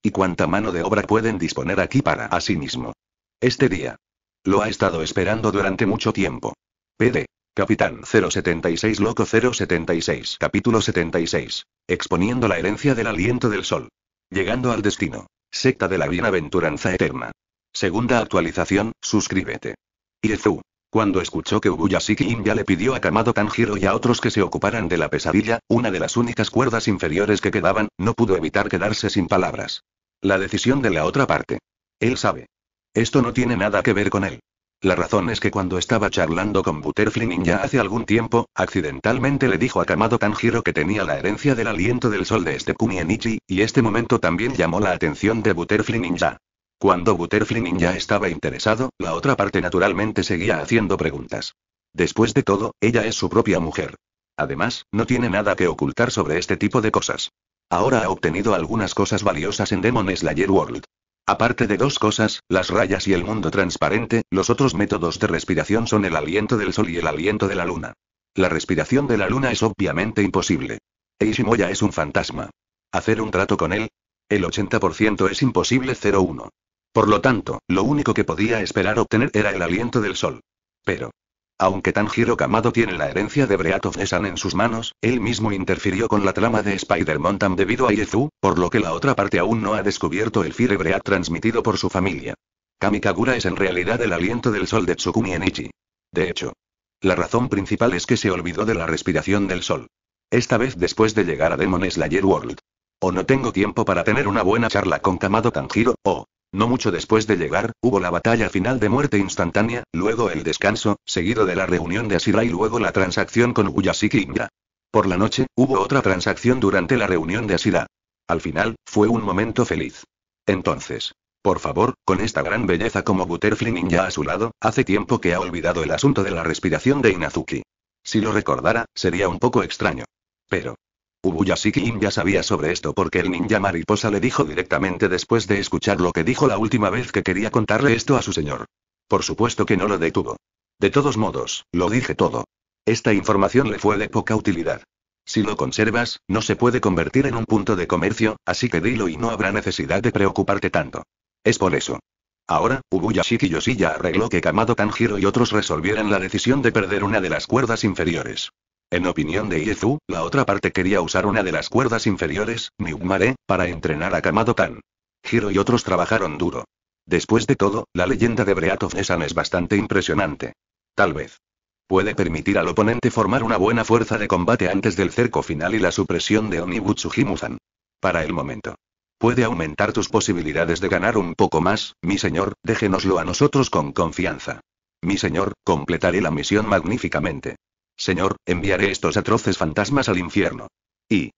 A: Y cuánta mano de obra pueden disponer aquí para a sí mismo. Este día. Lo ha estado esperando durante mucho tiempo. PD. Capitán 076 Loco 076 Capítulo 76. Exponiendo la herencia del aliento del sol. Llegando al destino. Secta de la bienaventuranza eterna. Segunda actualización, suscríbete. Iezu. Cuando escuchó que Ubuyashiki India le pidió a Kamado Tanjiro y a otros que se ocuparan de la pesadilla, una de las únicas cuerdas inferiores que quedaban, no pudo evitar quedarse sin palabras. La decisión de la otra parte. Él sabe. Esto no tiene nada que ver con él. La razón es que cuando estaba charlando con Butterfly Ninja hace algún tiempo, accidentalmente le dijo a Kamado Tanjiro que tenía la herencia del aliento del sol de este Kunienichi, y este momento también llamó la atención de Butterfly Ninja. Cuando Butterfly ya estaba interesado, la otra parte naturalmente seguía haciendo preguntas. Después de todo, ella es su propia mujer. Además, no tiene nada que ocultar sobre este tipo de cosas. Ahora ha obtenido algunas cosas valiosas en Demon Slayer World. Aparte de dos cosas, las rayas y el mundo transparente, los otros métodos de respiración son el aliento del sol y el aliento de la luna. La respiración de la luna es obviamente imposible. Eishimoya es un fantasma. Hacer un trato con él. El 80% es imposible 01. Por lo tanto, lo único que podía esperar obtener era el aliento del sol. Pero, aunque Tanjiro Kamado tiene la herencia de Breath of the Sun en sus manos, él mismo interfirió con la trama de Spider-Mountain debido a Yezu, por lo que la otra parte aún no ha descubierto el Fire Breath transmitido por su familia. Kamikagura es en realidad el aliento del sol de Tsukumi Enichi. De hecho, la razón principal es que se olvidó de la respiración del sol. Esta vez después de llegar a Demon Slayer World. O no tengo tiempo para tener una buena charla con Kamado Tanjiro, o no mucho después de llegar, hubo la batalla final de muerte instantánea, luego el descanso, seguido de la reunión de Asira y luego la transacción con Uyashiki Por la noche, hubo otra transacción durante la reunión de Asira. Al final, fue un momento feliz. Entonces, por favor, con esta gran belleza como Butterfly Ninja a su lado, hace tiempo que ha olvidado el asunto de la respiración de Inazuki. Si lo recordara, sería un poco extraño. Pero, Ubuyashiki ya sabía sobre esto porque el ninja mariposa le dijo directamente después de escuchar lo que dijo la última vez que quería contarle esto a su señor. Por supuesto que no lo detuvo. De todos modos, lo dije todo. Esta información le fue de poca utilidad. Si lo conservas, no se puede convertir en un punto de comercio, así que dilo y no habrá necesidad de preocuparte tanto. Es por eso. Ahora, Ubuyashiki ya arregló que Kamado Tanjiro y otros resolvieran la decisión de perder una de las cuerdas inferiores. En opinión de Iezu, la otra parte quería usar una de las cuerdas inferiores, Niugmare, para entrenar a Kamado-tan. Hiro y otros trabajaron duro. Después de todo, la leyenda de Breath of es bastante impresionante. Tal vez. Puede permitir al oponente formar una buena fuerza de combate antes del cerco final y la supresión de Onibutsu Himuzan. Para el momento. Puede aumentar tus posibilidades de ganar un poco más, mi señor, déjenoslo a nosotros con confianza. Mi señor, completaré la misión magníficamente. Señor, enviaré estos atroces fantasmas al infierno. Y.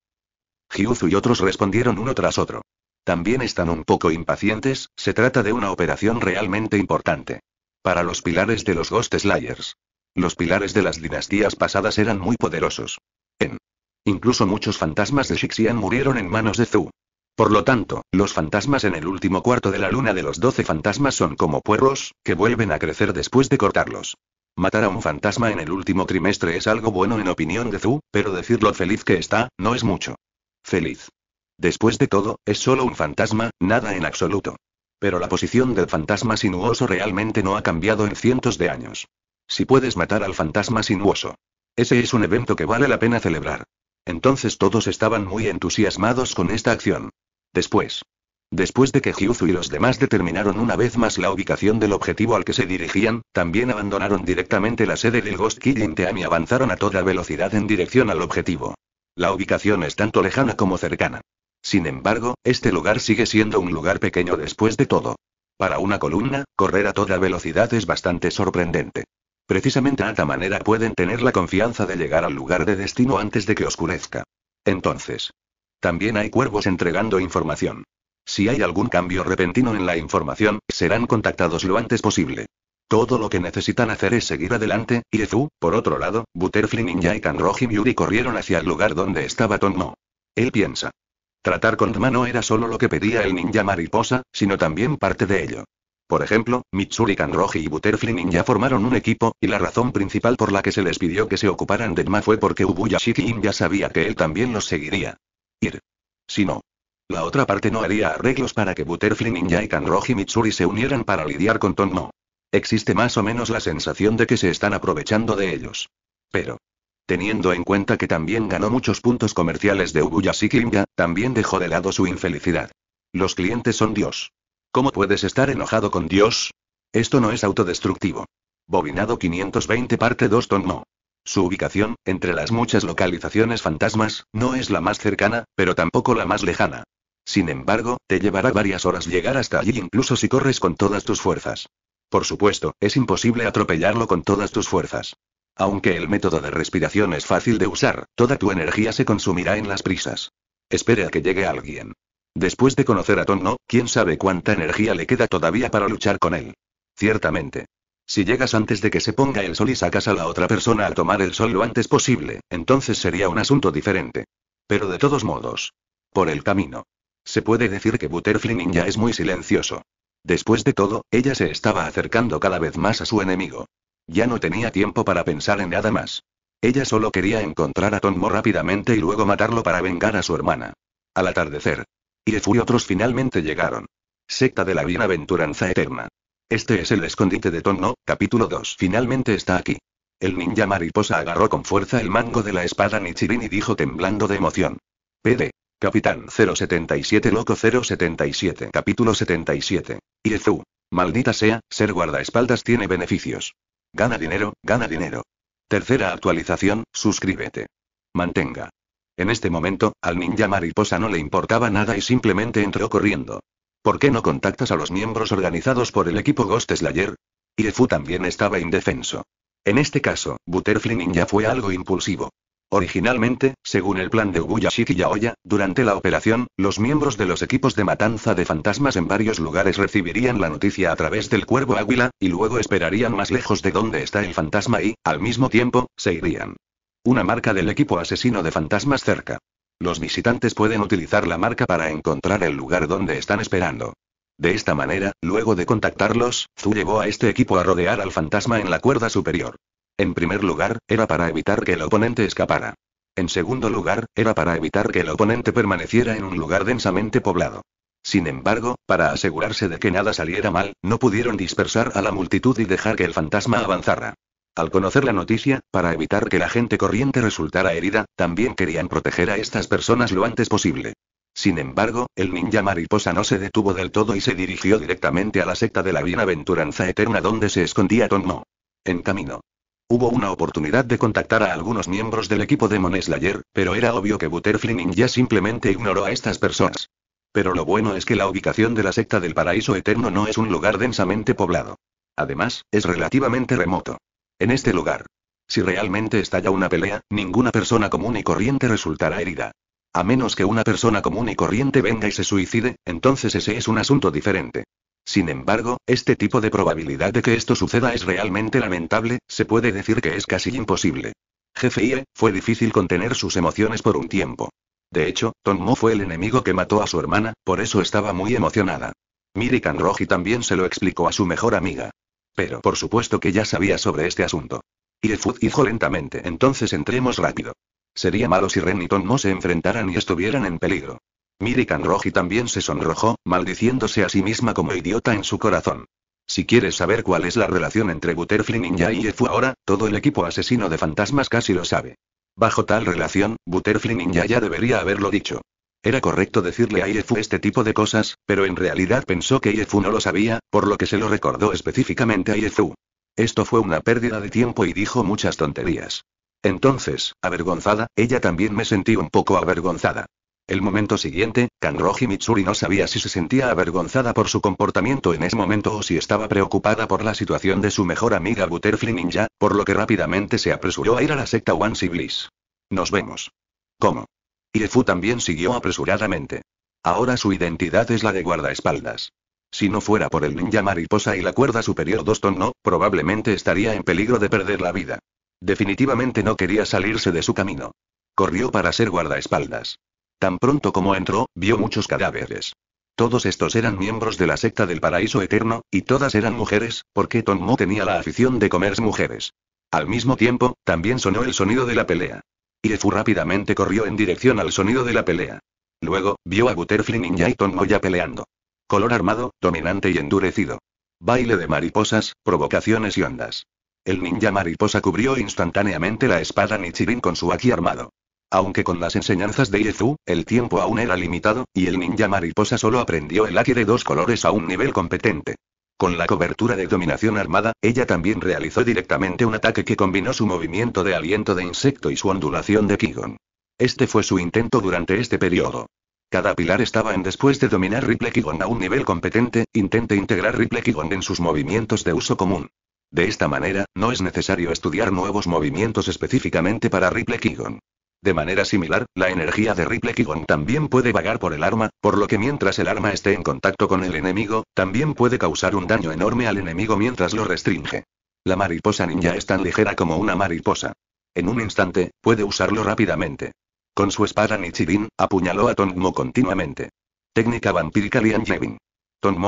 A: Hyuzu y otros respondieron uno tras otro. También están un poco impacientes, se trata de una operación realmente importante. Para los pilares de los Ghost Slayers. Los pilares de las dinastías pasadas eran muy poderosos. En. Incluso muchos fantasmas de Shixian murieron en manos de Zhu. Por lo tanto, los fantasmas en el último cuarto de la luna de los doce fantasmas son como puerros, que vuelven a crecer después de cortarlos. Matar a un fantasma en el último trimestre es algo bueno en opinión de Zhu, pero decir lo feliz que está, no es mucho. Feliz. Después de todo, es solo un fantasma, nada en absoluto. Pero la posición del fantasma sinuoso realmente no ha cambiado en cientos de años. Si puedes matar al fantasma sinuoso. Ese es un evento que vale la pena celebrar. Entonces todos estaban muy entusiasmados con esta acción. Después. Después de que Hyuzu y los demás determinaron una vez más la ubicación del objetivo al que se dirigían, también abandonaron directamente la sede del Ghost y Team y avanzaron a toda velocidad en dirección al objetivo. La ubicación es tanto lejana como cercana. Sin embargo, este lugar sigue siendo un lugar pequeño después de todo. Para una columna, correr a toda velocidad es bastante sorprendente. Precisamente a esta manera pueden tener la confianza de llegar al lugar de destino antes de que oscurezca. Entonces. También hay cuervos entregando información. Si hay algún cambio repentino en la información, serán contactados lo antes posible. Todo lo que necesitan hacer es seguir adelante, Irezu, por otro lado, Butterfly Ninja y Kanroji Miuri corrieron hacia el lugar donde estaba Tonmo. Él piensa. Tratar con Tma no era solo lo que pedía el ninja mariposa, sino también parte de ello. Por ejemplo, Mitsuri Kanroji y Butterfly Ninja formaron un equipo, y la razón principal por la que se les pidió que se ocuparan de Tma fue porque Ubuyashiki ya sabía que él también los seguiría. Ir. Si no, la otra parte no haría arreglos para que Butterfly Ninja y Kanroji Mitsuri se unieran para lidiar con Tom Existe más o menos la sensación de que se están aprovechando de ellos. Pero, Teniendo en cuenta que también ganó muchos puntos comerciales de Ubuya Kimya, también dejó de lado su infelicidad. Los clientes son Dios. ¿Cómo puedes estar enojado con Dios? Esto no es autodestructivo. Bobinado 520 parte 2 ton Su ubicación, entre las muchas localizaciones fantasmas, no es la más cercana, pero tampoco la más lejana. Sin embargo, te llevará varias horas llegar hasta allí incluso si corres con todas tus fuerzas. Por supuesto, es imposible atropellarlo con todas tus fuerzas. Aunque el método de respiración es fácil de usar, toda tu energía se consumirá en las prisas. Espere a que llegue alguien. Después de conocer a Tonno, quién sabe cuánta energía le queda todavía para luchar con él. Ciertamente. Si llegas antes de que se ponga el sol y sacas a la otra persona a tomar el sol lo antes posible, entonces sería un asunto diferente. Pero de todos modos. Por el camino. Se puede decir que Butterfly Ninja es muy silencioso. Después de todo, ella se estaba acercando cada vez más a su enemigo. Ya no tenía tiempo para pensar en nada más. Ella solo quería encontrar a Tonmo rápidamente y luego matarlo para vengar a su hermana. Al atardecer. Iefu y otros finalmente llegaron. Secta de la bienaventuranza eterna. Este es el escondite de Tonmo, capítulo 2. Finalmente está aquí. El ninja mariposa agarró con fuerza el mango de la espada Nichirin y dijo temblando de emoción. Pede. Capitán 077 Loco 077 Capítulo 77. Irezu. Maldita sea, ser guardaespaldas tiene beneficios. Gana dinero, gana dinero. Tercera actualización, suscríbete. Mantenga. En este momento, al ninja mariposa no le importaba nada y simplemente entró corriendo. ¿Por qué no contactas a los miembros organizados por el equipo Ghost Slayer? Irefu también estaba indefenso. En este caso, Butterfly Ninja fue algo impulsivo. Originalmente, según el plan de Ubuyashiki Yaoya, durante la operación, los miembros de los equipos de matanza de fantasmas en varios lugares recibirían la noticia a través del cuervo águila, y luego esperarían más lejos de donde está el fantasma y, al mismo tiempo, se irían. Una marca del equipo asesino de fantasmas cerca. Los visitantes pueden utilizar la marca para encontrar el lugar donde están esperando. De esta manera, luego de contactarlos, Zu llevó a este equipo a rodear al fantasma en la cuerda superior. En primer lugar, era para evitar que el oponente escapara. En segundo lugar, era para evitar que el oponente permaneciera en un lugar densamente poblado. Sin embargo, para asegurarse de que nada saliera mal, no pudieron dispersar a la multitud y dejar que el fantasma avanzara. Al conocer la noticia, para evitar que la gente corriente resultara herida, también querían proteger a estas personas lo antes posible. Sin embargo, el ninja mariposa no se detuvo del todo y se dirigió directamente a la secta de la bienaventuranza eterna donde se escondía Tonmo. En camino, Hubo una oportunidad de contactar a algunos miembros del equipo de Slayer, pero era obvio que Butterfly ya simplemente ignoró a estas personas. Pero lo bueno es que la ubicación de la secta del paraíso eterno no es un lugar densamente poblado. Además, es relativamente remoto. En este lugar. Si realmente estalla una pelea, ninguna persona común y corriente resultará herida. A menos que una persona común y corriente venga y se suicide, entonces ese es un asunto diferente. Sin embargo, este tipo de probabilidad de que esto suceda es realmente lamentable, se puede decir que es casi imposible. Jefe Ie, fue difícil contener sus emociones por un tiempo. De hecho, Tonmo fue el enemigo que mató a su hermana, por eso estaba muy emocionada. Miri Roji también se lo explicó a su mejor amiga. Pero por supuesto que ya sabía sobre este asunto. Irefut dijo lentamente: Entonces entremos rápido. Sería malo si Ren y Tonmo se enfrentaran y estuvieran en peligro. Mirikan Roji también se sonrojó, maldiciéndose a sí misma como idiota en su corazón. Si quieres saber cuál es la relación entre Butterfly Ninja y Efu ahora, todo el equipo asesino de fantasmas casi lo sabe. Bajo tal relación, Butterfly Ninja ya debería haberlo dicho. Era correcto decirle a Jefu este tipo de cosas, pero en realidad pensó que Yefu no lo sabía, por lo que se lo recordó específicamente a Yefu. Esto fue una pérdida de tiempo y dijo muchas tonterías. Entonces, avergonzada, ella también me sentí un poco avergonzada. El momento siguiente, Kanroji Mitsuri no sabía si se sentía avergonzada por su comportamiento en ese momento o si estaba preocupada por la situación de su mejor amiga Butterfly Ninja, por lo que rápidamente se apresuró a ir a la secta One Bliss. Nos vemos. ¿Cómo? Fu también siguió apresuradamente. Ahora su identidad es la de guardaespaldas. Si no fuera por el ninja mariposa y la cuerda superior Doston no, probablemente estaría en peligro de perder la vida. Definitivamente no quería salirse de su camino. Corrió para ser guardaespaldas. Tan pronto como entró, vio muchos cadáveres. Todos estos eran miembros de la secta del paraíso eterno, y todas eran mujeres, porque Tommo tenía la afición de comer mujeres. Al mismo tiempo, también sonó el sonido de la pelea. Irefu rápidamente corrió en dirección al sonido de la pelea. Luego, vio a Butterfly Ninja y Tom ya peleando. Color armado, dominante y endurecido. Baile de mariposas, provocaciones y ondas. El ninja mariposa cubrió instantáneamente la espada Nichirin con su aki armado. Aunque con las enseñanzas de Irezu, el tiempo aún era limitado, y el ninja mariposa solo aprendió el Aki de dos colores a un nivel competente. Con la cobertura de dominación armada, ella también realizó directamente un ataque que combinó su movimiento de aliento de insecto y su ondulación de Kigon. Este fue su intento durante este periodo. Cada pilar estaba en después de dominar Ripple Kigon a un nivel competente, intente integrar Ripple Kigon en sus movimientos de uso común. De esta manera, no es necesario estudiar nuevos movimientos específicamente para Ripple Kigon. De manera similar, la energía de Ripley Kigon también puede vagar por el arma, por lo que mientras el arma esté en contacto con el enemigo, también puede causar un daño enorme al enemigo mientras lo restringe. La mariposa ninja es tan ligera como una mariposa. En un instante, puede usarlo rápidamente. Con su espada Nichirin, apuñaló a Tongmo continuamente. Técnica vampírica Lian Yevin.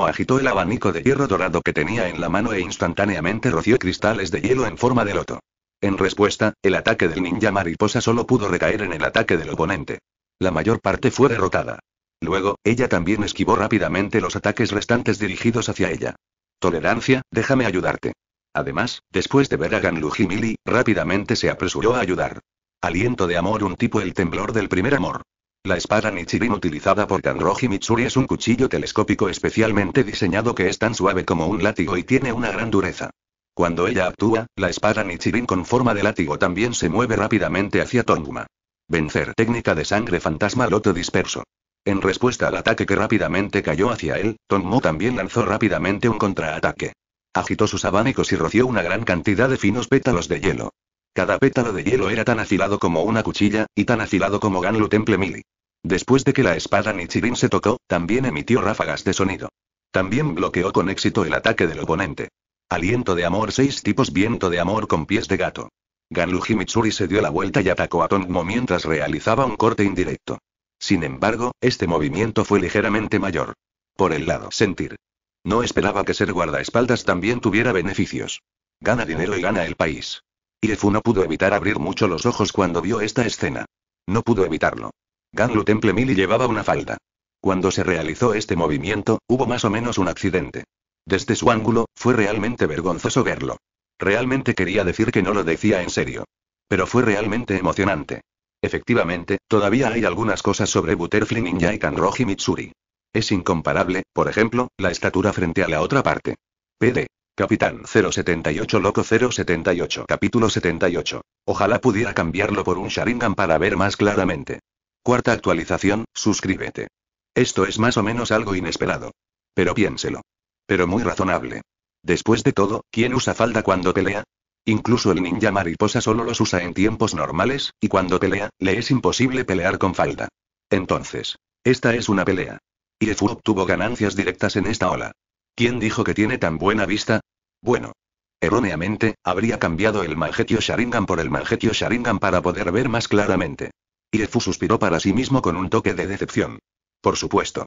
A: agitó el abanico de hierro dorado que tenía en la mano e instantáneamente roció cristales de hielo en forma de loto. En respuesta, el ataque del ninja mariposa solo pudo recaer en el ataque del oponente. La mayor parte fue derrotada. Luego, ella también esquivó rápidamente los ataques restantes dirigidos hacia ella. Tolerancia, déjame ayudarte. Además, después de ver a Ganlujimili, rápidamente se apresuró a ayudar. Aliento de amor un tipo el temblor del primer amor. La espada Nichirin utilizada por Ganroji Mitsuri es un cuchillo telescópico especialmente diseñado que es tan suave como un látigo y tiene una gran dureza. Cuando ella actúa, la espada Nichirin con forma de látigo también se mueve rápidamente hacia Tonguma. Vencer técnica de sangre fantasma loto disperso. En respuesta al ataque que rápidamente cayó hacia él, Tongmu también lanzó rápidamente un contraataque. Agitó sus abanicos y roció una gran cantidad de finos pétalos de hielo. Cada pétalo de hielo era tan afilado como una cuchilla, y tan afilado como Ganlu Temple Mili. Después de que la espada Nichirin se tocó, también emitió ráfagas de sonido. También bloqueó con éxito el ataque del oponente. Aliento de amor seis tipos viento de amor con pies de gato. Ganlu Himitsuri se dio la vuelta y atacó a Tongmo mientras realizaba un corte indirecto. Sin embargo, este movimiento fue ligeramente mayor. Por el lado sentir. No esperaba que ser guardaespaldas también tuviera beneficios. Gana dinero y gana el país. Iefu no pudo evitar abrir mucho los ojos cuando vio esta escena. No pudo evitarlo. Ganlu Temple Mili llevaba una falda. Cuando se realizó este movimiento, hubo más o menos un accidente. Desde su ángulo, fue realmente vergonzoso verlo. Realmente quería decir que no lo decía en serio. Pero fue realmente emocionante. Efectivamente, todavía hay algunas cosas sobre Butterfly Ninja y Kanroji Mitsuri. Es incomparable, por ejemplo, la estatura frente a la otra parte. PD. Capitán 078 Loco 078 Capítulo 78. Ojalá pudiera cambiarlo por un Sharingan para ver más claramente. Cuarta actualización, suscríbete. Esto es más o menos algo inesperado. Pero piénselo. Pero muy razonable. Después de todo, ¿quién usa falda cuando pelea? Incluso el ninja mariposa solo los usa en tiempos normales, y cuando pelea, le es imposible pelear con falda. Entonces, esta es una pelea. Y obtuvo ganancias directas en esta ola. ¿Quién dijo que tiene tan buena vista? Bueno. Erróneamente, habría cambiado el Mangetio Sharingan por el Mangetio Sharingan para poder ver más claramente. Iefu suspiró para sí mismo con un toque de decepción. Por supuesto.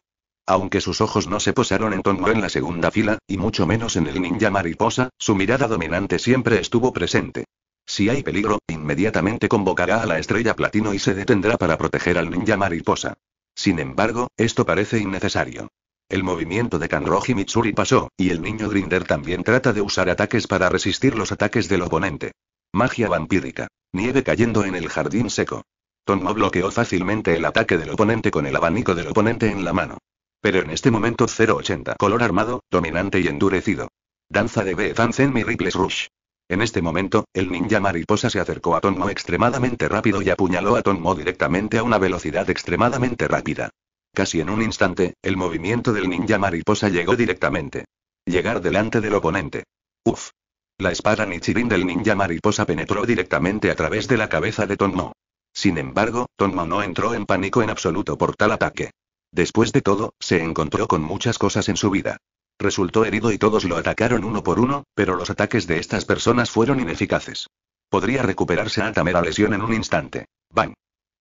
A: Aunque sus ojos no se posaron en Tongo en la segunda fila, y mucho menos en el ninja mariposa, su mirada dominante siempre estuvo presente. Si hay peligro, inmediatamente convocará a la estrella platino y se detendrá para proteger al ninja mariposa. Sin embargo, esto parece innecesario. El movimiento de Kanroji Mitsuri pasó, y el niño Grinder también trata de usar ataques para resistir los ataques del oponente. Magia vampírica. Nieve cayendo en el jardín seco. Tonmo bloqueó fácilmente el ataque del oponente con el abanico del oponente en la mano. Pero en este momento 080 color armado, dominante y endurecido. Danza de danza en mi Ripples Rush. En este momento, el ninja mariposa se acercó a Tonmo extremadamente rápido y apuñaló a Tonmo directamente a una velocidad extremadamente rápida. Casi en un instante, el movimiento del ninja mariposa llegó directamente. Llegar delante del oponente. Uf. La espada Nichirin del ninja mariposa penetró directamente a través de la cabeza de Tonmo. Sin embargo, Tonmo no entró en pánico en absoluto por tal ataque. Después de todo, se encontró con muchas cosas en su vida. Resultó herido y todos lo atacaron uno por uno, pero los ataques de estas personas fueron ineficaces. Podría recuperarse a Tamera lesión en un instante. Bang.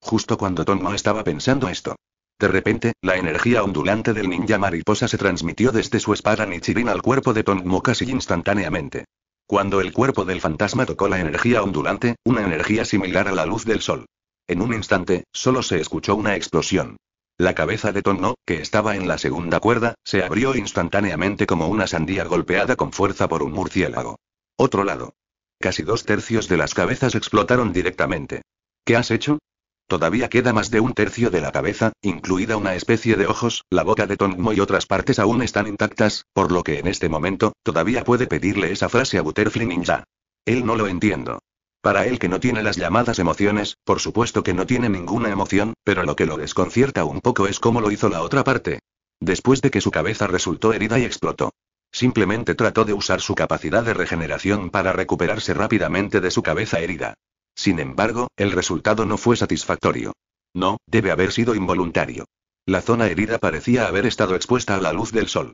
A: Justo cuando Tom no estaba pensando esto. De repente, la energía ondulante del ninja mariposa se transmitió desde su espada Nichirin al cuerpo de Tonmo casi instantáneamente. Cuando el cuerpo del fantasma tocó la energía ondulante, una energía similar a la luz del sol. En un instante, solo se escuchó una explosión. La cabeza de Tono, que estaba en la segunda cuerda, se abrió instantáneamente como una sandía golpeada con fuerza por un murciélago. Otro lado. Casi dos tercios de las cabezas explotaron directamente. ¿Qué has hecho? Todavía queda más de un tercio de la cabeza, incluida una especie de ojos, la boca de Tonno y otras partes aún están intactas, por lo que en este momento, todavía puede pedirle esa frase a Butterfly Ninja. Él no lo entiendo. Para él que no tiene las llamadas emociones, por supuesto que no tiene ninguna emoción, pero lo que lo desconcierta un poco es cómo lo hizo la otra parte. Después de que su cabeza resultó herida y explotó. Simplemente trató de usar su capacidad de regeneración para recuperarse rápidamente de su cabeza herida. Sin embargo, el resultado no fue satisfactorio. No, debe haber sido involuntario. La zona herida parecía haber estado expuesta a la luz del sol.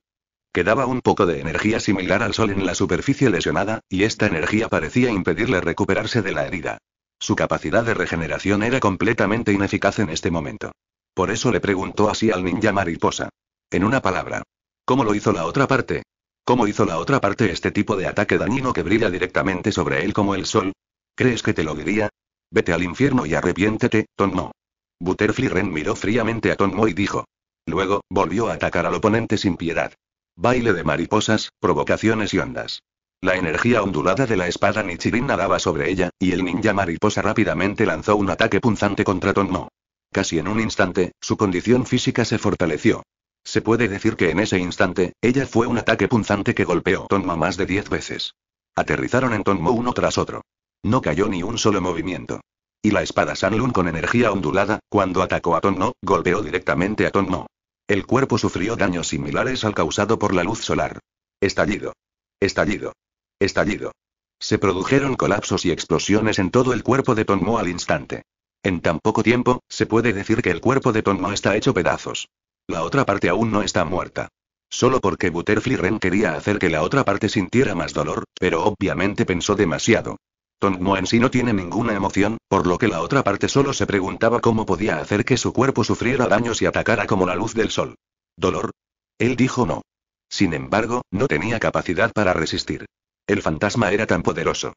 A: Quedaba un poco de energía similar al sol en la superficie lesionada, y esta energía parecía impedirle recuperarse de la herida. Su capacidad de regeneración era completamente ineficaz en este momento. Por eso le preguntó así al ninja mariposa. En una palabra. ¿Cómo lo hizo la otra parte? ¿Cómo hizo la otra parte este tipo de ataque dañino que brilla directamente sobre él como el sol? ¿Crees que te lo diría? Vete al infierno y arrepiéntete, Tonmo. Butterfly Ren miró fríamente a Tonmo y dijo. Luego, volvió a atacar al oponente sin piedad. Baile de mariposas, provocaciones y ondas. La energía ondulada de la espada Nichirin nadaba sobre ella, y el ninja mariposa rápidamente lanzó un ataque punzante contra Tonno. Casi en un instante, su condición física se fortaleció. Se puede decir que en ese instante, ella fue un ataque punzante que golpeó Tonmo más de diez veces. Aterrizaron en Tonmo uno tras otro. No cayó ni un solo movimiento. Y la espada Sanlun con energía ondulada, cuando atacó a Tonno, golpeó directamente a Tonmo. El cuerpo sufrió daños similares al causado por la luz solar. Estallido. Estallido. Estallido. Se produjeron colapsos y explosiones en todo el cuerpo de Tommo al instante. En tan poco tiempo, se puede decir que el cuerpo de Mo está hecho pedazos. La otra parte aún no está muerta. Solo porque Butterfly Ren quería hacer que la otra parte sintiera más dolor, pero obviamente pensó demasiado. Moensi no tiene ninguna emoción, por lo que la otra parte solo se preguntaba cómo podía hacer que su cuerpo sufriera daños y atacara como la luz del sol. ¿Dolor? Él dijo no. Sin embargo, no tenía capacidad para resistir. El fantasma era tan poderoso.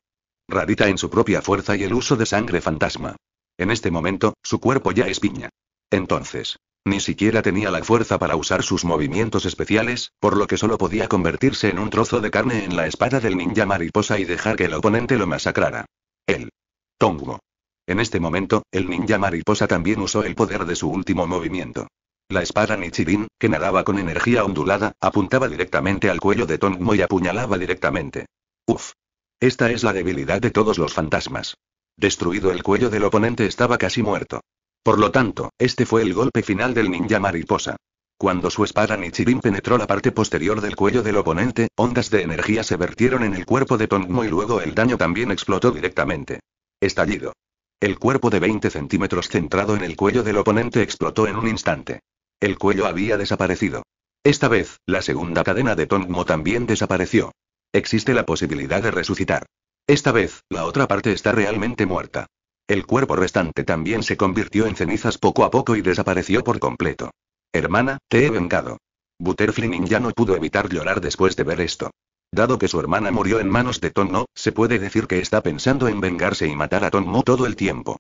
A: Radita en su propia fuerza y el uso de sangre fantasma. En este momento, su cuerpo ya es piña. Entonces. Ni siquiera tenía la fuerza para usar sus movimientos especiales, por lo que solo podía convertirse en un trozo de carne en la espada del ninja mariposa y dejar que el oponente lo masacrara. El Tongo. En este momento, el ninja mariposa también usó el poder de su último movimiento. La espada Nichirin, que nadaba con energía ondulada, apuntaba directamente al cuello de Tongmo y apuñalaba directamente. Uf. Esta es la debilidad de todos los fantasmas. Destruido el cuello del oponente estaba casi muerto. Por lo tanto, este fue el golpe final del ninja mariposa. Cuando su espada Nichirin penetró la parte posterior del cuello del oponente, ondas de energía se vertieron en el cuerpo de Tongmo y luego el daño también explotó directamente. Estallido. El cuerpo de 20 centímetros centrado en el cuello del oponente explotó en un instante. El cuello había desaparecido. Esta vez, la segunda cadena de Tongmo también desapareció. Existe la posibilidad de resucitar. Esta vez, la otra parte está realmente muerta. El cuerpo restante también se convirtió en cenizas poco a poco y desapareció por completo. Hermana, te he vengado. Butterfly ya no pudo evitar llorar después de ver esto. Dado que su hermana murió en manos de Tonno, se puede decir que está pensando en vengarse y matar a Tonmo todo el tiempo.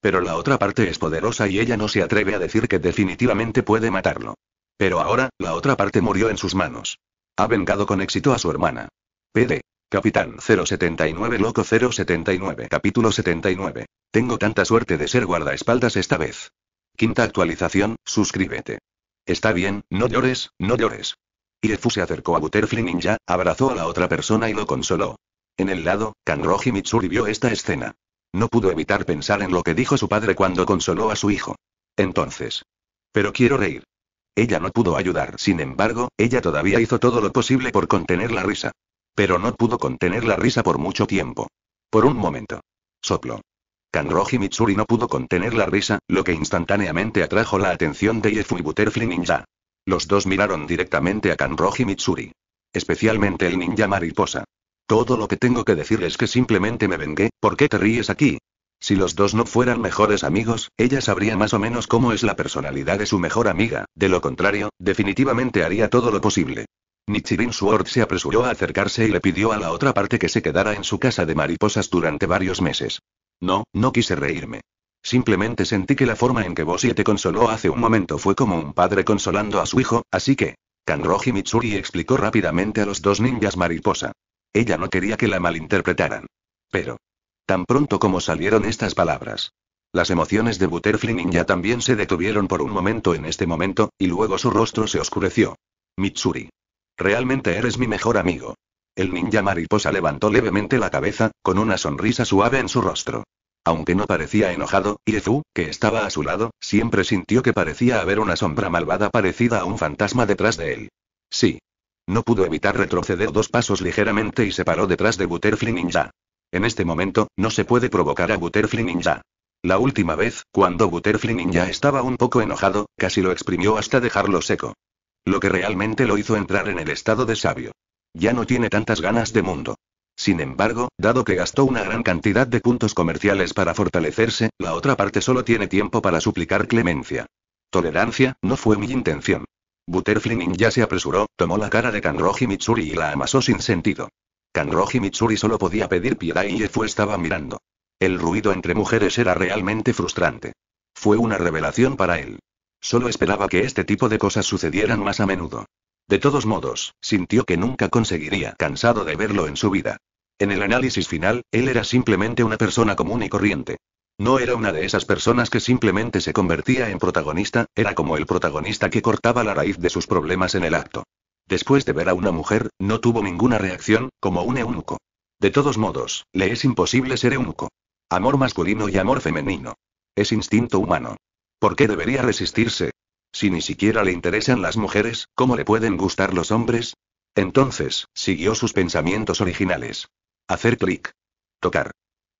A: Pero la otra parte es poderosa y ella no se atreve a decir que definitivamente puede matarlo. Pero ahora, la otra parte murió en sus manos. Ha vengado con éxito a su hermana. PD. Capitán 079 Loco 079 Capítulo 79. Tengo tanta suerte de ser guardaespaldas esta vez. Quinta actualización, suscríbete. Está bien, no llores, no llores. Irefu se acercó a Butterfly Ninja, abrazó a la otra persona y lo consoló. En el lado, Kanroji Mitsuri vio esta escena. No pudo evitar pensar en lo que dijo su padre cuando consoló a su hijo. Entonces. Pero quiero reír. Ella no pudo ayudar, sin embargo, ella todavía hizo todo lo posible por contener la risa. Pero no pudo contener la risa por mucho tiempo. Por un momento. Soplo. Kanroji Mitsuri no pudo contener la risa, lo que instantáneamente atrajo la atención de Yefu y Butterfly Ninja. Los dos miraron directamente a Kanroji Mitsuri. Especialmente el ninja mariposa. Todo lo que tengo que decir es que simplemente me vengué, ¿por qué te ríes aquí? Si los dos no fueran mejores amigos, ella sabría más o menos cómo es la personalidad de su mejor amiga, de lo contrario, definitivamente haría todo lo posible. Nichirin Sword se apresuró a acercarse y le pidió a la otra parte que se quedara en su casa de mariposas durante varios meses. No, no quise reírme. Simplemente sentí que la forma en que Bosie te consoló hace un momento fue como un padre consolando a su hijo, así que... Kanroji Mitsuri explicó rápidamente a los dos ninjas mariposa. Ella no quería que la malinterpretaran. Pero... Tan pronto como salieron estas palabras, las emociones de Butterfly Ninja también se detuvieron por un momento en este momento, y luego su rostro se oscureció. Mitsuri. Realmente eres mi mejor amigo. El ninja mariposa levantó levemente la cabeza, con una sonrisa suave en su rostro. Aunque no parecía enojado, Iezu, que estaba a su lado, siempre sintió que parecía haber una sombra malvada parecida a un fantasma detrás de él. Sí. No pudo evitar retroceder dos pasos ligeramente y se paró detrás de Butterfly Ninja. En este momento, no se puede provocar a Butterfly Ninja. La última vez, cuando Butterfly Ninja estaba un poco enojado, casi lo exprimió hasta dejarlo seco. Lo que realmente lo hizo entrar en el estado de sabio. Ya no tiene tantas ganas de mundo. Sin embargo, dado que gastó una gran cantidad de puntos comerciales para fortalecerse, la otra parte solo tiene tiempo para suplicar clemencia. Tolerancia, no fue mi intención. Butterfly ya se apresuró, tomó la cara de Kanroji Mitsuri y la amasó sin sentido. Kanroji Mitsuri solo podía pedir piedad y Yefu estaba mirando. El ruido entre mujeres era realmente frustrante. Fue una revelación para él. Solo esperaba que este tipo de cosas sucedieran más a menudo. De todos modos, sintió que nunca conseguiría, cansado de verlo en su vida. En el análisis final, él era simplemente una persona común y corriente. No era una de esas personas que simplemente se convertía en protagonista, era como el protagonista que cortaba la raíz de sus problemas en el acto. Después de ver a una mujer, no tuvo ninguna reacción, como un eunuco. De todos modos, le es imposible ser eunuco. Amor masculino y amor femenino. Es instinto humano. ¿Por qué debería resistirse? Si ni siquiera le interesan las mujeres, ¿cómo le pueden gustar los hombres? Entonces, siguió sus pensamientos originales. Hacer clic. Tocar.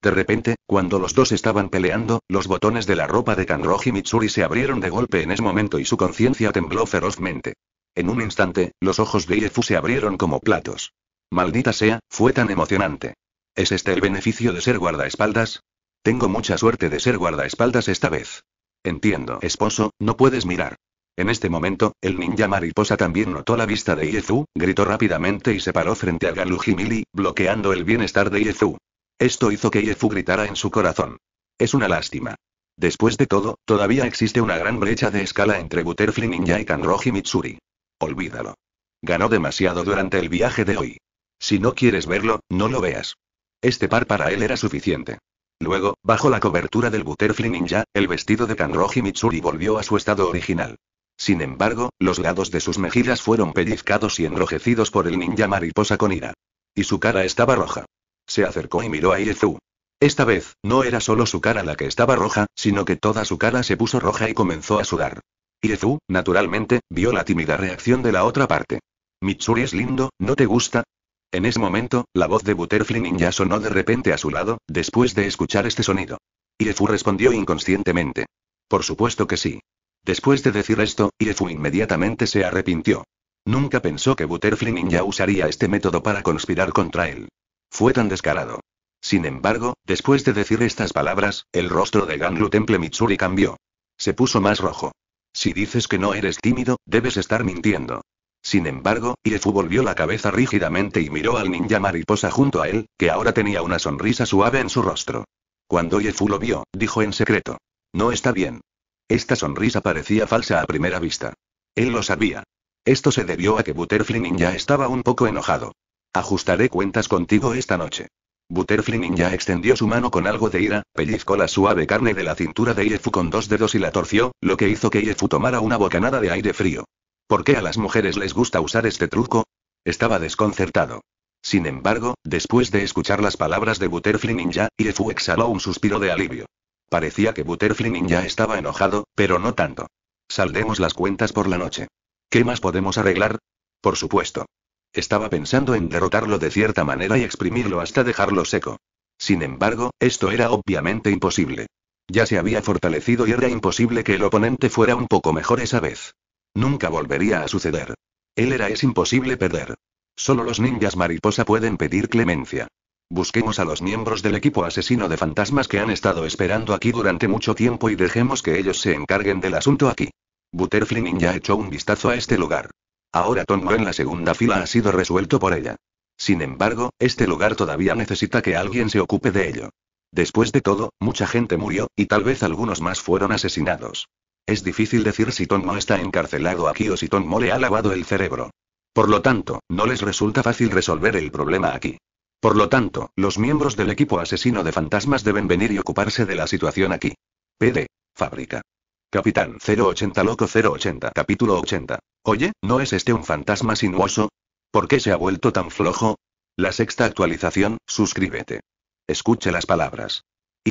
A: De repente, cuando los dos estaban peleando, los botones de la ropa de Kanroji Mitsuri se abrieron de golpe en ese momento y su conciencia tembló ferozmente. En un instante, los ojos de Iefu se abrieron como platos. Maldita sea, fue tan emocionante. ¿Es este el beneficio de ser guardaespaldas? Tengo mucha suerte de ser guardaespaldas esta vez. Entiendo, esposo, no puedes mirar. En este momento, el ninja mariposa también notó la vista de Yezu, gritó rápidamente y se paró frente a Mili, bloqueando el bienestar de Yezu. Esto hizo que yefu gritara en su corazón. Es una lástima. Después de todo, todavía existe una gran brecha de escala entre Butterfly Ninja y Kanroji Mitsuri. Olvídalo. Ganó demasiado durante el viaje de hoy. Si no quieres verlo, no lo veas. Este par para él era suficiente. Luego, bajo la cobertura del Butterfly Ninja, el vestido de Kanroji Mitsuri volvió a su estado original. Sin embargo, los lados de sus mejillas fueron pellizcados y enrojecidos por el ninja mariposa con ira. Y su cara estaba roja. Se acercó y miró a Iezu. Esta vez, no era solo su cara la que estaba roja, sino que toda su cara se puso roja y comenzó a sudar. Iezu, naturalmente, vio la tímida reacción de la otra parte. Mitsuri es lindo, ¿no te gusta? En ese momento, la voz de Butterfly ya sonó de repente a su lado, después de escuchar este sonido. Irefu respondió inconscientemente. Por supuesto que sí. Después de decir esto, Irefu inmediatamente se arrepintió. Nunca pensó que Butterfly ya usaría este método para conspirar contra él. Fue tan descarado. Sin embargo, después de decir estas palabras, el rostro de Ganlu Temple Mitsuri cambió. Se puso más rojo. Si dices que no eres tímido, debes estar mintiendo. Sin embargo, Yefu volvió la cabeza rígidamente y miró al ninja mariposa junto a él, que ahora tenía una sonrisa suave en su rostro. Cuando Yefu lo vio, dijo en secreto. No está bien. Esta sonrisa parecía falsa a primera vista. Él lo sabía. Esto se debió a que Butterfly Ninja estaba un poco enojado. Ajustaré cuentas contigo esta noche. Butterfly Ninja extendió su mano con algo de ira, pellizcó la suave carne de la cintura de Yefu con dos dedos y la torció, lo que hizo que Yefu tomara una bocanada de aire frío. ¿Por qué a las mujeres les gusta usar este truco? Estaba desconcertado. Sin embargo, después de escuchar las palabras de Butterfly Ninja, Irefu exhaló un suspiro de alivio. Parecía que Butterfly Ninja estaba enojado, pero no tanto. Saldemos las cuentas por la noche. ¿Qué más podemos arreglar? Por supuesto. Estaba pensando en derrotarlo de cierta manera y exprimirlo hasta dejarlo seco. Sin embargo, esto era obviamente imposible. Ya se había fortalecido y era imposible que el oponente fuera un poco mejor esa vez. Nunca volvería a suceder. Él era es imposible perder. Solo los ninjas mariposa pueden pedir clemencia. Busquemos a los miembros del equipo asesino de fantasmas que han estado esperando aquí durante mucho tiempo y dejemos que ellos se encarguen del asunto aquí. Butterfly Ninja echó un vistazo a este lugar. Ahora Tongo en la segunda fila ha sido resuelto por ella. Sin embargo, este lugar todavía necesita que alguien se ocupe de ello. Después de todo, mucha gente murió, y tal vez algunos más fueron asesinados. Es difícil decir si Tom no está encarcelado aquí o si Tom le ha lavado el cerebro. Por lo tanto, no les resulta fácil resolver el problema aquí. Por lo tanto, los miembros del equipo asesino de fantasmas deben venir y ocuparse de la situación aquí. PD. Fábrica. Capitán 080 Loco 080 Capítulo 80. Oye, ¿no es este un fantasma sinuoso? ¿Por qué se ha vuelto tan flojo? La sexta actualización, suscríbete. Escuche las palabras.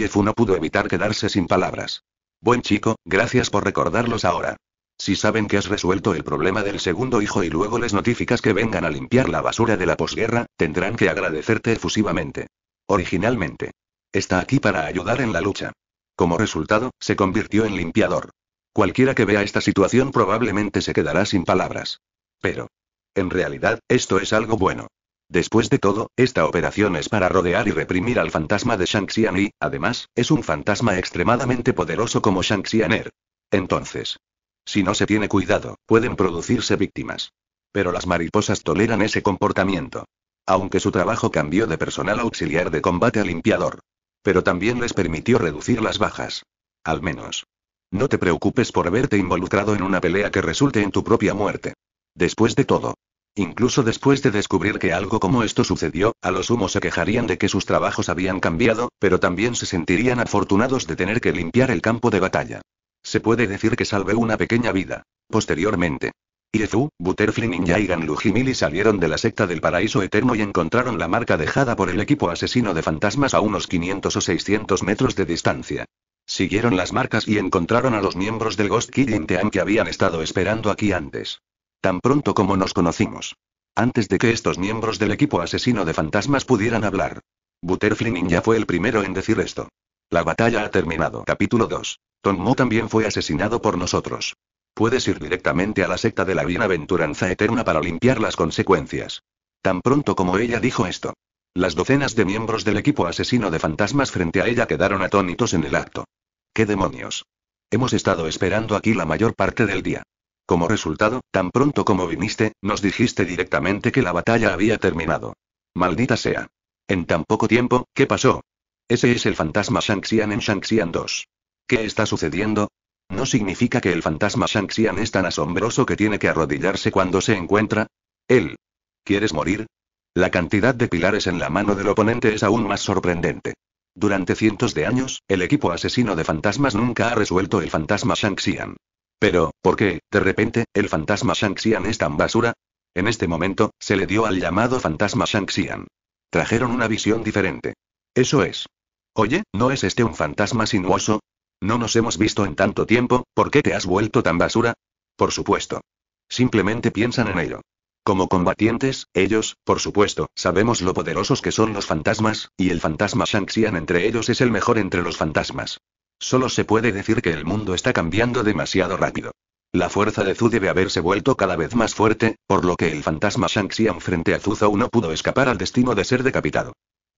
A: Fu no pudo evitar quedarse sin palabras. Buen chico, gracias por recordarlos ahora. Si saben que has resuelto el problema del segundo hijo y luego les notificas que vengan a limpiar la basura de la posguerra, tendrán que agradecerte efusivamente. Originalmente. Está aquí para ayudar en la lucha. Como resultado, se convirtió en limpiador. Cualquiera que vea esta situación probablemente se quedará sin palabras. Pero. En realidad, esto es algo bueno. Después de todo, esta operación es para rodear y reprimir al fantasma de shang y, además, es un fantasma extremadamente poderoso como shang An-Er. Entonces, si no se tiene cuidado, pueden producirse víctimas. Pero las mariposas toleran ese comportamiento. Aunque su trabajo cambió de personal auxiliar de combate a limpiador. Pero también les permitió reducir las bajas. Al menos. No te preocupes por verte involucrado en una pelea que resulte en tu propia muerte. Después de todo, Incluso después de descubrir que algo como esto sucedió, a los humos se quejarían de que sus trabajos habían cambiado, pero también se sentirían afortunados de tener que limpiar el campo de batalla. Se puede decir que salvé una pequeña vida. Posteriormente. Iezu, Butterfly Ninja y Jimili salieron de la secta del paraíso eterno y encontraron la marca dejada por el equipo asesino de fantasmas a unos 500 o 600 metros de distancia. Siguieron las marcas y encontraron a los miembros del Ghost Killing Team que habían estado esperando aquí antes tan pronto como nos conocimos. Antes de que estos miembros del equipo asesino de fantasmas pudieran hablar. Butterfly ya fue el primero en decir esto. La batalla ha terminado. Capítulo 2. Tonmo también fue asesinado por nosotros. Puedes ir directamente a la secta de la bienaventuranza eterna para limpiar las consecuencias. Tan pronto como ella dijo esto. Las docenas de miembros del equipo asesino de fantasmas frente a ella quedaron atónitos en el acto. ¿Qué demonios? Hemos estado esperando aquí la mayor parte del día. Como resultado, tan pronto como viniste, nos dijiste directamente que la batalla había terminado. Maldita sea. En tan poco tiempo, ¿qué pasó? Ese es el fantasma Shanxian en Shanxian 2. ¿Qué está sucediendo? ¿No significa que el fantasma Shanxian es tan asombroso que tiene que arrodillarse cuando se encuentra? Él. ¿Quieres morir? La cantidad de pilares en la mano del oponente es aún más sorprendente. Durante cientos de años, el equipo asesino de fantasmas nunca ha resuelto el fantasma Shanxian. Pero, ¿por qué, de repente, el fantasma Shanxian es tan basura? En este momento, se le dio al llamado fantasma Shanxian. Trajeron una visión diferente. Eso es. Oye, ¿no es este un fantasma sinuoso? No nos hemos visto en tanto tiempo, ¿por qué te has vuelto tan basura? Por supuesto. Simplemente piensan en ello. Como combatientes, ellos, por supuesto, sabemos lo poderosos que son los fantasmas, y el fantasma Shanxian entre ellos es el mejor entre los fantasmas. Solo se puede decir que el mundo está cambiando demasiado rápido. La fuerza de Zu debe haberse vuelto cada vez más fuerte, por lo que el fantasma Shang-Xian frente a zhou, no pudo escapar al destino de ser decapitado.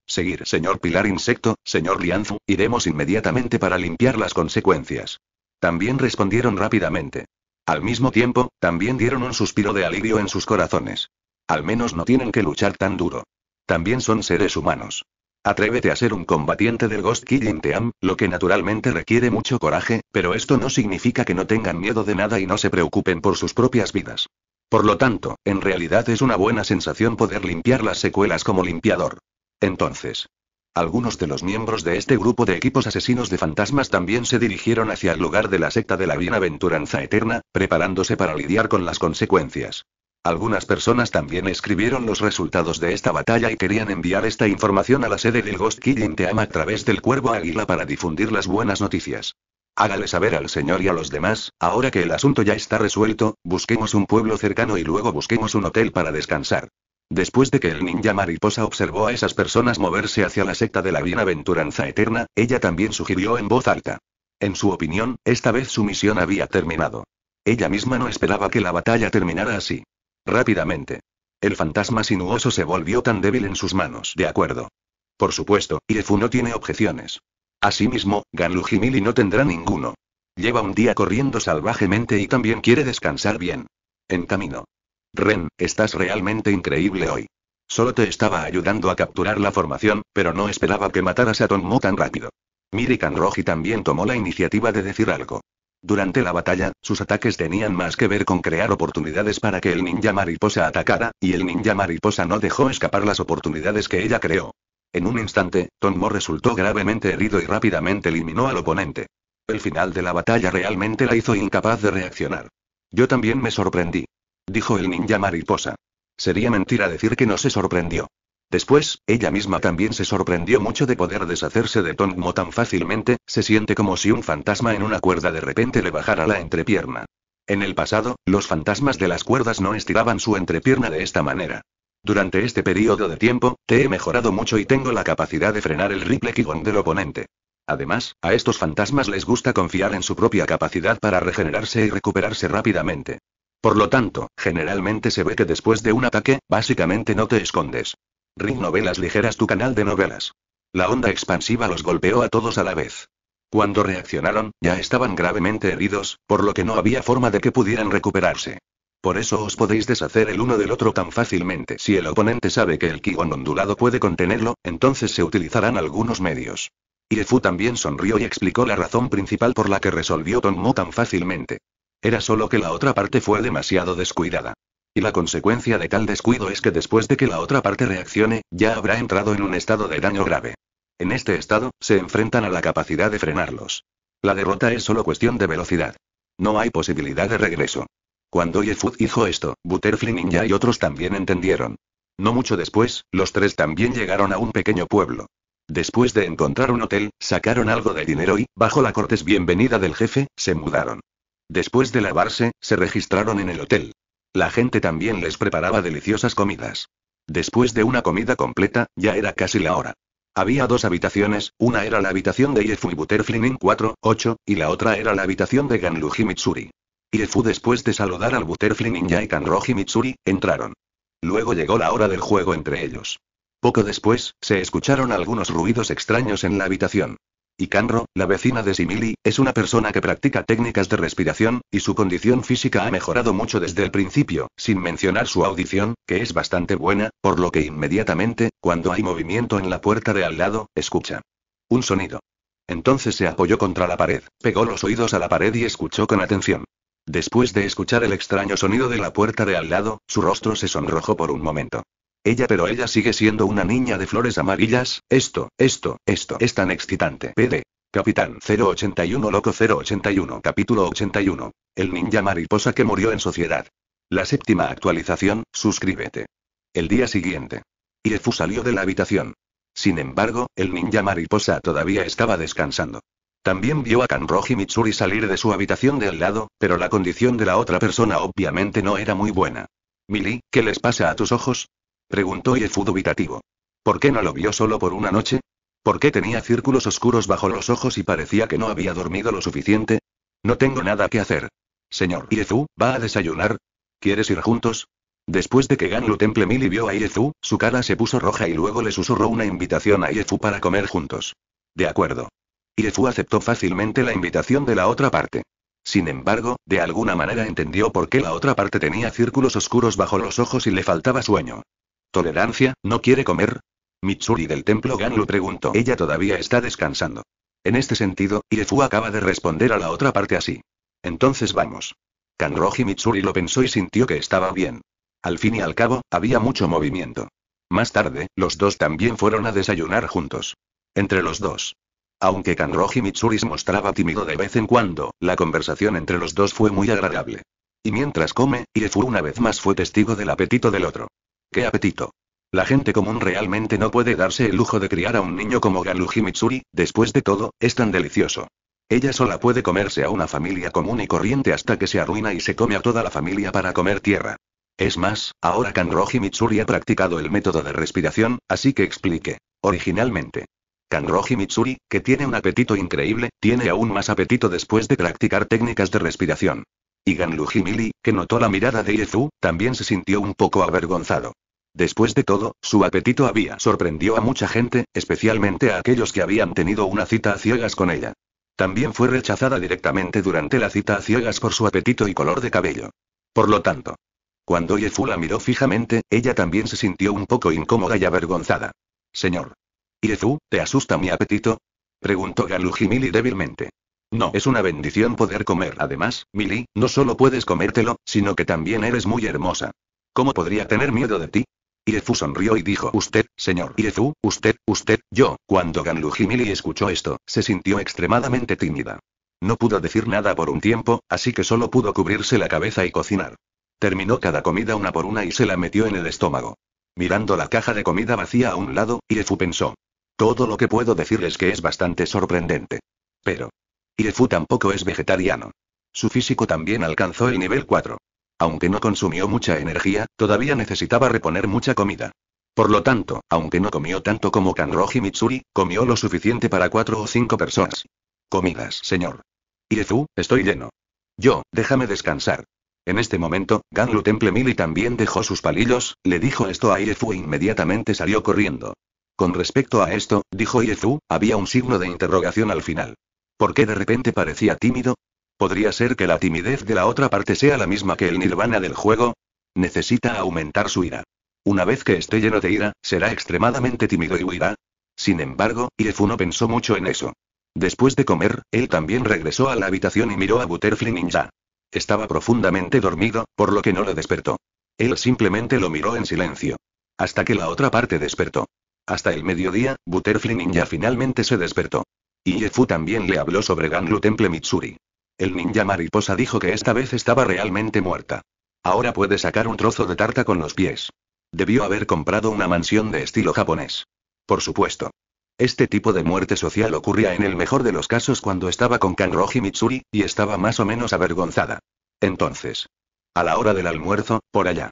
A: Seguir, señor Pilar Insecto, señor Lianzu, iremos inmediatamente para limpiar las consecuencias. También respondieron rápidamente. Al mismo tiempo, también dieron un suspiro de alivio en sus corazones. Al menos no tienen que luchar tan duro. También son seres humanos. Atrévete a ser un combatiente del Ghost Killing Team, lo que naturalmente requiere mucho coraje, pero esto no significa que no tengan miedo de nada y no se preocupen por sus propias vidas. Por lo tanto, en realidad es una buena sensación poder limpiar las secuelas como limpiador. Entonces, algunos de los miembros de este grupo de equipos asesinos de fantasmas también se dirigieron hacia el lugar de la secta de la bienaventuranza eterna, preparándose para lidiar con las consecuencias. Algunas personas también escribieron los resultados de esta batalla y querían enviar esta información a la sede del Ghost Killing Team a través del Cuervo Águila para difundir las buenas noticias. Hágale saber al señor y a los demás, ahora que el asunto ya está resuelto, busquemos un pueblo cercano y luego busquemos un hotel para descansar. Después de que el ninja mariposa observó a esas personas moverse hacia la secta de la bienaventuranza eterna, ella también sugirió en voz alta. En su opinión, esta vez su misión había terminado. Ella misma no esperaba que la batalla terminara así. Rápidamente. El fantasma sinuoso se volvió tan débil en sus manos. De acuerdo. Por supuesto, Irefu no tiene objeciones. Asimismo, Ganlujimili no tendrá ninguno. Lleva un día corriendo salvajemente y también quiere descansar bien. En camino. Ren, estás realmente increíble hoy. Solo te estaba ayudando a capturar la formación, pero no esperaba que mataras a Tonmo tan rápido. Mirikan Roji también tomó la iniciativa de decir algo. Durante la batalla, sus ataques tenían más que ver con crear oportunidades para que el ninja mariposa atacara, y el ninja mariposa no dejó escapar las oportunidades que ella creó. En un instante, Tonmo resultó gravemente herido y rápidamente eliminó al oponente. El final de la batalla realmente la hizo incapaz de reaccionar. Yo también me sorprendí. Dijo el ninja mariposa. Sería mentira decir que no se sorprendió. Después, ella misma también se sorprendió mucho de poder deshacerse de Tongmo tan fácilmente, se siente como si un fantasma en una cuerda de repente le bajara la entrepierna. En el pasado, los fantasmas de las cuerdas no estiraban su entrepierna de esta manera. Durante este periodo de tiempo, te he mejorado mucho y tengo la capacidad de frenar el ripple Kigon del oponente. Además, a estos fantasmas les gusta confiar en su propia capacidad para regenerarse y recuperarse rápidamente. Por lo tanto, generalmente se ve que después de un ataque, básicamente no te escondes. Rin Novelas Ligeras tu canal de novelas. La onda expansiva los golpeó a todos a la vez. Cuando reaccionaron, ya estaban gravemente heridos, por lo que no había forma de que pudieran recuperarse. Por eso os podéis deshacer el uno del otro tan fácilmente. Si el oponente sabe que el Kigon ondulado puede contenerlo, entonces se utilizarán algunos medios. Irefu también sonrió y explicó la razón principal por la que resolvió Tonmo tan fácilmente. Era solo que la otra parte fue demasiado descuidada. Y la consecuencia de tal descuido es que después de que la otra parte reaccione, ya habrá entrado en un estado de daño grave. En este estado, se enfrentan a la capacidad de frenarlos. La derrota es solo cuestión de velocidad. No hay posibilidad de regreso. Cuando Yefud dijo esto, Butterfly Ninja y otros también entendieron. No mucho después, los tres también llegaron a un pequeño pueblo. Después de encontrar un hotel, sacaron algo de dinero y, bajo la cortes bienvenida del jefe, se mudaron. Después de lavarse, se registraron en el hotel. La gente también les preparaba deliciosas comidas. Después de una comida completa, ya era casi la hora. Había dos habitaciones, una era la habitación de Iefu y Buterflinin 4, y la otra era la habitación de Ganluji Mitsuri. Iefu después de saludar al Butterfly ya y Kanroji Mitsuri, entraron. Luego llegó la hora del juego entre ellos. Poco después, se escucharon algunos ruidos extraños en la habitación. Y Canro, la vecina de Simili, es una persona que practica técnicas de respiración, y su condición física ha mejorado mucho desde el principio, sin mencionar su audición, que es bastante buena, por lo que inmediatamente, cuando hay movimiento en la puerta de al lado, escucha. Un sonido. Entonces se apoyó contra la pared, pegó los oídos a la pared y escuchó con atención. Después de escuchar el extraño sonido de la puerta de al lado, su rostro se sonrojó por un momento. Ella pero ella sigue siendo una niña de flores amarillas, esto, esto, esto es tan excitante. PD. Capitán 081 Loco 081 Capítulo 81. El ninja mariposa que murió en sociedad. La séptima actualización, suscríbete. El día siguiente. Iefu salió de la habitación. Sin embargo, el ninja mariposa todavía estaba descansando. También vio a Kanroji Mitsuri salir de su habitación del lado, pero la condición de la otra persona obviamente no era muy buena. Mili, ¿qué les pasa a tus ojos? Preguntó Yefu dubitativo. ¿Por qué no lo vio solo por una noche? ¿Por qué tenía círculos oscuros bajo los ojos y parecía que no había dormido lo suficiente? No tengo nada que hacer. Señor Yefu, ¿va a desayunar? ¿Quieres ir juntos? Después de que Ganlu Temple Mili vio a Yefu, su cara se puso roja y luego le susurró una invitación a Yefu para comer juntos. De acuerdo. Yefu aceptó fácilmente la invitación de la otra parte. Sin embargo, de alguna manera entendió por qué la otra parte tenía círculos oscuros bajo los ojos y le faltaba sueño. Tolerancia, ¿no quiere comer? Mitsuri del templo lo preguntó. Ella todavía está descansando. En este sentido, Irefu acaba de responder a la otra parte así. Entonces vamos. Kanroji Mitsuri lo pensó y sintió que estaba bien. Al fin y al cabo, había mucho movimiento. Más tarde, los dos también fueron a desayunar juntos. Entre los dos. Aunque Kanroji Mitsuri se mostraba tímido de vez en cuando, la conversación entre los dos fue muy agradable. Y mientras come, Irefu una vez más fue testigo del apetito del otro. ¡Qué apetito! La gente común realmente no puede darse el lujo de criar a un niño como Ganluji Mitsuri, después de todo, es tan delicioso. Ella sola puede comerse a una familia común y corriente hasta que se arruina y se come a toda la familia para comer tierra. Es más, ahora Kanroji Mitsuri ha practicado el método de respiración, así que explique. Originalmente. Kanroji Mitsuri, que tiene un apetito increíble, tiene aún más apetito después de practicar técnicas de respiración. Y Ganlujimili, que notó la mirada de Yezu, también se sintió un poco avergonzado. Después de todo, su apetito había sorprendido a mucha gente, especialmente a aquellos que habían tenido una cita a ciegas con ella. También fue rechazada directamente durante la cita a ciegas por su apetito y color de cabello. Por lo tanto, cuando Yezu la miró fijamente, ella también se sintió un poco incómoda y avergonzada. Señor. Yezu, ¿te asusta mi apetito? Preguntó Jimili débilmente. No, es una bendición poder comer. Además, Mili, no solo puedes comértelo, sino que también eres muy hermosa. ¿Cómo podría tener miedo de ti? Iefu sonrió y dijo, Usted, señor tú usted, usted, yo. Cuando Ganluji Mili escuchó esto, se sintió extremadamente tímida. No pudo decir nada por un tiempo, así que solo pudo cubrirse la cabeza y cocinar. Terminó cada comida una por una y se la metió en el estómago. Mirando la caja de comida vacía a un lado, Iefu pensó. Todo lo que puedo es que es bastante sorprendente. Pero, Irefu tampoco es vegetariano. Su físico también alcanzó el nivel 4. Aunque no consumió mucha energía, todavía necesitaba reponer mucha comida. Por lo tanto, aunque no comió tanto como Kanroji Mitsuri, comió lo suficiente para cuatro o cinco personas. Comidas, señor. Irezu, estoy lleno. Yo, déjame descansar. En este momento, Ganlu Temple Mili también dejó sus palillos, le dijo esto a Irefu e inmediatamente salió corriendo. Con respecto a esto, dijo Irezu, había un signo de interrogación al final. ¿Por qué de repente parecía tímido? ¿Podría ser que la timidez de la otra parte sea la misma que el nirvana del juego? Necesita aumentar su ira. Una vez que esté lleno de ira, será extremadamente tímido y huirá. Sin embargo, Irefu no pensó mucho en eso. Después de comer, él también regresó a la habitación y miró a Butterfly Ninja. Estaba profundamente dormido, por lo que no lo despertó. Él simplemente lo miró en silencio. Hasta que la otra parte despertó. Hasta el mediodía, Butterfly Ninja finalmente se despertó. Y Yefu también le habló sobre Ganlu Temple Mitsuri. El ninja mariposa dijo que esta vez estaba realmente muerta. Ahora puede sacar un trozo de tarta con los pies. Debió haber comprado una mansión de estilo japonés. Por supuesto. Este tipo de muerte social ocurría en el mejor de los casos cuando estaba con Kanroji Mitsuri, y estaba más o menos avergonzada. Entonces. A la hora del almuerzo, por allá.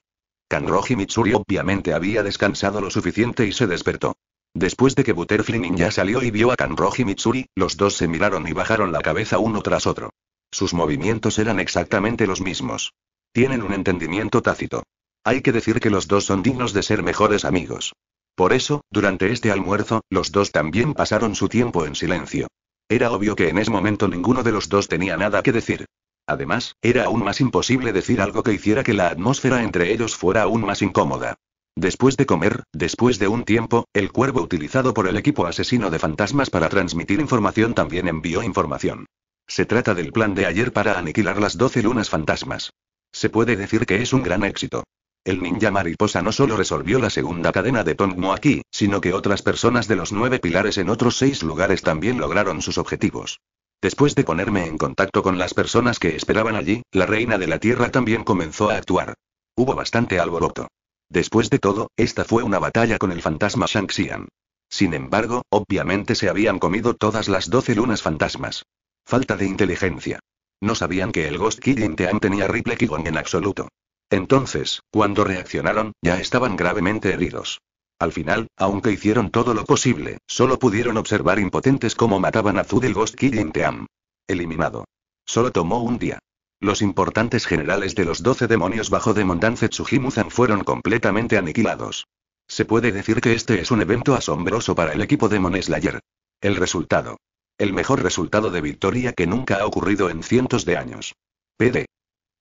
A: Kanroji Mitsuri obviamente había descansado lo suficiente y se despertó. Después de que Butterfly ya salió y vio a Kanroji Mitsuri, los dos se miraron y bajaron la cabeza uno tras otro. Sus movimientos eran exactamente los mismos. Tienen un entendimiento tácito. Hay que decir que los dos son dignos de ser mejores amigos. Por eso, durante este almuerzo, los dos también pasaron su tiempo en silencio. Era obvio que en ese momento ninguno de los dos tenía nada que decir. Además, era aún más imposible decir algo que hiciera que la atmósfera entre ellos fuera aún más incómoda. Después de comer, después de un tiempo, el cuervo utilizado por el equipo asesino de fantasmas para transmitir información también envió información. Se trata del plan de ayer para aniquilar las 12 lunas fantasmas. Se puede decir que es un gran éxito. El ninja mariposa no solo resolvió la segunda cadena de Tongmo aquí, sino que otras personas de los nueve pilares en otros seis lugares también lograron sus objetivos. Después de ponerme en contacto con las personas que esperaban allí, la reina de la tierra también comenzó a actuar. Hubo bastante alboroto. Después de todo, esta fue una batalla con el fantasma Shang-Xian. Sin embargo, obviamente se habían comido todas las doce lunas fantasmas. Falta de inteligencia. No sabían que el Ghost Killing Team tenía Ripple Gong en absoluto. Entonces, cuando reaccionaron, ya estaban gravemente heridos. Al final, aunque hicieron todo lo posible, solo pudieron observar impotentes cómo mataban a Zude del Ghost Killing Team. Eliminado. Solo tomó un día. Los importantes generales de los 12 demonios bajo Dance Tsujimuzan fueron completamente aniquilados. Se puede decir que este es un evento asombroso para el equipo Demon Slayer. El resultado. El mejor resultado de victoria que nunca ha ocurrido en cientos de años. PD.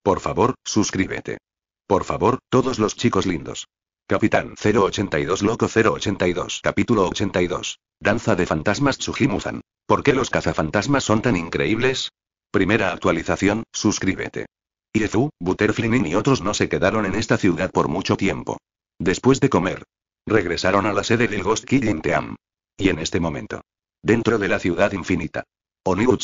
A: Por favor, suscríbete. Por favor, todos los chicos lindos. Capitán 082 Loco 082 Capítulo 82. Danza de fantasmas Tsujimuzan. ¿Por qué los cazafantasmas son tan increíbles? Primera actualización, suscríbete. Irezu, Buterflinin y otros no se quedaron en esta ciudad por mucho tiempo. Después de comer, regresaron a la sede del Ghost Killing Team. Y en este momento, dentro de la ciudad infinita, Oniu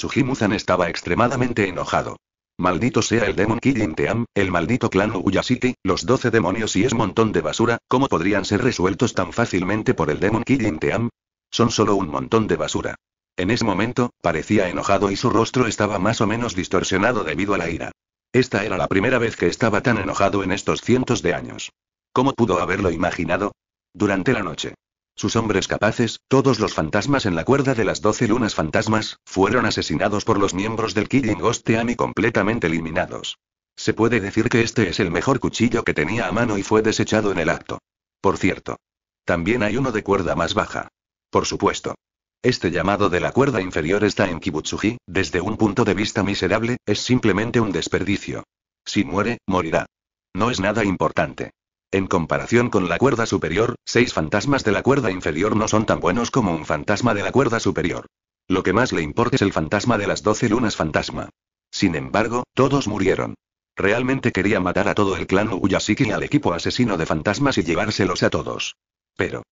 A: estaba extremadamente enojado. Maldito sea el Demon Killing Team, el maldito clan Uyashiki, los doce demonios y es montón de basura, ¿cómo podrían ser resueltos tan fácilmente por el Demon Killing Team? Son solo un montón de basura. En ese momento, parecía enojado y su rostro estaba más o menos distorsionado debido a la ira. Esta era la primera vez que estaba tan enojado en estos cientos de años. ¿Cómo pudo haberlo imaginado? Durante la noche. Sus hombres capaces, todos los fantasmas en la cuerda de las doce lunas fantasmas, fueron asesinados por los miembros del Killing Ghost completamente eliminados. Se puede decir que este es el mejor cuchillo que tenía a mano y fue desechado en el acto. Por cierto. También hay uno de cuerda más baja. Por supuesto. Este llamado de la cuerda inferior está en Kibutsuji, desde un punto de vista miserable, es simplemente un desperdicio. Si muere, morirá. No es nada importante. En comparación con la cuerda superior, seis fantasmas de la cuerda inferior no son tan buenos como un fantasma de la cuerda superior. Lo que más le importa es el fantasma de las doce lunas fantasma. Sin embargo, todos murieron. Realmente quería matar a todo el clan Uyashiki y al equipo asesino de fantasmas y llevárselos a todos. Pero,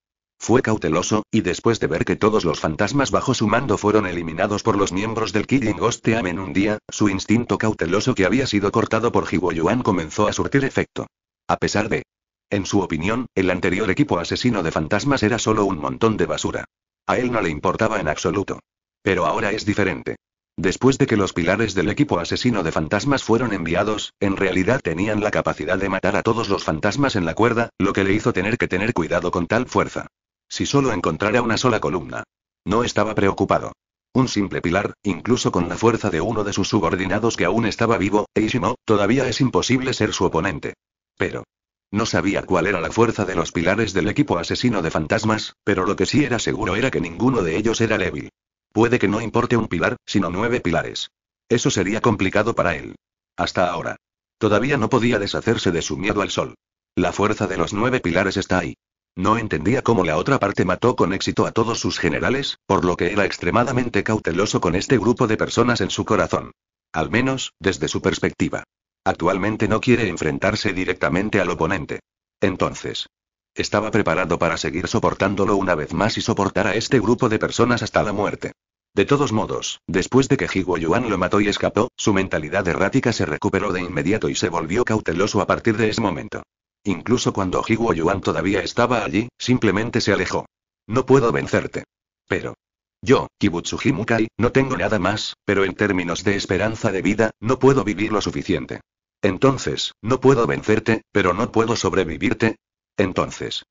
A: fue cauteloso, y después de ver que todos los fantasmas bajo su mando fueron eliminados por los miembros del Killing Ghost Team en un día, su instinto cauteloso que había sido cortado por Yuan comenzó a surtir efecto. A pesar de... En su opinión, el anterior equipo asesino de fantasmas era solo un montón de basura. A él no le importaba en absoluto. Pero ahora es diferente. Después de que los pilares del equipo asesino de fantasmas fueron enviados, en realidad tenían la capacidad de matar a todos los fantasmas en la cuerda, lo que le hizo tener que tener cuidado con tal fuerza. Si solo encontrara una sola columna. No estaba preocupado. Un simple pilar, incluso con la fuerza de uno de sus subordinados que aún estaba vivo, no, todavía es imposible ser su oponente. Pero. No sabía cuál era la fuerza de los pilares del equipo asesino de fantasmas, pero lo que sí era seguro era que ninguno de ellos era débil. Puede que no importe un pilar, sino nueve pilares. Eso sería complicado para él. Hasta ahora. Todavía no podía deshacerse de su miedo al sol. La fuerza de los nueve pilares está ahí. No entendía cómo la otra parte mató con éxito a todos sus generales, por lo que era extremadamente cauteloso con este grupo de personas en su corazón. Al menos, desde su perspectiva. Actualmente no quiere enfrentarse directamente al oponente. Entonces. Estaba preparado para seguir soportándolo una vez más y soportar a este grupo de personas hasta la muerte. De todos modos, después de que Ji Yuan lo mató y escapó, su mentalidad errática se recuperó de inmediato y se volvió cauteloso a partir de ese momento. Incluso cuando Wu Yuan todavía estaba allí, simplemente se alejó. No puedo vencerte. Pero. Yo, Kibutsuji Mukai, no tengo nada más, pero en términos de esperanza de vida, no puedo vivir lo suficiente. Entonces, no puedo vencerte, pero no puedo sobrevivirte. Entonces.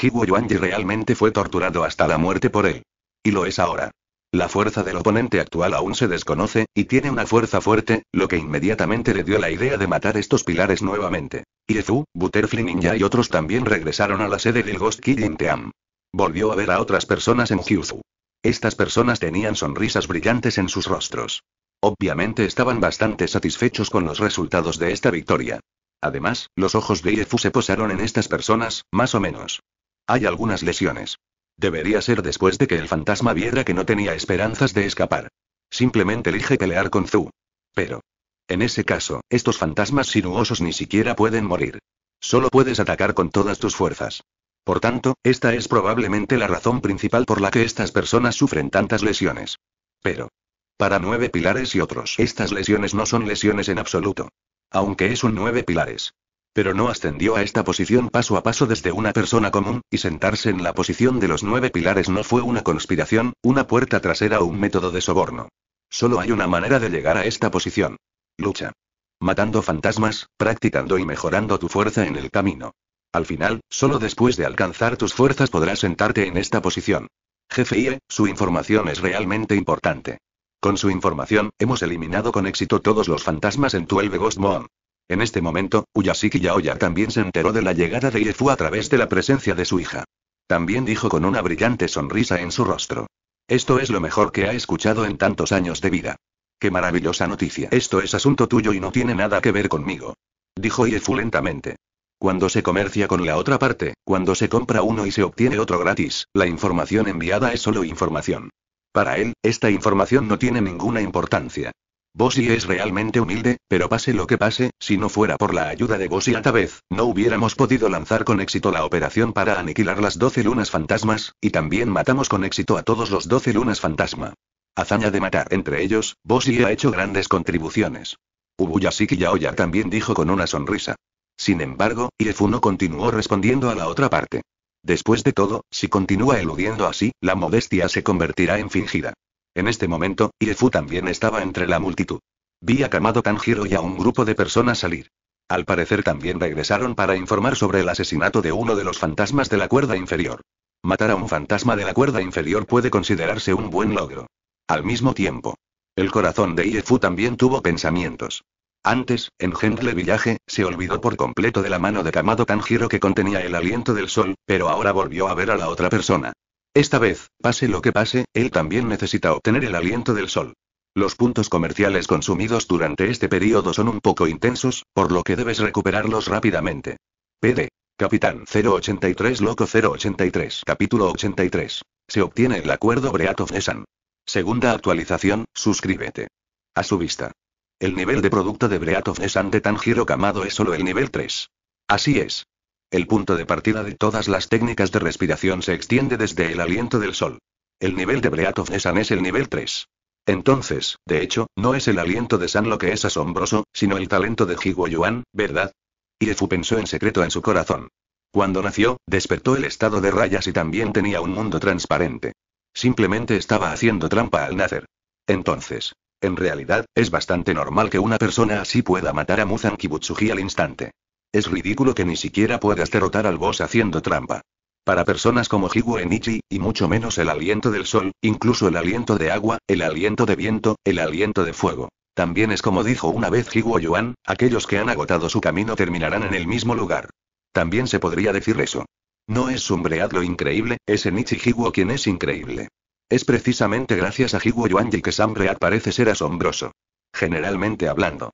A: Wu Yuanji realmente fue torturado hasta la muerte por él. Y lo es ahora. La fuerza del oponente actual aún se desconoce, y tiene una fuerza fuerte, lo que inmediatamente le dio la idea de matar estos pilares nuevamente. Iezu, Butterfly Ninja y otros también regresaron a la sede del Ghost Killing Team. Volvió a ver a otras personas en Hyuzu. Estas personas tenían sonrisas brillantes en sus rostros. Obviamente estaban bastante satisfechos con los resultados de esta victoria. Además, los ojos de Iezu se posaron en estas personas, más o menos. Hay algunas lesiones. Debería ser después de que el fantasma viera que no tenía esperanzas de escapar. Simplemente elige pelear con Zu. Pero. En ese caso, estos fantasmas sinuosos ni siquiera pueden morir. Solo puedes atacar con todas tus fuerzas. Por tanto, esta es probablemente la razón principal por la que estas personas sufren tantas lesiones. Pero. Para nueve pilares y otros, estas lesiones no son lesiones en absoluto. Aunque es un nueve pilares. Pero no ascendió a esta posición paso a paso desde una persona común, y sentarse en la posición de los nueve pilares no fue una conspiración, una puerta trasera o un método de soborno. Solo hay una manera de llegar a esta posición. Lucha. Matando fantasmas, practicando y mejorando tu fuerza en el camino. Al final, solo después de alcanzar tus fuerzas podrás sentarte en esta posición. Jefe IE, su información es realmente importante. Con su información, hemos eliminado con éxito todos los fantasmas en tu Elbe Ghost Moon. En este momento, Uyasiki Yaoya también se enteró de la llegada de Yefu a través de la presencia de su hija. También dijo con una brillante sonrisa en su rostro. Esto es lo mejor que ha escuchado en tantos años de vida. Qué maravillosa noticia. Esto es asunto tuyo y no tiene nada que ver conmigo. Dijo Yefu lentamente. Cuando se comercia con la otra parte, cuando se compra uno y se obtiene otro gratis, la información enviada es solo información. Para él, esta información no tiene ninguna importancia. Boshi es realmente humilde, pero pase lo que pase, si no fuera por la ayuda de Boshi a vez, no hubiéramos podido lanzar con éxito la operación para aniquilar las 12 lunas fantasmas, y también matamos con éxito a todos los 12 lunas fantasma. Hazaña de matar entre ellos, Boshi ha hecho grandes contribuciones. Ubuyashiki Yaoya también dijo con una sonrisa. Sin embargo, Irefuno continuó respondiendo a la otra parte. Después de todo, si continúa eludiendo así, la modestia se convertirá en fingida. En este momento, Iefu también estaba entre la multitud. Vi a Kamado Tanjiro y a un grupo de personas salir. Al parecer también regresaron para informar sobre el asesinato de uno de los fantasmas de la cuerda inferior. Matar a un fantasma de la cuerda inferior puede considerarse un buen logro. Al mismo tiempo, el corazón de Iefu también tuvo pensamientos. Antes, en Gentle Village, se olvidó por completo de la mano de Kamado Tanjiro que contenía el aliento del sol, pero ahora volvió a ver a la otra persona. Esta vez, pase lo que pase, él también necesita obtener el aliento del sol. Los puntos comerciales consumidos durante este periodo son un poco intensos, por lo que debes recuperarlos rápidamente. PD. Capitán 083 Loco 083 Capítulo 83. Se obtiene el acuerdo of nessan Segunda actualización, suscríbete. A su vista. El nivel de producto de of nessan de Tanjiro Kamado es solo el nivel 3. Así es, el punto de partida de todas las técnicas de respiración se extiende desde el aliento del sol. El nivel de de San es el nivel 3. Entonces, de hecho, no es el aliento de San lo que es asombroso, sino el talento de Higo Yuan, ¿verdad? Irefu pensó en secreto en su corazón. Cuando nació, despertó el estado de rayas y también tenía un mundo transparente. Simplemente estaba haciendo trampa al nacer. Entonces, en realidad, es bastante normal que una persona así pueda matar a Muzan Kibutsuji al instante. Es ridículo que ni siquiera puedas derrotar al boss haciendo trampa. Para personas como Nichi, y mucho menos el aliento del sol, incluso el aliento de agua, el aliento de viento, el aliento de fuego. También es como dijo una vez Higuo Yuan, aquellos que han agotado su camino terminarán en el mismo lugar. También se podría decir eso. No es Sumbread lo increíble, es Enichi Higuo quien es increíble. Es precisamente gracias a Higuo Yuan y que Sombread parece ser asombroso. Generalmente hablando.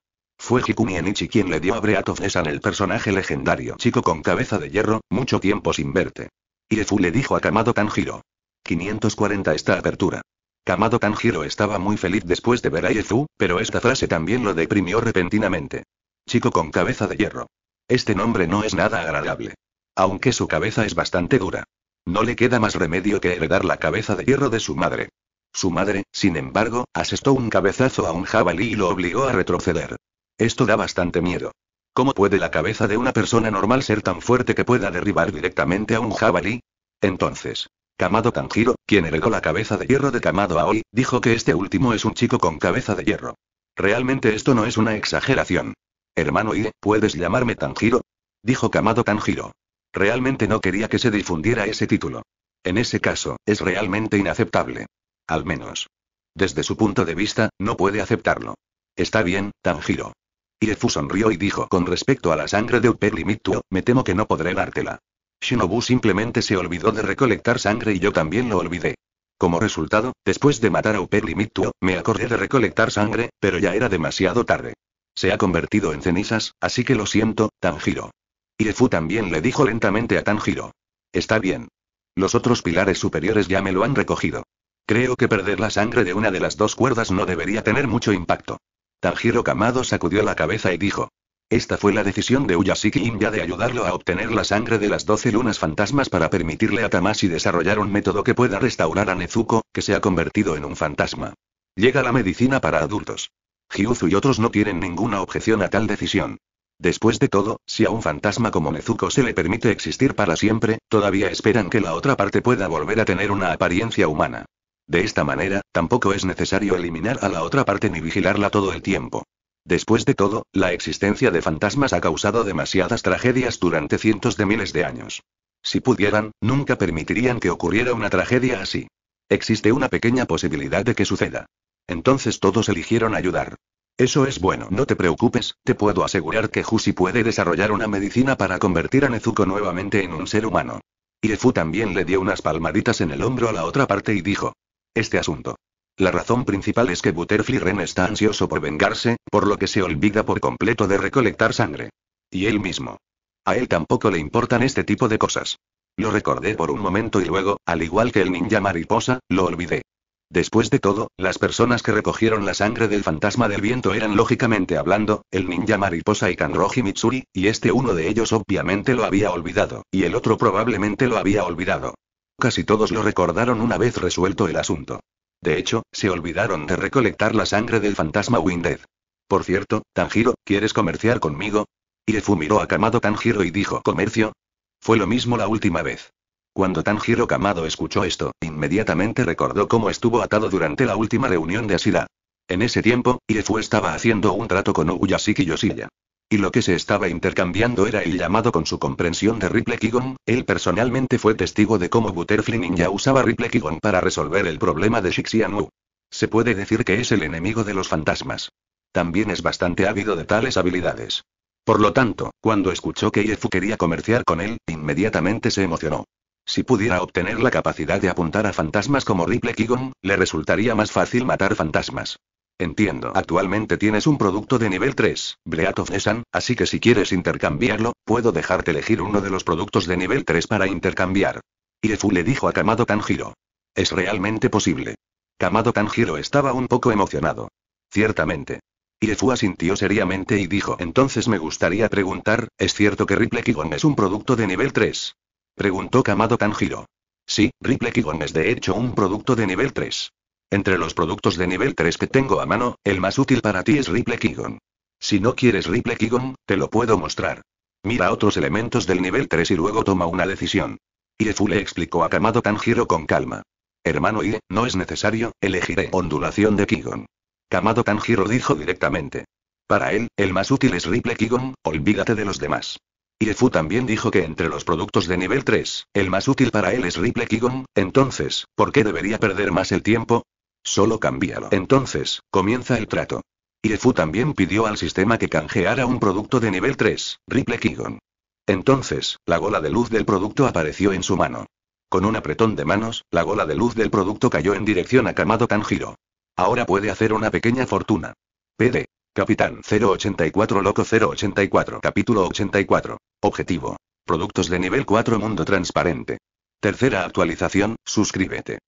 A: Fue Hikumi quien le dio a Breath el personaje legendario chico con cabeza de hierro, mucho tiempo sin verte. Irefu le dijo a Kamado Tanjiro. 540 esta apertura. Kamado Tanjiro estaba muy feliz después de ver a Irefu, pero esta frase también lo deprimió repentinamente. Chico con cabeza de hierro. Este nombre no es nada agradable. Aunque su cabeza es bastante dura. No le queda más remedio que heredar la cabeza de hierro de su madre. Su madre, sin embargo, asestó un cabezazo a un jabalí y lo obligó a retroceder. Esto da bastante miedo. ¿Cómo puede la cabeza de una persona normal ser tan fuerte que pueda derribar directamente a un jabalí? Entonces, Kamado Tanjiro, quien heredó la cabeza de hierro de Kamado Aoi, dijo que este último es un chico con cabeza de hierro. Realmente esto no es una exageración. Hermano Ie, ¿puedes llamarme Tanjiro? Dijo Kamado Tanjiro. Realmente no quería que se difundiera ese título. En ese caso, es realmente inaceptable. Al menos. Desde su punto de vista, no puede aceptarlo. Está bien, Tanjiro. Irefu sonrió y dijo con respecto a la sangre de Uper Mituo, me temo que no podré dártela. Shinobu simplemente se olvidó de recolectar sangre y yo también lo olvidé. Como resultado, después de matar a Uper Mituo, me acordé de recolectar sangre, pero ya era demasiado tarde. Se ha convertido en cenizas, así que lo siento, Tanjiro. Irefu también le dijo lentamente a Tanjiro. Está bien. Los otros pilares superiores ya me lo han recogido. Creo que perder la sangre de una de las dos cuerdas no debería tener mucho impacto. Tanjiro Kamado sacudió la cabeza y dijo. Esta fue la decisión de Uyashiki India de ayudarlo a obtener la sangre de las doce lunas fantasmas para permitirle a Tamashi desarrollar un método que pueda restaurar a Nezuko, que se ha convertido en un fantasma. Llega la medicina para adultos. Hyuzu y otros no tienen ninguna objeción a tal decisión. Después de todo, si a un fantasma como Nezuko se le permite existir para siempre, todavía esperan que la otra parte pueda volver a tener una apariencia humana. De esta manera, tampoco es necesario eliminar a la otra parte ni vigilarla todo el tiempo. Después de todo, la existencia de fantasmas ha causado demasiadas tragedias durante cientos de miles de años. Si pudieran, nunca permitirían que ocurriera una tragedia así. Existe una pequeña posibilidad de que suceda. Entonces todos eligieron ayudar. Eso es bueno. No te preocupes, te puedo asegurar que Jusi puede desarrollar una medicina para convertir a Nezuko nuevamente en un ser humano. Iefu también le dio unas palmaditas en el hombro a la otra parte y dijo este asunto. La razón principal es que Butterfly Ren está ansioso por vengarse, por lo que se olvida por completo de recolectar sangre. Y él mismo. A él tampoco le importan este tipo de cosas. Lo recordé por un momento y luego, al igual que el ninja mariposa, lo olvidé. Después de todo, las personas que recogieron la sangre del fantasma del viento eran lógicamente hablando, el ninja mariposa y Kanroji Mitsuri, y este uno de ellos obviamente lo había olvidado, y el otro probablemente lo había olvidado. Casi todos lo recordaron una vez resuelto el asunto. De hecho, se olvidaron de recolectar la sangre del fantasma Winded. Por cierto, Tanjiro, ¿quieres comerciar conmigo? Irefu miró a Kamado Tanjiro y dijo, ¿comercio? Fue lo mismo la última vez. Cuando Tanjiro Kamado escuchó esto, inmediatamente recordó cómo estuvo atado durante la última reunión de Asira. En ese tiempo, Irefu estaba haciendo un trato con Uyashiki Yoshiya. Y lo que se estaba intercambiando era el llamado con su comprensión de Ripley Kigon, él personalmente fue testigo de cómo Butterfly ya usaba Ripley Kigon para resolver el problema de Wu. Se puede decir que es el enemigo de los fantasmas. También es bastante ávido de tales habilidades. Por lo tanto, cuando escuchó que Yefu quería comerciar con él, inmediatamente se emocionó. Si pudiera obtener la capacidad de apuntar a fantasmas como Ripley Kigon, le resultaría más fácil matar fantasmas. Entiendo, actualmente tienes un producto de nivel 3, Bleat of Nessan, así que si quieres intercambiarlo, puedo dejarte elegir uno de los productos de nivel 3 para intercambiar. Irefu le dijo a Kamado Tanjiro. Es realmente posible. Kamado Tanjiro estaba un poco emocionado. Ciertamente. Irefu asintió seriamente y dijo, entonces me gustaría preguntar, ¿es cierto que Ripple Kigon es un producto de nivel 3? Preguntó Kamado Tanjiro. Sí, Ripple Kigon es de hecho un producto de nivel 3. Entre los productos de nivel 3 que tengo a mano, el más útil para ti es Ripple Kigon. Si no quieres Ripple Kigon, te lo puedo mostrar. Mira otros elementos del nivel 3 y luego toma una decisión. Irefu le explicó a Kamado Tanjiro con calma. Hermano Ie, no es necesario, elegiré ondulación de Kigon. Kamado Tanjiro dijo directamente. Para él, el más útil es Ripple Kigon, olvídate de los demás. Irefu también dijo que entre los productos de nivel 3, el más útil para él es Ripple Kigon, entonces, ¿por qué debería perder más el tiempo? Solo cámbialo. Entonces, comienza el trato. Irefu también pidió al sistema que canjeara un producto de nivel 3, Ripple Kigon. Entonces, la gola de luz del producto apareció en su mano. Con un apretón de manos, la gola de luz del producto cayó en dirección a Kamado Tanjiro. Ahora puede hacer una pequeña fortuna. PD. Capitán 084 Loco 084 Capítulo 84. Objetivo. Productos de nivel 4 Mundo Transparente. Tercera actualización, suscríbete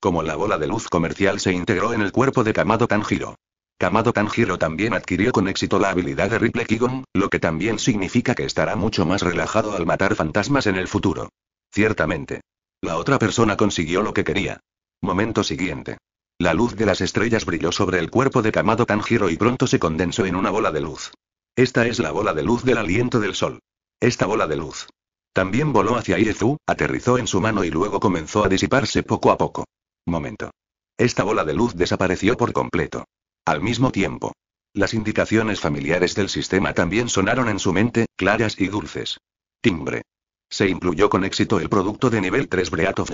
A: como la bola de luz comercial se integró en el cuerpo de Kamado Tanjiro. Kamado Tanjiro también adquirió con éxito la habilidad de Ripley Kigon, lo que también significa que estará mucho más relajado al matar fantasmas en el futuro. Ciertamente. La otra persona consiguió lo que quería. Momento siguiente. La luz de las estrellas brilló sobre el cuerpo de Kamado Tanjiro y pronto se condensó en una bola de luz. Esta es la bola de luz del aliento del sol. Esta bola de luz. También voló hacia Irezu, aterrizó en su mano y luego comenzó a disiparse poco a poco. Momento. Esta bola de luz desapareció por completo. Al mismo tiempo. Las indicaciones familiares del sistema también sonaron en su mente, claras y dulces. Timbre. Se incluyó con éxito el producto de nivel 3 Breath of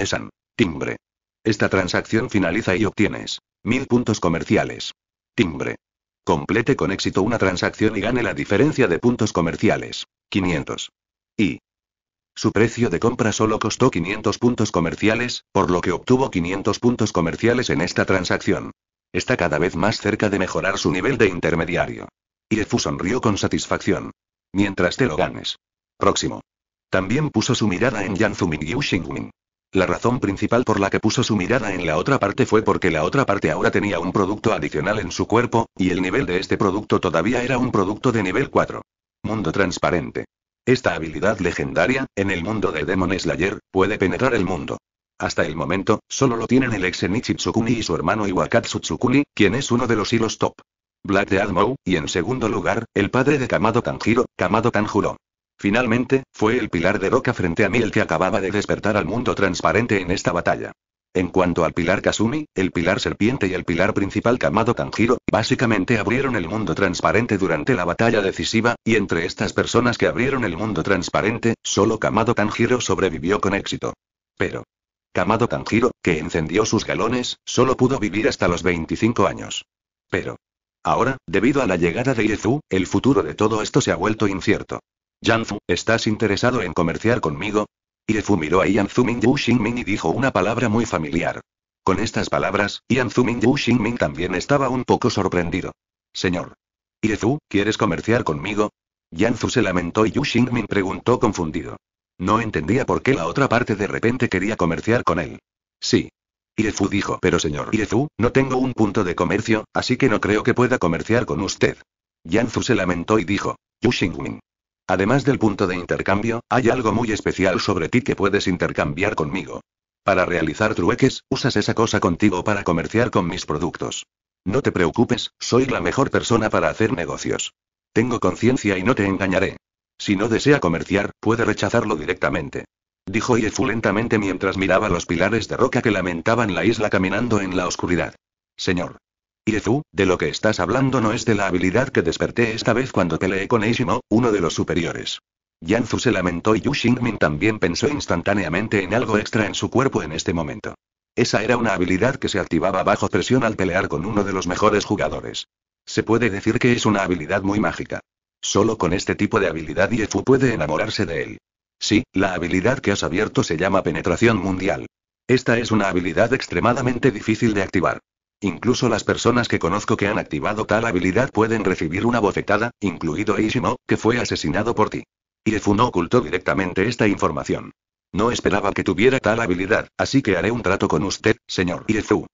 A: Timbre. Esta transacción finaliza y obtienes. 1000 puntos comerciales. Timbre. Complete con éxito una transacción y gane la diferencia de puntos comerciales. 500. Y. Su precio de compra solo costó 500 puntos comerciales, por lo que obtuvo 500 puntos comerciales en esta transacción. Está cada vez más cerca de mejorar su nivel de intermediario. Irefu sonrió con satisfacción. Mientras te lo ganes. Próximo. También puso su mirada en Yanzumi Yu La razón principal por la que puso su mirada en la otra parte fue porque la otra parte ahora tenía un producto adicional en su cuerpo, y el nivel de este producto todavía era un producto de nivel 4. Mundo transparente. Esta habilidad legendaria, en el mundo de Demon Slayer, puede penetrar el mundo. Hasta el momento, solo lo tienen el ex Tsukuni y su hermano Iwakatsu quien es uno de los hilos top. Black de y en segundo lugar, el padre de Kamado Tanjiro, Kamado Tanjuro. Finalmente, fue el pilar de roca frente a mí el que acababa de despertar al mundo transparente en esta batalla. En cuanto al pilar Kasumi, el pilar serpiente y el pilar principal Kamado Tanjiro, básicamente abrieron el mundo transparente durante la batalla decisiva, y entre estas personas que abrieron el mundo transparente, solo Kamado Tanjiro sobrevivió con éxito. Pero, Kamado Tanjiro, que encendió sus galones, solo pudo vivir hasta los 25 años. Pero. Ahora, debido a la llegada de Yezu, el futuro de todo esto se ha vuelto incierto. Yanzu, ¿estás interesado en comerciar conmigo? Irefu miró a Yanzu Zuming Yu Xingming y dijo una palabra muy familiar. Con estas palabras, Yanzu Zuming Yu Xingming también estaba un poco sorprendido. Señor. Irefu, ¿quieres comerciar conmigo? Yanzu se lamentó y Yu Xingming preguntó confundido. No entendía por qué la otra parte de repente quería comerciar con él. Sí. Irefu dijo, pero señor Irefu, no tengo un punto de comercio, así que no creo que pueda comerciar con usted. Yanzu se lamentó y dijo, Yu Xingming, Además del punto de intercambio, hay algo muy especial sobre ti que puedes intercambiar conmigo. Para realizar trueques, usas esa cosa contigo para comerciar con mis productos. No te preocupes, soy la mejor persona para hacer negocios. Tengo conciencia y no te engañaré. Si no desea comerciar, puede rechazarlo directamente. Dijo Yefu lentamente mientras miraba los pilares de roca que lamentaban la isla caminando en la oscuridad. Señor. Yezu, de lo que estás hablando no es de la habilidad que desperté esta vez cuando peleé con Eishimo, uno de los superiores. Yanzu se lamentó y Yu Xingmin también pensó instantáneamente en algo extra en su cuerpo en este momento. Esa era una habilidad que se activaba bajo presión al pelear con uno de los mejores jugadores. Se puede decir que es una habilidad muy mágica. Solo con este tipo de habilidad Yefu puede enamorarse de él. Sí, la habilidad que has abierto se llama penetración mundial. Esta es una habilidad extremadamente difícil de activar. Incluso las personas que conozco que han activado tal habilidad pueden recibir una bofetada, incluido Ishimo, que fue asesinado por ti. no ocultó directamente esta información. No esperaba que tuviera tal habilidad, así que haré un trato con usted, señor Iefu.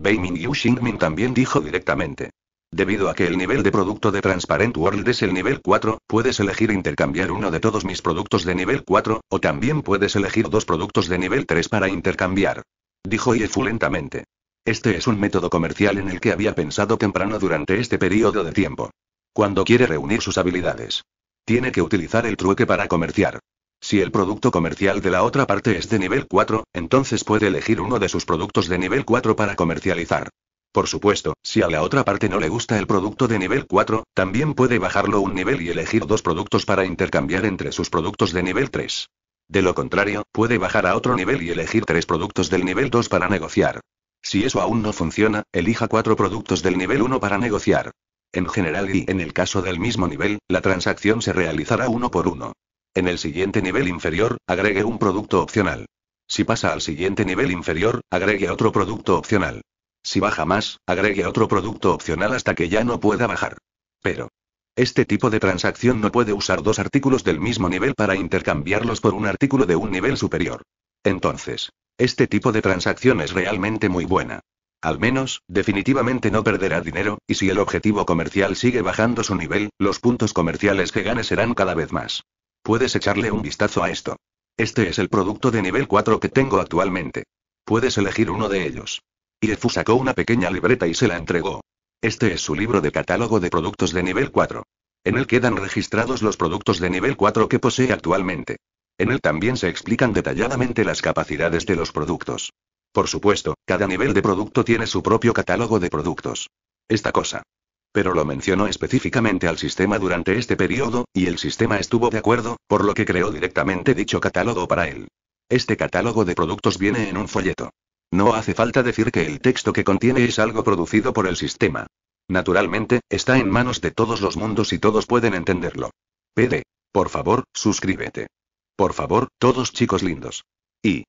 A: Beimin Yu Xingmin también dijo directamente. Debido a que el nivel de producto de Transparent World es el nivel 4, puedes elegir intercambiar uno de todos mis productos de nivel 4, o también puedes elegir dos productos de nivel 3 para intercambiar. Dijo Iefu lentamente. Este es un método comercial en el que había pensado temprano durante este periodo de tiempo. Cuando quiere reunir sus habilidades. Tiene que utilizar el trueque para comerciar. Si el producto comercial de la otra parte es de nivel 4, entonces puede elegir uno de sus productos de nivel 4 para comercializar. Por supuesto, si a la otra parte no le gusta el producto de nivel 4, también puede bajarlo un nivel y elegir dos productos para intercambiar entre sus productos de nivel 3. De lo contrario, puede bajar a otro nivel y elegir tres productos del nivel 2 para negociar. Si eso aún no funciona, elija cuatro productos del nivel 1 para negociar. En general y en el caso del mismo nivel, la transacción se realizará uno por uno. En el siguiente nivel inferior, agregue un producto opcional. Si pasa al siguiente nivel inferior, agregue otro producto opcional. Si baja más, agregue otro producto opcional hasta que ya no pueda bajar. Pero, este tipo de transacción no puede usar dos artículos del mismo nivel para intercambiarlos por un artículo de un nivel superior. Entonces, este tipo de transacción es realmente muy buena. Al menos, definitivamente no perderá dinero, y si el objetivo comercial sigue bajando su nivel, los puntos comerciales que gane serán cada vez más. Puedes echarle un vistazo a esto. Este es el producto de nivel 4 que tengo actualmente. Puedes elegir uno de ellos. Iefu sacó una pequeña libreta y se la entregó. Este es su libro de catálogo de productos de nivel 4. En él quedan registrados los productos de nivel 4 que posee actualmente. En él también se explican detalladamente las capacidades de los productos. Por supuesto, cada nivel de producto tiene su propio catálogo de productos. Esta cosa. Pero lo mencionó específicamente al sistema durante este periodo, y el sistema estuvo de acuerdo, por lo que creó directamente dicho catálogo para él. Este catálogo de productos viene en un folleto. No hace falta decir que el texto que contiene es algo producido por el sistema. Naturalmente, está en manos de todos los mundos y todos pueden entenderlo. PD. Por favor, suscríbete. Por favor, todos chicos lindos. Y.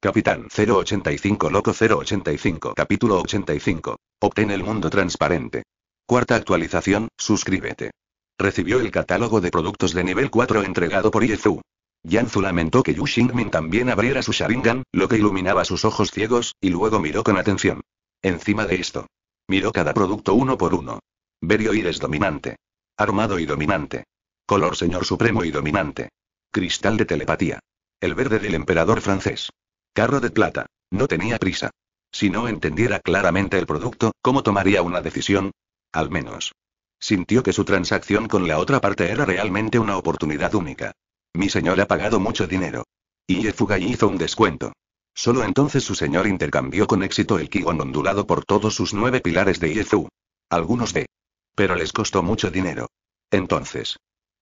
A: Capitán 085 Loco 085 Capítulo 85. Obtén el mundo transparente. Cuarta actualización, suscríbete. Recibió el catálogo de productos de nivel 4 entregado por Yezu. Yanzu lamentó que Yu Xingmin también abriera su Sharingan, lo que iluminaba sus ojos ciegos, y luego miró con atención. Encima de esto. Miró cada producto uno por uno. es dominante. Armado y dominante. Color señor supremo y dominante. Cristal de telepatía. El verde del emperador francés. Carro de plata. No tenía prisa. Si no entendiera claramente el producto, ¿cómo tomaría una decisión? Al menos. Sintió que su transacción con la otra parte era realmente una oportunidad única. Mi señor ha pagado mucho dinero. Y y hizo un descuento. Solo entonces su señor intercambió con éxito el Kiwon ondulado por todos sus nueve pilares de Yefu. Algunos de. Pero les costó mucho dinero. Entonces.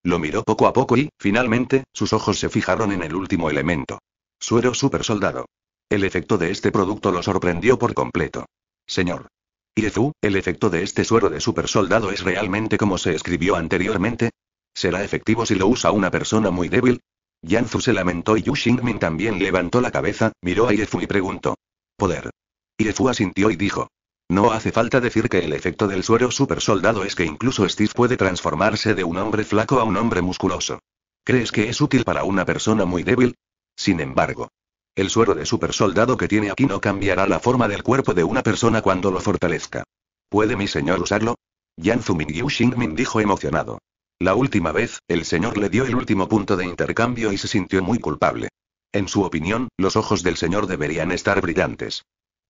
A: Lo miró poco a poco y, finalmente, sus ojos se fijaron en el último elemento. Suero supersoldado. El efecto de este producto lo sorprendió por completo. Señor. Iezu, ¿el efecto de este suero de supersoldado es realmente como se escribió anteriormente? ¿Será efectivo si lo usa una persona muy débil? Yanzu se lamentó y Yu Xingmin también levantó la cabeza, miró a Iezu y preguntó. Poder. Iezu asintió y dijo. No hace falta decir que el efecto del suero supersoldado es que incluso Steve puede transformarse de un hombre flaco a un hombre musculoso. ¿Crees que es útil para una persona muy débil? Sin embargo, el suero de supersoldado que tiene aquí no cambiará la forma del cuerpo de una persona cuando lo fortalezca. ¿Puede mi señor usarlo? Zuming Yu Min dijo emocionado. La última vez, el señor le dio el último punto de intercambio y se sintió muy culpable. En su opinión, los ojos del señor deberían estar brillantes.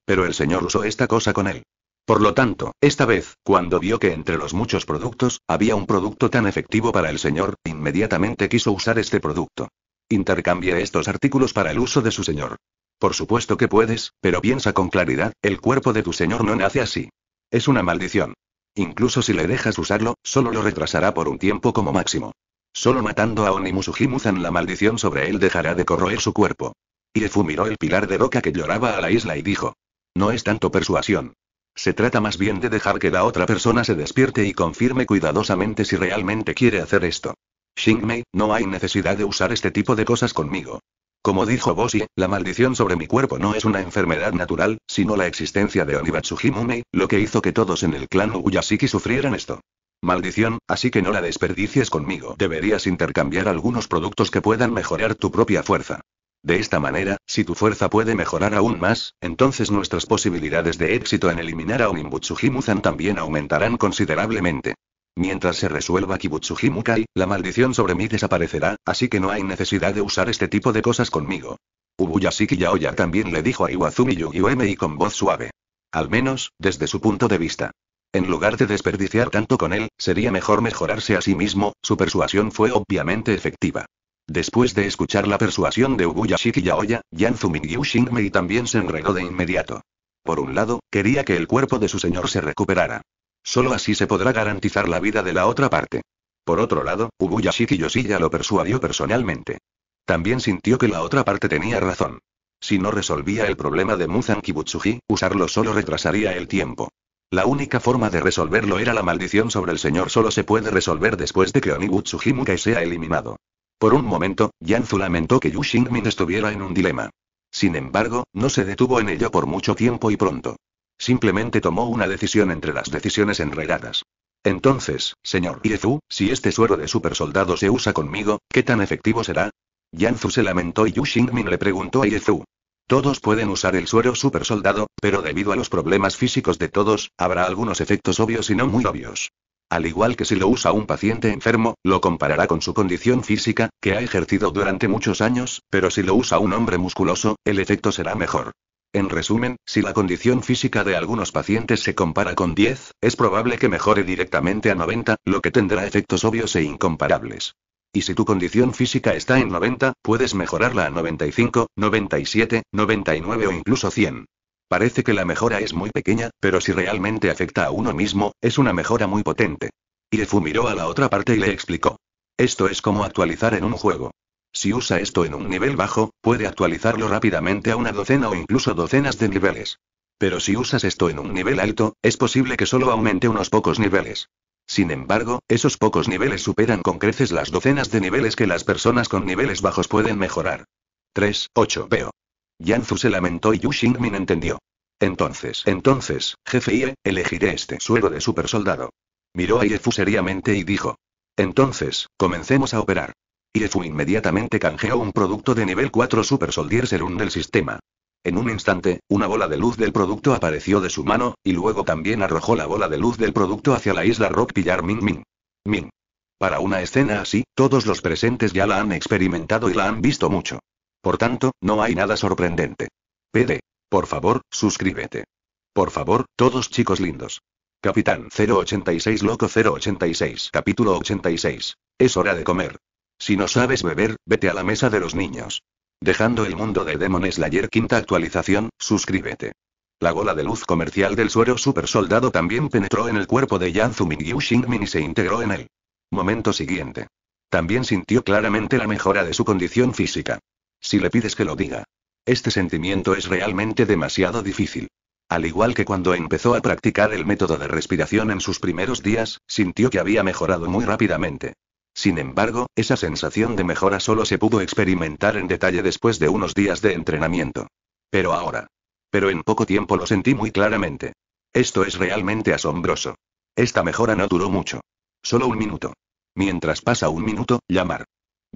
A: Pero el señor usó esta cosa con él. Por lo tanto, esta vez, cuando vio que entre los muchos productos, había un producto tan efectivo para el señor, inmediatamente quiso usar este producto. Intercambie estos artículos para el uso de su señor. Por supuesto que puedes, pero piensa con claridad, el cuerpo de tu señor no nace así. Es una maldición. Incluso si le dejas usarlo, solo lo retrasará por un tiempo como máximo. Solo matando a Onimusujimuzan, la maldición sobre él dejará de corroer su cuerpo. Y miró el pilar de roca que lloraba a la isla y dijo, no es tanto persuasión. Se trata más bien de dejar que la otra persona se despierte y confirme cuidadosamente si realmente quiere hacer esto. Shingmei, no hay necesidad de usar este tipo de cosas conmigo. Como dijo Boshi, la maldición sobre mi cuerpo no es una enfermedad natural, sino la existencia de Onibatsu lo que hizo que todos en el clan Uyasiki sufrieran esto. Maldición, así que no la desperdicies conmigo. Deberías intercambiar algunos productos que puedan mejorar tu propia fuerza. De esta manera, si tu fuerza puede mejorar aún más, entonces nuestras posibilidades de éxito en eliminar a un muzan también aumentarán considerablemente. Mientras se resuelva Kibutsuji-Mukai, la maldición sobre mí desaparecerá, así que no hay necesidad de usar este tipo de cosas conmigo. Ubuyashiki Yaoya también le dijo a Iwazumi Yugiueme con voz suave. Al menos, desde su punto de vista. En lugar de desperdiciar tanto con él, sería mejor mejorarse a sí mismo, su persuasión fue obviamente efectiva. Después de escuchar la persuasión de Ubuyashiki Yaoya, Yanzu Shinmei también se enredó de inmediato. Por un lado, quería que el cuerpo de su señor se recuperara. Solo así se podrá garantizar la vida de la otra parte. Por otro lado, Ubuyashiki Yoshiya lo persuadió personalmente. También sintió que la otra parte tenía razón. Si no resolvía el problema de Muzan Kibutsuji, usarlo solo retrasaría el tiempo. La única forma de resolverlo era la maldición sobre el señor solo se puede resolver después de que Onibutsuji Mukai sea eliminado. Por un momento, Yanzu lamentó que Yu Xingmin estuviera en un dilema. Sin embargo, no se detuvo en ello por mucho tiempo y pronto. Simplemente tomó una decisión entre las decisiones enredadas. Entonces, señor Iezu, si este suero de supersoldado se usa conmigo, ¿qué tan efectivo será? Yanzu se lamentó y Yu Xingmin le preguntó a Iezu. Todos pueden usar el suero supersoldado, pero debido a los problemas físicos de todos, habrá algunos efectos obvios y no muy obvios. Al igual que si lo usa un paciente enfermo, lo comparará con su condición física, que ha ejercido durante muchos años, pero si lo usa un hombre musculoso, el efecto será mejor. En resumen, si la condición física de algunos pacientes se compara con 10, es probable que mejore directamente a 90, lo que tendrá efectos obvios e incomparables. Y si tu condición física está en 90, puedes mejorarla a 95, 97, 99 o incluso 100. Parece que la mejora es muy pequeña, pero si realmente afecta a uno mismo, es una mejora muy potente. Y le miró a la otra parte y le explicó. Esto es como actualizar en un juego. Si usa esto en un nivel bajo, puede actualizarlo rápidamente a una docena o incluso docenas de niveles. Pero si usas esto en un nivel alto, es posible que solo aumente unos pocos niveles. Sin embargo, esos pocos niveles superan con creces las docenas de niveles que las personas con niveles bajos pueden mejorar. 3, 8 veo. Yanzu se lamentó y Yu Xingmin entendió. Entonces, entonces, jefe Ie, elegiré este suero de supersoldado. Miró a fu seriamente y dijo. Entonces, comencemos a operar. Iefu inmediatamente canjeó un producto de nivel 4 Super Soldier Serum del sistema. En un instante, una bola de luz del producto apareció de su mano, y luego también arrojó la bola de luz del producto hacia la isla Rock Pillar Min Min. Min. Para una escena así, todos los presentes ya la han experimentado y la han visto mucho. Por tanto, no hay nada sorprendente. PD. Por favor, suscríbete. Por favor, todos chicos lindos. Capitán 086 Loco 086 Capítulo 86. Es hora de comer. Si no sabes beber, vete a la mesa de los niños. Dejando el mundo de Demon Slayer quinta actualización, suscríbete. La gola de luz comercial del suero supersoldado también penetró en el cuerpo de Yanzumi Xingmin y se integró en él. Momento siguiente. También sintió claramente la mejora de su condición física. Si le pides que lo diga. Este sentimiento es realmente demasiado difícil. Al igual que cuando empezó a practicar el método de respiración en sus primeros días, sintió que había mejorado muy rápidamente. Sin embargo, esa sensación de mejora solo se pudo experimentar en detalle después de unos días de entrenamiento. Pero ahora. Pero en poco tiempo lo sentí muy claramente. Esto es realmente asombroso. Esta mejora no duró mucho. Solo un minuto. Mientras pasa un minuto, llamar.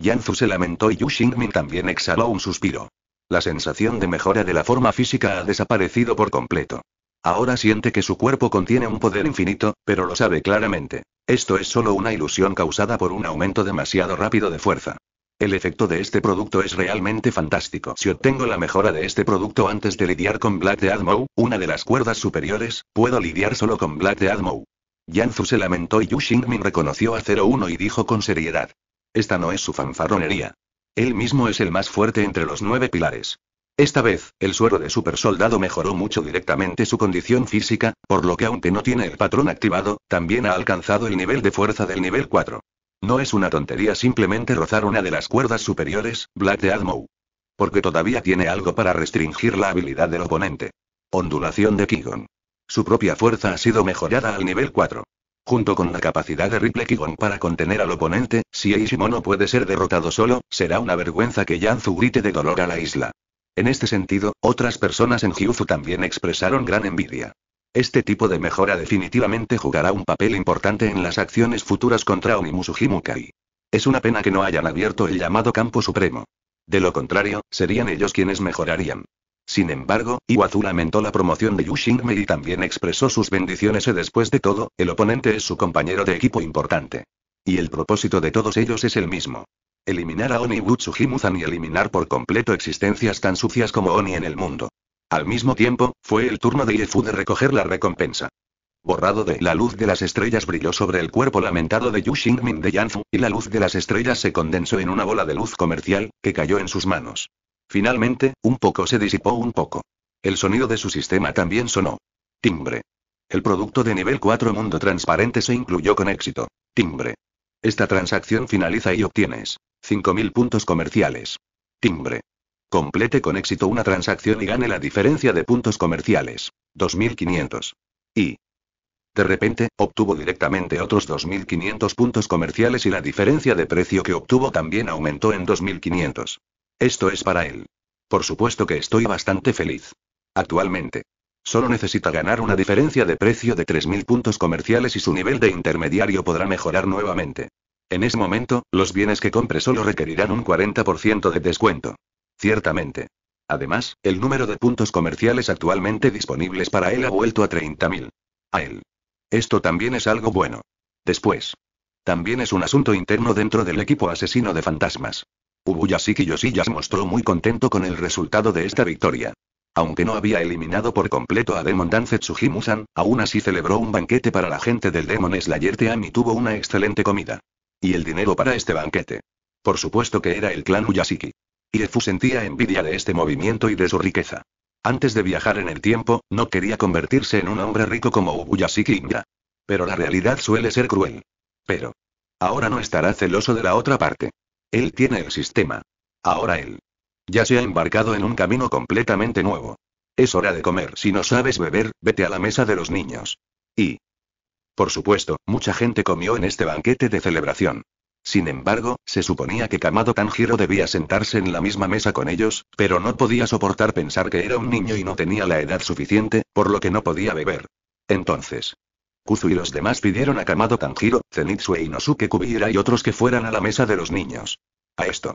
A: Yanzu se lamentó y Yu Xingmin también exhaló un suspiro. La sensación de mejora de la forma física ha desaparecido por completo. Ahora siente que su cuerpo contiene un poder infinito, pero lo sabe claramente. Esto es solo una ilusión causada por un aumento demasiado rápido de fuerza. El efecto de este producto es realmente fantástico. Si obtengo la mejora de este producto antes de lidiar con Black Death Mou, una de las cuerdas superiores, puedo lidiar solo con Black Death Yanzu se lamentó y Yu Xingmin reconoció a 01 y dijo con seriedad. Esta no es su fanfarronería. Él mismo es el más fuerte entre los nueve pilares. Esta vez, el suero de supersoldado mejoró mucho directamente su condición física, por lo que aunque no tiene el patrón activado, también ha alcanzado el nivel de fuerza del nivel 4. No es una tontería simplemente rozar una de las cuerdas superiores, Black de Admou. Porque todavía tiene algo para restringir la habilidad del oponente. Ondulación de Kigon. Su propia fuerza ha sido mejorada al nivel 4. Junto con la capacidad de Ripley Kigon para contener al oponente, si no puede ser derrotado solo, será una vergüenza que Yanzu grite de dolor a la isla. En este sentido, otras personas en Hyuzu también expresaron gran envidia. Este tipo de mejora definitivamente jugará un papel importante en las acciones futuras contra Mukai. Es una pena que no hayan abierto el llamado campo supremo. De lo contrario, serían ellos quienes mejorarían. Sin embargo, Iwazu lamentó la promoción de Yu Xingme y también expresó sus bendiciones e después de todo, el oponente es su compañero de equipo importante. Y el propósito de todos ellos es el mismo. Eliminar a Oni zan y eliminar por completo existencias tan sucias como Oni en el mundo. Al mismo tiempo, fue el turno de Iefu de recoger la recompensa. Borrado de la luz de las estrellas brilló sobre el cuerpo lamentado de Xingmin de Yanfu, y la luz de las estrellas se condensó en una bola de luz comercial, que cayó en sus manos. Finalmente, un poco se disipó un poco. El sonido de su sistema también sonó. Timbre. El producto de nivel 4 Mundo Transparente se incluyó con éxito. Timbre. Esta transacción finaliza y obtienes 5.000 puntos comerciales. Timbre. Complete con éxito una transacción y gane la diferencia de puntos comerciales. 2.500. Y. De repente, obtuvo directamente otros 2.500 puntos comerciales y la diferencia de precio que obtuvo también aumentó en 2.500. Esto es para él. Por supuesto que estoy bastante feliz. Actualmente. Solo necesita ganar una diferencia de precio de 3.000 puntos comerciales y su nivel de intermediario podrá mejorar nuevamente. En ese momento, los bienes que compre solo requerirán un 40% de descuento. Ciertamente. Además, el número de puntos comerciales actualmente disponibles para él ha vuelto a 30.000. A él. Esto también es algo bueno. Después. También es un asunto interno dentro del equipo asesino de fantasmas. Ubuyashiki Yoshiyas mostró muy contento con el resultado de esta victoria. Aunque no había eliminado por completo a Demon Dance Tsujimusan, aún así celebró un banquete para la gente del Demon Slayer Team y tuvo una excelente comida. Y el dinero para este banquete. Por supuesto que era el clan Uyashiki. Iefu sentía envidia de este movimiento y de su riqueza. Antes de viajar en el tiempo, no quería convertirse en un hombre rico como Ubuyashiki Inga. Pero la realidad suele ser cruel. Pero. Ahora no estará celoso de la otra parte. Él tiene el sistema. Ahora él. Ya se ha embarcado en un camino completamente nuevo. Es hora de comer. Si no sabes beber, vete a la mesa de los niños. Y... Por supuesto, mucha gente comió en este banquete de celebración. Sin embargo, se suponía que Kamado Tanjiro debía sentarse en la misma mesa con ellos, pero no podía soportar pensar que era un niño y no tenía la edad suficiente, por lo que no podía beber. Entonces, Kuzu y los demás pidieron a Kamado Tanjiro, Zenitsue Inosuke Kubira y otros que fueran a la mesa de los niños. A esto.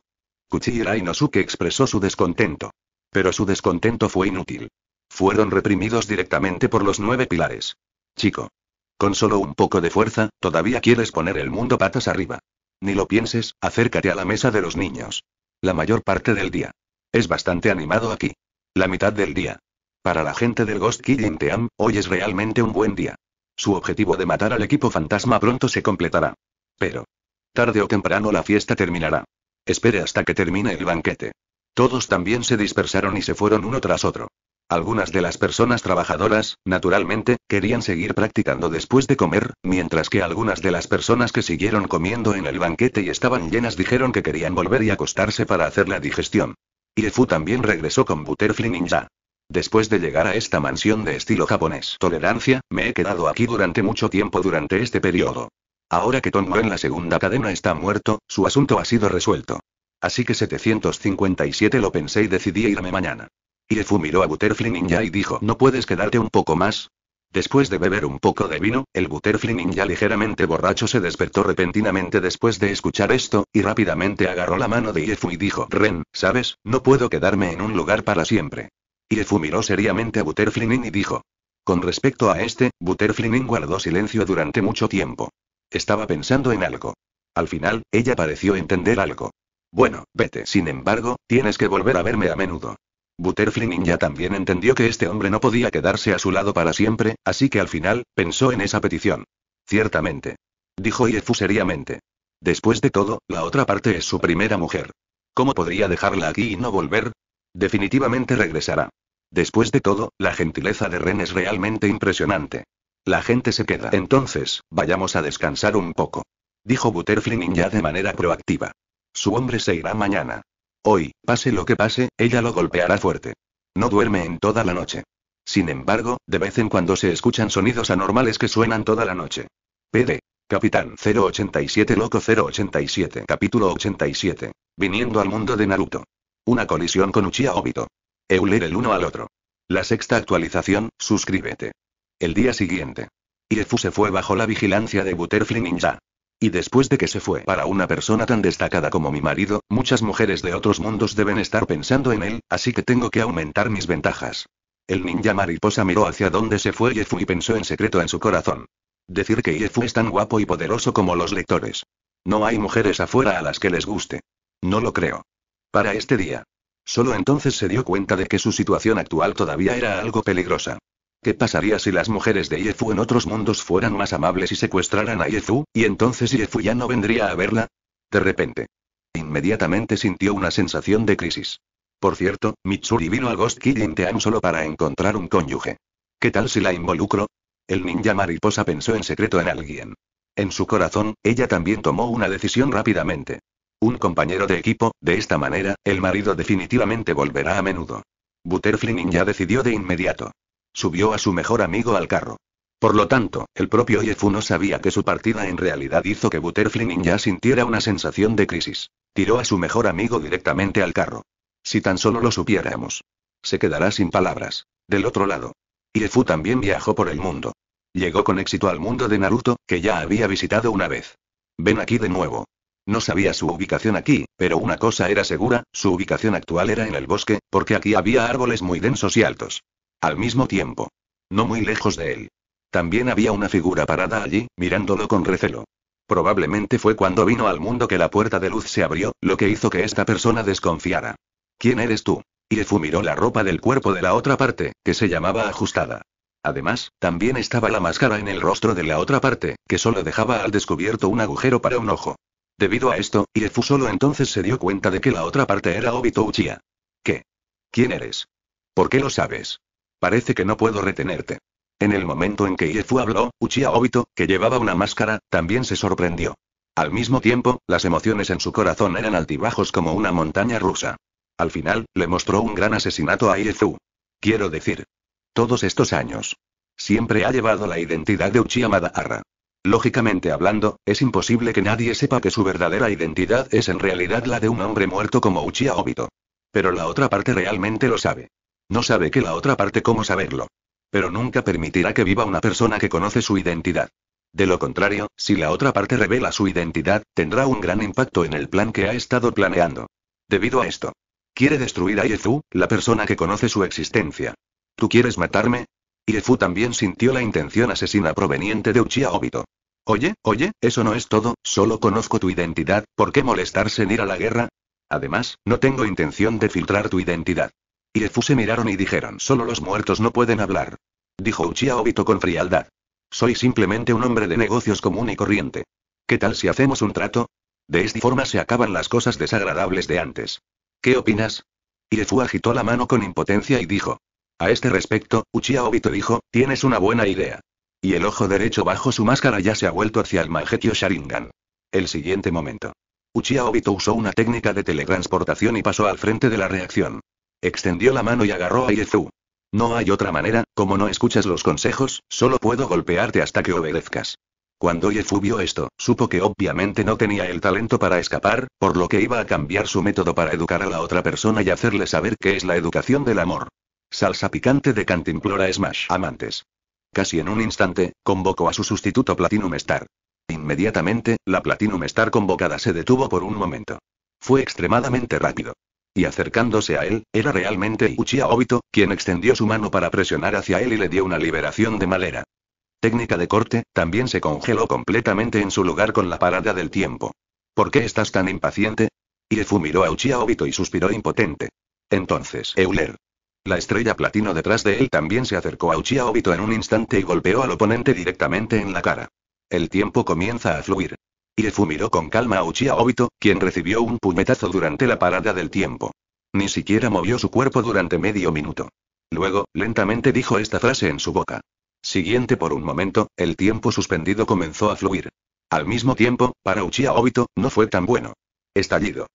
A: Kuchira e Inosuke expresó su descontento. Pero su descontento fue inútil. Fueron reprimidos directamente por los nueve pilares. Chico. Con solo un poco de fuerza, todavía quieres poner el mundo patas arriba. Ni lo pienses, acércate a la mesa de los niños. La mayor parte del día. Es bastante animado aquí. La mitad del día. Para la gente del Ghost Killing Team, hoy es realmente un buen día. Su objetivo de matar al equipo fantasma pronto se completará. Pero. Tarde o temprano la fiesta terminará. Espere hasta que termine el banquete. Todos también se dispersaron y se fueron uno tras otro. Algunas de las personas trabajadoras, naturalmente, querían seguir practicando después de comer, mientras que algunas de las personas que siguieron comiendo en el banquete y estaban llenas dijeron que querían volver y acostarse para hacer la digestión. Fu también regresó con Butterfly Ninja. Después de llegar a esta mansión de estilo japonés, tolerancia, me he quedado aquí durante mucho tiempo durante este periodo. Ahora que Tongo en la segunda cadena está muerto, su asunto ha sido resuelto. Así que 757 lo pensé y decidí irme mañana. Iefu miró a Butterfly Ninja y dijo, ¿no puedes quedarte un poco más? Después de beber un poco de vino, el Butterfly Ninja ligeramente borracho se despertó repentinamente después de escuchar esto, y rápidamente agarró la mano de Iefu y dijo, Ren, ¿sabes? No puedo quedarme en un lugar para siempre. Iefu miró seriamente a Butterflinin y dijo. Con respecto a este, Butterflinin guardó silencio durante mucho tiempo. Estaba pensando en algo. Al final, ella pareció entender algo. Bueno, vete. Sin embargo, tienes que volver a verme a menudo. Butterfly ya también entendió que este hombre no podía quedarse a su lado para siempre, así que al final, pensó en esa petición. Ciertamente. Dijo Iefu seriamente. Después de todo, la otra parte es su primera mujer. ¿Cómo podría dejarla aquí y no volver? Definitivamente regresará. Después de todo, la gentileza de Ren es realmente impresionante. La gente se queda. Entonces, vayamos a descansar un poco. Dijo Butterfly ya de manera proactiva. Su hombre se irá mañana. Hoy, pase lo que pase, ella lo golpeará fuerte. No duerme en toda la noche. Sin embargo, de vez en cuando se escuchan sonidos anormales que suenan toda la noche. PD. Capitán 087 Loco 087 Capítulo 87. Viniendo al mundo de Naruto. Una colisión con Uchiha Obito. Euler el uno al otro. La sexta actualización, suscríbete. El día siguiente. Iefu se fue bajo la vigilancia de Butterfly Ninja. Y después de que se fue para una persona tan destacada como mi marido, muchas mujeres de otros mundos deben estar pensando en él, así que tengo que aumentar mis ventajas. El ninja mariposa miró hacia dónde se fue Iefu y pensó en secreto en su corazón. Decir que Iefu es tan guapo y poderoso como los lectores. No hay mujeres afuera a las que les guste. No lo creo. Para este día. Solo entonces se dio cuenta de que su situación actual todavía era algo peligrosa. ¿Qué pasaría si las mujeres de Yefu en otros mundos fueran más amables y secuestraran a Yefu, y entonces Yefu ya no vendría a verla? De repente. Inmediatamente sintió una sensación de crisis. Por cierto, Mitsuri vino a Ghost Killing Team solo para encontrar un cónyuge. ¿Qué tal si la involucro? El ninja mariposa pensó en secreto en alguien. En su corazón, ella también tomó una decisión rápidamente. Un compañero de equipo, de esta manera, el marido definitivamente volverá a menudo. Butterfly ya decidió de inmediato. Subió a su mejor amigo al carro. Por lo tanto, el propio no sabía que su partida en realidad hizo que Butterfly ya sintiera una sensación de crisis. Tiró a su mejor amigo directamente al carro. Si tan solo lo supiéramos. Se quedará sin palabras. Del otro lado. Yefu también viajó por el mundo. Llegó con éxito al mundo de Naruto, que ya había visitado una vez. Ven aquí de nuevo. No sabía su ubicación aquí, pero una cosa era segura, su ubicación actual era en el bosque, porque aquí había árboles muy densos y altos. Al mismo tiempo. No muy lejos de él. También había una figura parada allí, mirándolo con recelo. Probablemente fue cuando vino al mundo que la puerta de luz se abrió, lo que hizo que esta persona desconfiara. ¿Quién eres tú? Y miró la ropa del cuerpo de la otra parte, que se llamaba ajustada. Además, también estaba la máscara en el rostro de la otra parte, que solo dejaba al descubierto un agujero para un ojo. Debido a esto, Iefu solo entonces se dio cuenta de que la otra parte era Obito Uchiha. ¿Qué? ¿Quién eres? ¿Por qué lo sabes? Parece que no puedo retenerte. En el momento en que Iefu habló, Uchiha Obito, que llevaba una máscara, también se sorprendió. Al mismo tiempo, las emociones en su corazón eran altibajos como una montaña rusa. Al final, le mostró un gran asesinato a Iefu. Quiero decir, todos estos años. Siempre ha llevado la identidad de Uchiha Madara. Lógicamente hablando, es imposible que nadie sepa que su verdadera identidad es en realidad la de un hombre muerto como Uchiha Obito. Pero la otra parte realmente lo sabe. No sabe que la otra parte cómo saberlo. Pero nunca permitirá que viva una persona que conoce su identidad. De lo contrario, si la otra parte revela su identidad, tendrá un gran impacto en el plan que ha estado planeando. Debido a esto, quiere destruir a Iezu, la persona que conoce su existencia. ¿Tú quieres matarme? Iezu también sintió la intención asesina proveniente de Uchiha Obito. Oye, oye, eso no es todo, solo conozco tu identidad, ¿por qué molestarse en ir a la guerra? Además, no tengo intención de filtrar tu identidad. Y se miraron y dijeron, solo los muertos no pueden hablar. Dijo Uchiha Obito con frialdad. Soy simplemente un hombre de negocios común y corriente. ¿Qué tal si hacemos un trato? De esta forma se acaban las cosas desagradables de antes. ¿Qué opinas? Irefu agitó la mano con impotencia y dijo. A este respecto, Uchiha Obito dijo, tienes una buena idea. Y el ojo derecho bajo su máscara ya se ha vuelto hacia el Magetio Sharingan. El siguiente momento. Uchiha Obito usó una técnica de teletransportación y pasó al frente de la reacción. Extendió la mano y agarró a Iezu. No hay otra manera, como no escuchas los consejos, solo puedo golpearte hasta que obedezcas. Cuando Iezu vio esto, supo que obviamente no tenía el talento para escapar, por lo que iba a cambiar su método para educar a la otra persona y hacerle saber qué es la educación del amor. Salsa picante de cantimplora Smash. Amantes. Casi en un instante, convocó a su sustituto Platinum Star. Inmediatamente, la Platinum Star convocada se detuvo por un momento. Fue extremadamente rápido. Y acercándose a él, era realmente Uchiha Obito, quien extendió su mano para presionar hacia él y le dio una liberación de malera. Técnica de corte, también se congeló completamente en su lugar con la parada del tiempo. ¿Por qué estás tan impaciente? Y miró a Uchiha Obito y suspiró impotente. Entonces, Euler. La estrella platino detrás de él también se acercó a Uchiha Obito en un instante y golpeó al oponente directamente en la cara. El tiempo comienza a fluir. le miró con calma a Uchiha Obito, quien recibió un puñetazo durante la parada del tiempo. Ni siquiera movió su cuerpo durante medio minuto. Luego, lentamente dijo esta frase en su boca. Siguiente por un momento, el tiempo suspendido comenzó a fluir. Al mismo tiempo, para Uchiha Obito, no fue tan bueno. Estallido.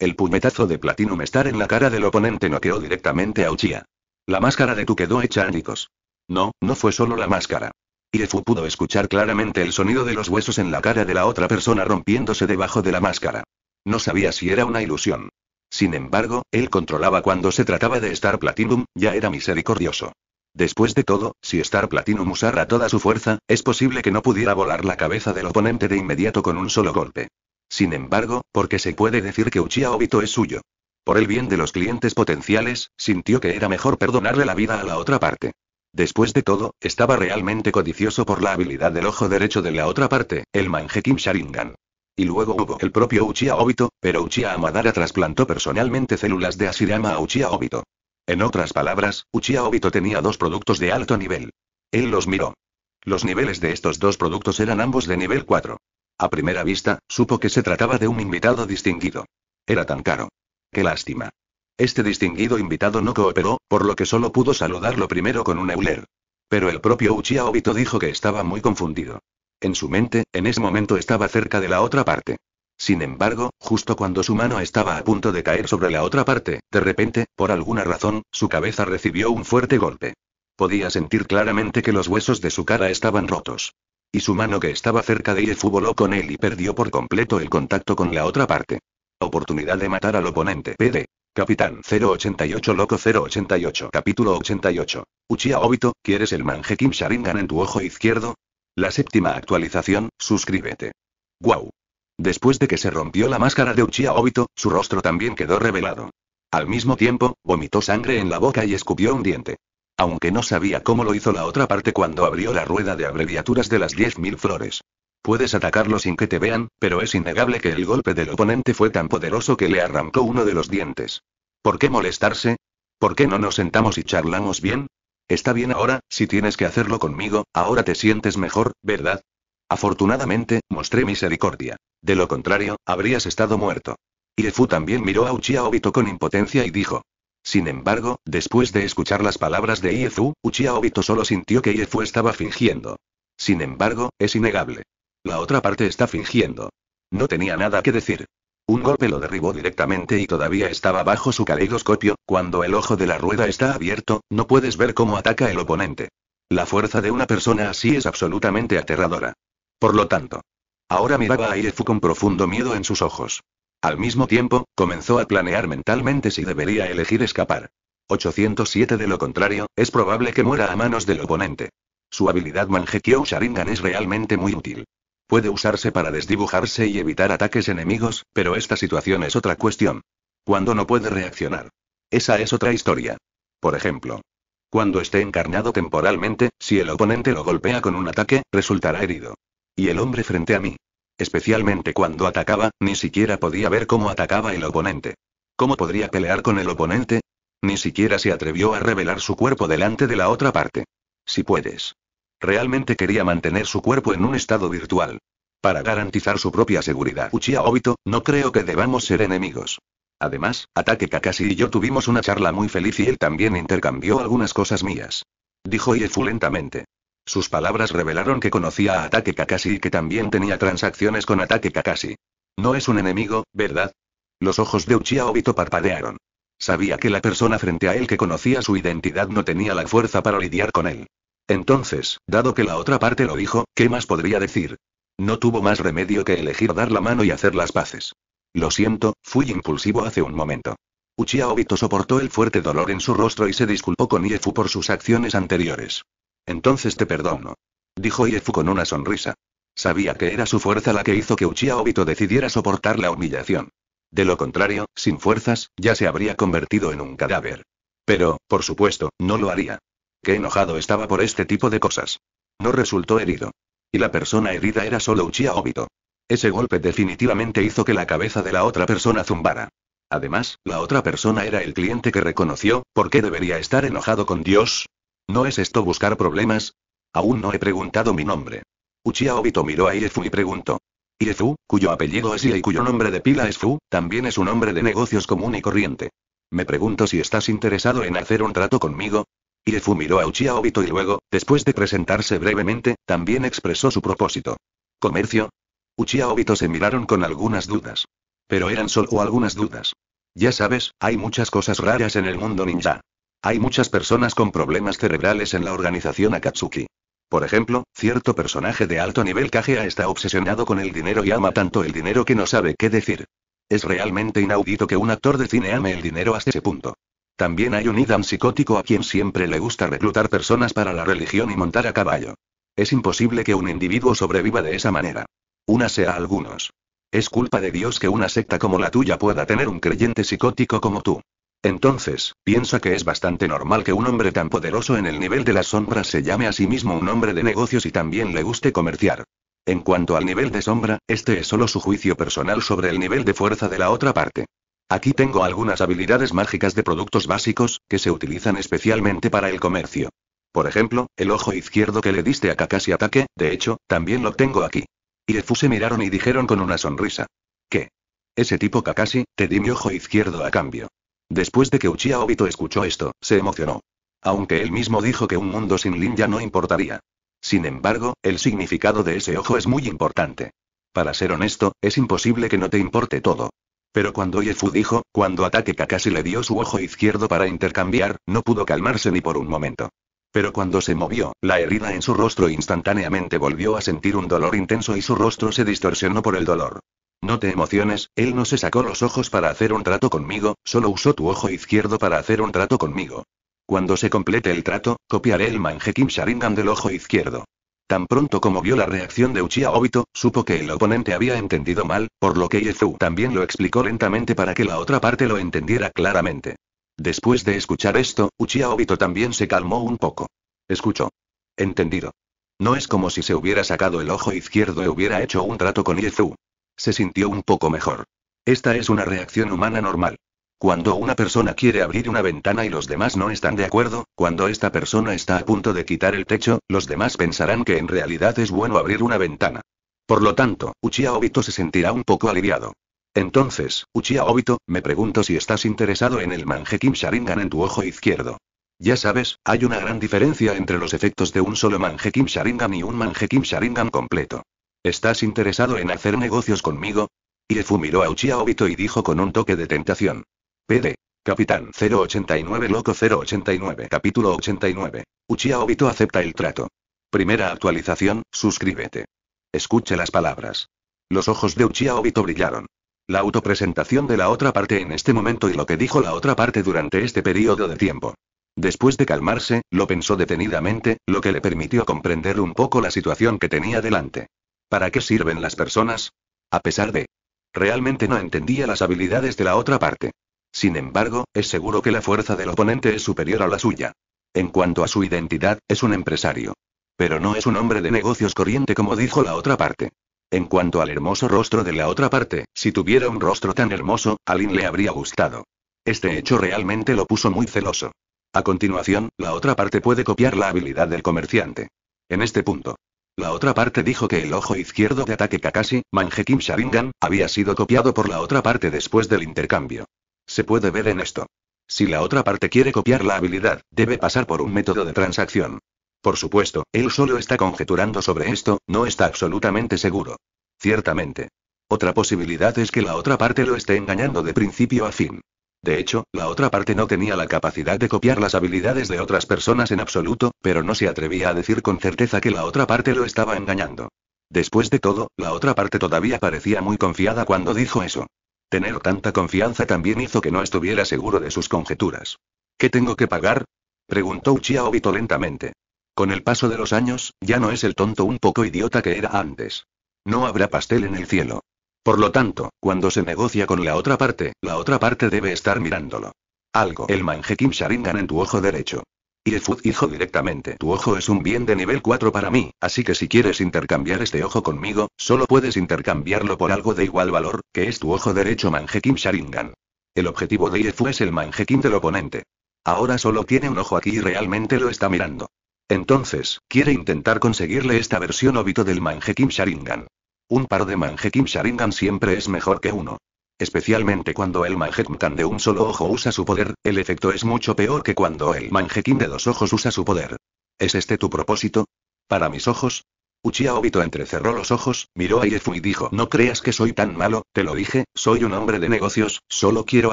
A: El puñetazo de Platinum estar en la cara del oponente noqueó directamente a Uchia. La máscara de Tu quedó hecha ánicos. No, no fue solo la máscara. Irefu pudo escuchar claramente el sonido de los huesos en la cara de la otra persona rompiéndose debajo de la máscara. No sabía si era una ilusión. Sin embargo, él controlaba cuando se trataba de Star Platinum, ya era misericordioso. Después de todo, si Star Platinum usara toda su fuerza, es posible que no pudiera volar la cabeza del oponente de inmediato con un solo golpe. Sin embargo, porque se puede decir que Uchiha Obito es suyo. Por el bien de los clientes potenciales, sintió que era mejor perdonarle la vida a la otra parte. Después de todo, estaba realmente codicioso por la habilidad del ojo derecho de la otra parte, el Manjekim Sharingan. Y luego hubo el propio Uchiha Obito, pero Uchiha Amadara trasplantó personalmente células de Asirama a Uchiha Obito. En otras palabras, Uchiha Obito tenía dos productos de alto nivel. Él los miró. Los niveles de estos dos productos eran ambos de nivel 4. A primera vista, supo que se trataba de un invitado distinguido. Era tan caro. Qué lástima. Este distinguido invitado no cooperó, por lo que solo pudo saludarlo primero con un euler. Pero el propio Uchiha Obito dijo que estaba muy confundido. En su mente, en ese momento estaba cerca de la otra parte. Sin embargo, justo cuando su mano estaba a punto de caer sobre la otra parte, de repente, por alguna razón, su cabeza recibió un fuerte golpe. Podía sentir claramente que los huesos de su cara estaban rotos. Y su mano que estaba cerca de él voló con él y perdió por completo el contacto con la otra parte. Oportunidad de matar al oponente. PD. Capitán 088 Loco 088 Capítulo 88. Uchiha Obito, ¿quieres el manje Kim Sharingan en tu ojo izquierdo? La séptima actualización, suscríbete. Wow. Después de que se rompió la máscara de Uchiha Obito, su rostro también quedó revelado. Al mismo tiempo, vomitó sangre en la boca y escupió un diente. Aunque no sabía cómo lo hizo la otra parte cuando abrió la rueda de abreviaturas de las 10.000 flores. Puedes atacarlo sin que te vean, pero es innegable que el golpe del oponente fue tan poderoso que le arrancó uno de los dientes. ¿Por qué molestarse? ¿Por qué no nos sentamos y charlamos bien? Está bien ahora, si tienes que hacerlo conmigo, ahora te sientes mejor, ¿verdad? Afortunadamente, mostré misericordia. De lo contrario, habrías estado muerto. Irefu también miró a Uchiha Obito con impotencia y dijo: sin embargo, después de escuchar las palabras de Iezu, Uchiha Obito solo sintió que Iezu estaba fingiendo. Sin embargo, es innegable. La otra parte está fingiendo. No tenía nada que decir. Un golpe lo derribó directamente y todavía estaba bajo su caleidoscopio, cuando el ojo de la rueda está abierto, no puedes ver cómo ataca el oponente. La fuerza de una persona así es absolutamente aterradora. Por lo tanto, ahora miraba a Iezu con profundo miedo en sus ojos. Al mismo tiempo, comenzó a planear mentalmente si debería elegir escapar. 807 de lo contrario, es probable que muera a manos del oponente. Su habilidad Mangekyo Sharingan es realmente muy útil. Puede usarse para desdibujarse y evitar ataques enemigos, pero esta situación es otra cuestión. Cuando no puede reaccionar. Esa es otra historia. Por ejemplo, cuando esté encarnado temporalmente, si el oponente lo golpea con un ataque, resultará herido. Y el hombre frente a mí. Especialmente cuando atacaba, ni siquiera podía ver cómo atacaba el oponente. ¿Cómo podría pelear con el oponente? Ni siquiera se atrevió a revelar su cuerpo delante de la otra parte. Si puedes. Realmente quería mantener su cuerpo en un estado virtual. Para garantizar su propia seguridad. Uchiha Obito, no creo que debamos ser enemigos. Además, Ataque Kakashi y yo tuvimos una charla muy feliz y él también intercambió algunas cosas mías. Dijo Iefu lentamente. Sus palabras revelaron que conocía a Ataque Kakashi y que también tenía transacciones con Ataque Kakashi. No es un enemigo, ¿verdad? Los ojos de Uchiha Obito parpadearon. Sabía que la persona frente a él que conocía su identidad no tenía la fuerza para lidiar con él. Entonces, dado que la otra parte lo dijo, ¿qué más podría decir? No tuvo más remedio que elegir dar la mano y hacer las paces. Lo siento, fui impulsivo hace un momento. Uchiha Obito soportó el fuerte dolor en su rostro y se disculpó con Iefu por sus acciones anteriores. Entonces te perdono. Dijo Iefu con una sonrisa. Sabía que era su fuerza la que hizo que Uchiha Obito decidiera soportar la humillación. De lo contrario, sin fuerzas, ya se habría convertido en un cadáver. Pero, por supuesto, no lo haría. Qué enojado estaba por este tipo de cosas. No resultó herido. Y la persona herida era solo Uchiha Obito. Ese golpe definitivamente hizo que la cabeza de la otra persona zumbara. Además, la otra persona era el cliente que reconoció, ¿por qué debería estar enojado con Dios? ¿No es esto buscar problemas? Aún no he preguntado mi nombre. Uchiha Obito miró a Irefu y preguntó. Irefu, cuyo apellido es y cuyo nombre de pila es Fu, también es un hombre de negocios común y corriente. Me pregunto si estás interesado en hacer un trato conmigo. Irefu miró a Uchiha Obito y luego, después de presentarse brevemente, también expresó su propósito. ¿Comercio? Uchiha Obito se miraron con algunas dudas. Pero eran solo algunas dudas. Ya sabes, hay muchas cosas raras en el mundo ninja. Hay muchas personas con problemas cerebrales en la organización Akatsuki. Por ejemplo, cierto personaje de alto nivel Kagea está obsesionado con el dinero y ama tanto el dinero que no sabe qué decir. Es realmente inaudito que un actor de cine ame el dinero hasta ese punto. También hay un idam psicótico a quien siempre le gusta reclutar personas para la religión y montar a caballo. Es imposible que un individuo sobreviva de esa manera. Una sea algunos. Es culpa de Dios que una secta como la tuya pueda tener un creyente psicótico como tú. Entonces, piensa que es bastante normal que un hombre tan poderoso en el nivel de las sombras se llame a sí mismo un hombre de negocios y también le guste comerciar. En cuanto al nivel de sombra, este es solo su juicio personal sobre el nivel de fuerza de la otra parte. Aquí tengo algunas habilidades mágicas de productos básicos, que se utilizan especialmente para el comercio. Por ejemplo, el ojo izquierdo que le diste a Kakashi Ataque, de hecho, también lo tengo aquí. Y se miraron y dijeron con una sonrisa. ¿Qué? Ese tipo Kakashi, te di mi ojo izquierdo a cambio. Después de que Uchiha Obito escuchó esto, se emocionó. Aunque él mismo dijo que un mundo sin Lin ya no importaría. Sin embargo, el significado de ese ojo es muy importante. Para ser honesto, es imposible que no te importe todo. Pero cuando Yefu dijo, cuando Ataque Kakashi le dio su ojo izquierdo para intercambiar, no pudo calmarse ni por un momento. Pero cuando se movió, la herida en su rostro instantáneamente volvió a sentir un dolor intenso y su rostro se distorsionó por el dolor. No te emociones, él no se sacó los ojos para hacer un trato conmigo, solo usó tu ojo izquierdo para hacer un trato conmigo. Cuando se complete el trato, copiaré el Kim Sharingan del ojo izquierdo. Tan pronto como vio la reacción de Uchiha Obito, supo que el oponente había entendido mal, por lo que Yezu también lo explicó lentamente para que la otra parte lo entendiera claramente. Después de escuchar esto, Uchiha Obito también se calmó un poco. Escuchó. Entendido. No es como si se hubiera sacado el ojo izquierdo y hubiera hecho un trato con Yezu. Se sintió un poco mejor. Esta es una reacción humana normal. Cuando una persona quiere abrir una ventana y los demás no están de acuerdo, cuando esta persona está a punto de quitar el techo, los demás pensarán que en realidad es bueno abrir una ventana. Por lo tanto, Uchiha Obito se sentirá un poco aliviado. Entonces, Uchiha Obito, me pregunto si estás interesado en el Manjekim Sharingan en tu ojo izquierdo. Ya sabes, hay una gran diferencia entre los efectos de un solo Manjekim Sharingan y un Manjekim Sharingan completo. ¿Estás interesado en hacer negocios conmigo? Iefu miró a Uchiha Obito y dijo con un toque de tentación. PD. Capitán 089 Loco 089 Capítulo 89. Uchiha Obito acepta el trato. Primera actualización, suscríbete. Escuche las palabras. Los ojos de Uchiha Obito brillaron. La autopresentación de la otra parte en este momento y lo que dijo la otra parte durante este periodo de tiempo. Después de calmarse, lo pensó detenidamente, lo que le permitió comprender un poco la situación que tenía delante. ¿Para qué sirven las personas? A pesar de... Realmente no entendía las habilidades de la otra parte. Sin embargo, es seguro que la fuerza del oponente es superior a la suya. En cuanto a su identidad, es un empresario. Pero no es un hombre de negocios corriente como dijo la otra parte. En cuanto al hermoso rostro de la otra parte, si tuviera un rostro tan hermoso, a le habría gustado. Este hecho realmente lo puso muy celoso. A continuación, la otra parte puede copiar la habilidad del comerciante. En este punto, la otra parte dijo que el ojo izquierdo de ataque Kakashi, kim Sharingan, había sido copiado por la otra parte después del intercambio. Se puede ver en esto. Si la otra parte quiere copiar la habilidad, debe pasar por un método de transacción. Por supuesto, él solo está conjeturando sobre esto, no está absolutamente seguro. Ciertamente. Otra posibilidad es que la otra parte lo esté engañando de principio a fin. De hecho, la otra parte no tenía la capacidad de copiar las habilidades de otras personas en absoluto, pero no se atrevía a decir con certeza que la otra parte lo estaba engañando. Después de todo, la otra parte todavía parecía muy confiada cuando dijo eso. Tener tanta confianza también hizo que no estuviera seguro de sus conjeturas. ¿Qué tengo que pagar? preguntó Uchiha Obito lentamente. Con el paso de los años, ya no es el tonto un poco idiota que era antes. No habrá pastel en el cielo. Por lo tanto, cuando se negocia con la otra parte, la otra parte debe estar mirándolo. Algo. El Mangekyou Sharingan en tu ojo derecho. Irfud dijo directamente. Tu ojo es un bien de nivel 4 para mí, así que si quieres intercambiar este ojo conmigo, solo puedes intercambiarlo por algo de igual valor, que es tu ojo derecho Manjekim Sharingan. El objetivo de Irfud es el manjekim del oponente. Ahora solo tiene un ojo aquí y realmente lo está mirando. Entonces, quiere intentar conseguirle esta versión óbito del Manjekim Sharingan. Un par de manjekim Sharingan siempre es mejor que uno. Especialmente cuando el tan de un solo ojo usa su poder, el efecto es mucho peor que cuando el Mangekyou de dos ojos usa su poder. ¿Es este tu propósito? ¿Para mis ojos? Uchiha Obito entrecerró los ojos, miró a Yefu y dijo: No creas que soy tan malo, te lo dije, soy un hombre de negocios, solo quiero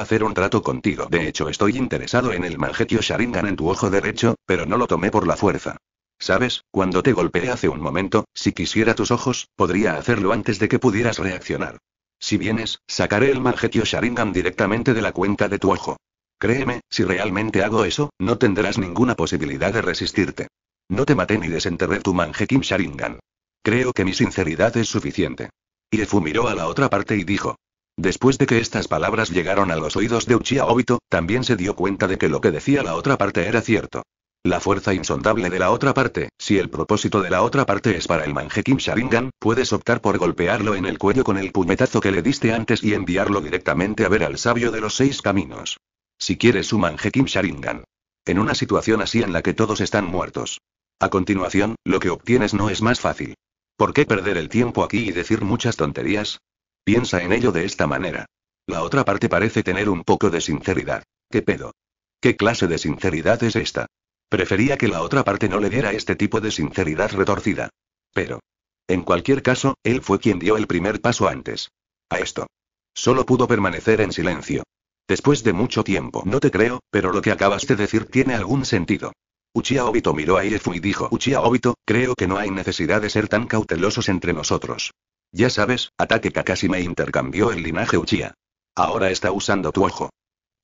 A: hacer un trato contigo. De hecho, estoy interesado en el manjetio Sharingan en tu ojo derecho, pero no lo tomé por la fuerza. Sabes, cuando te golpeé hace un momento, si quisiera tus ojos, podría hacerlo antes de que pudieras reaccionar. Si vienes, sacaré el manjetio Sharingan directamente de la cuenta de tu ojo. Créeme, si realmente hago eso, no tendrás ninguna posibilidad de resistirte. No te maté ni desenterré tu Manjekim Sharingan. Creo que mi sinceridad es suficiente. Iefu miró a la otra parte y dijo. Después de que estas palabras llegaron a los oídos de Uchiha Obito, también se dio cuenta de que lo que decía la otra parte era cierto. La fuerza insondable de la otra parte, si el propósito de la otra parte es para el Manjekim Sharingan, puedes optar por golpearlo en el cuello con el puñetazo que le diste antes y enviarlo directamente a ver al sabio de los seis caminos. Si quieres su Manjekim Sharingan. En una situación así en la que todos están muertos. A continuación, lo que obtienes no es más fácil. ¿Por qué perder el tiempo aquí y decir muchas tonterías? Piensa en ello de esta manera. La otra parte parece tener un poco de sinceridad. ¿Qué pedo? ¿Qué clase de sinceridad es esta? Prefería que la otra parte no le diera este tipo de sinceridad retorcida. Pero. En cualquier caso, él fue quien dio el primer paso antes. A esto. Solo pudo permanecer en silencio. Después de mucho tiempo. No te creo, pero lo que acabas de decir tiene algún sentido. Uchiha Obito miró a Irefu y dijo, Uchiha Obito, creo que no hay necesidad de ser tan cautelosos entre nosotros. Ya sabes, Ataque Kakashi me intercambió el linaje Uchiha. Ahora está usando tu ojo.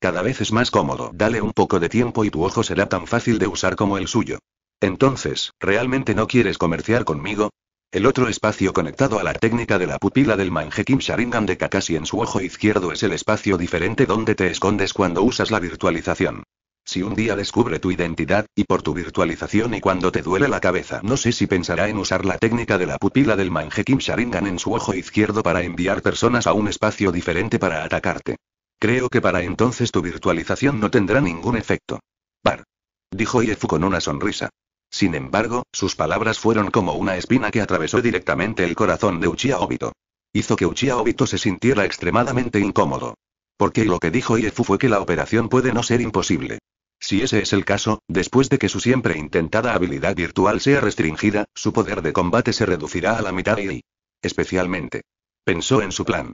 A: Cada vez es más cómodo. Dale un poco de tiempo y tu ojo será tan fácil de usar como el suyo. Entonces, ¿realmente no quieres comerciar conmigo? El otro espacio conectado a la técnica de la pupila del manjekim Sharingan de Kakashi en su ojo izquierdo es el espacio diferente donde te escondes cuando usas la virtualización. Si un día descubre tu identidad, y por tu virtualización y cuando te duele la cabeza, no sé si pensará en usar la técnica de la pupila del manjekim Sharingan en su ojo izquierdo para enviar personas a un espacio diferente para atacarte. Creo que para entonces tu virtualización no tendrá ningún efecto. Par. Dijo Iefu con una sonrisa. Sin embargo, sus palabras fueron como una espina que atravesó directamente el corazón de Uchiha Obito. Hizo que Uchiha Obito se sintiera extremadamente incómodo. Porque lo que dijo Iefu fue que la operación puede no ser imposible. Si ese es el caso, después de que su siempre intentada habilidad virtual sea restringida, su poder de combate se reducirá a la mitad y... especialmente. Pensó en su plan.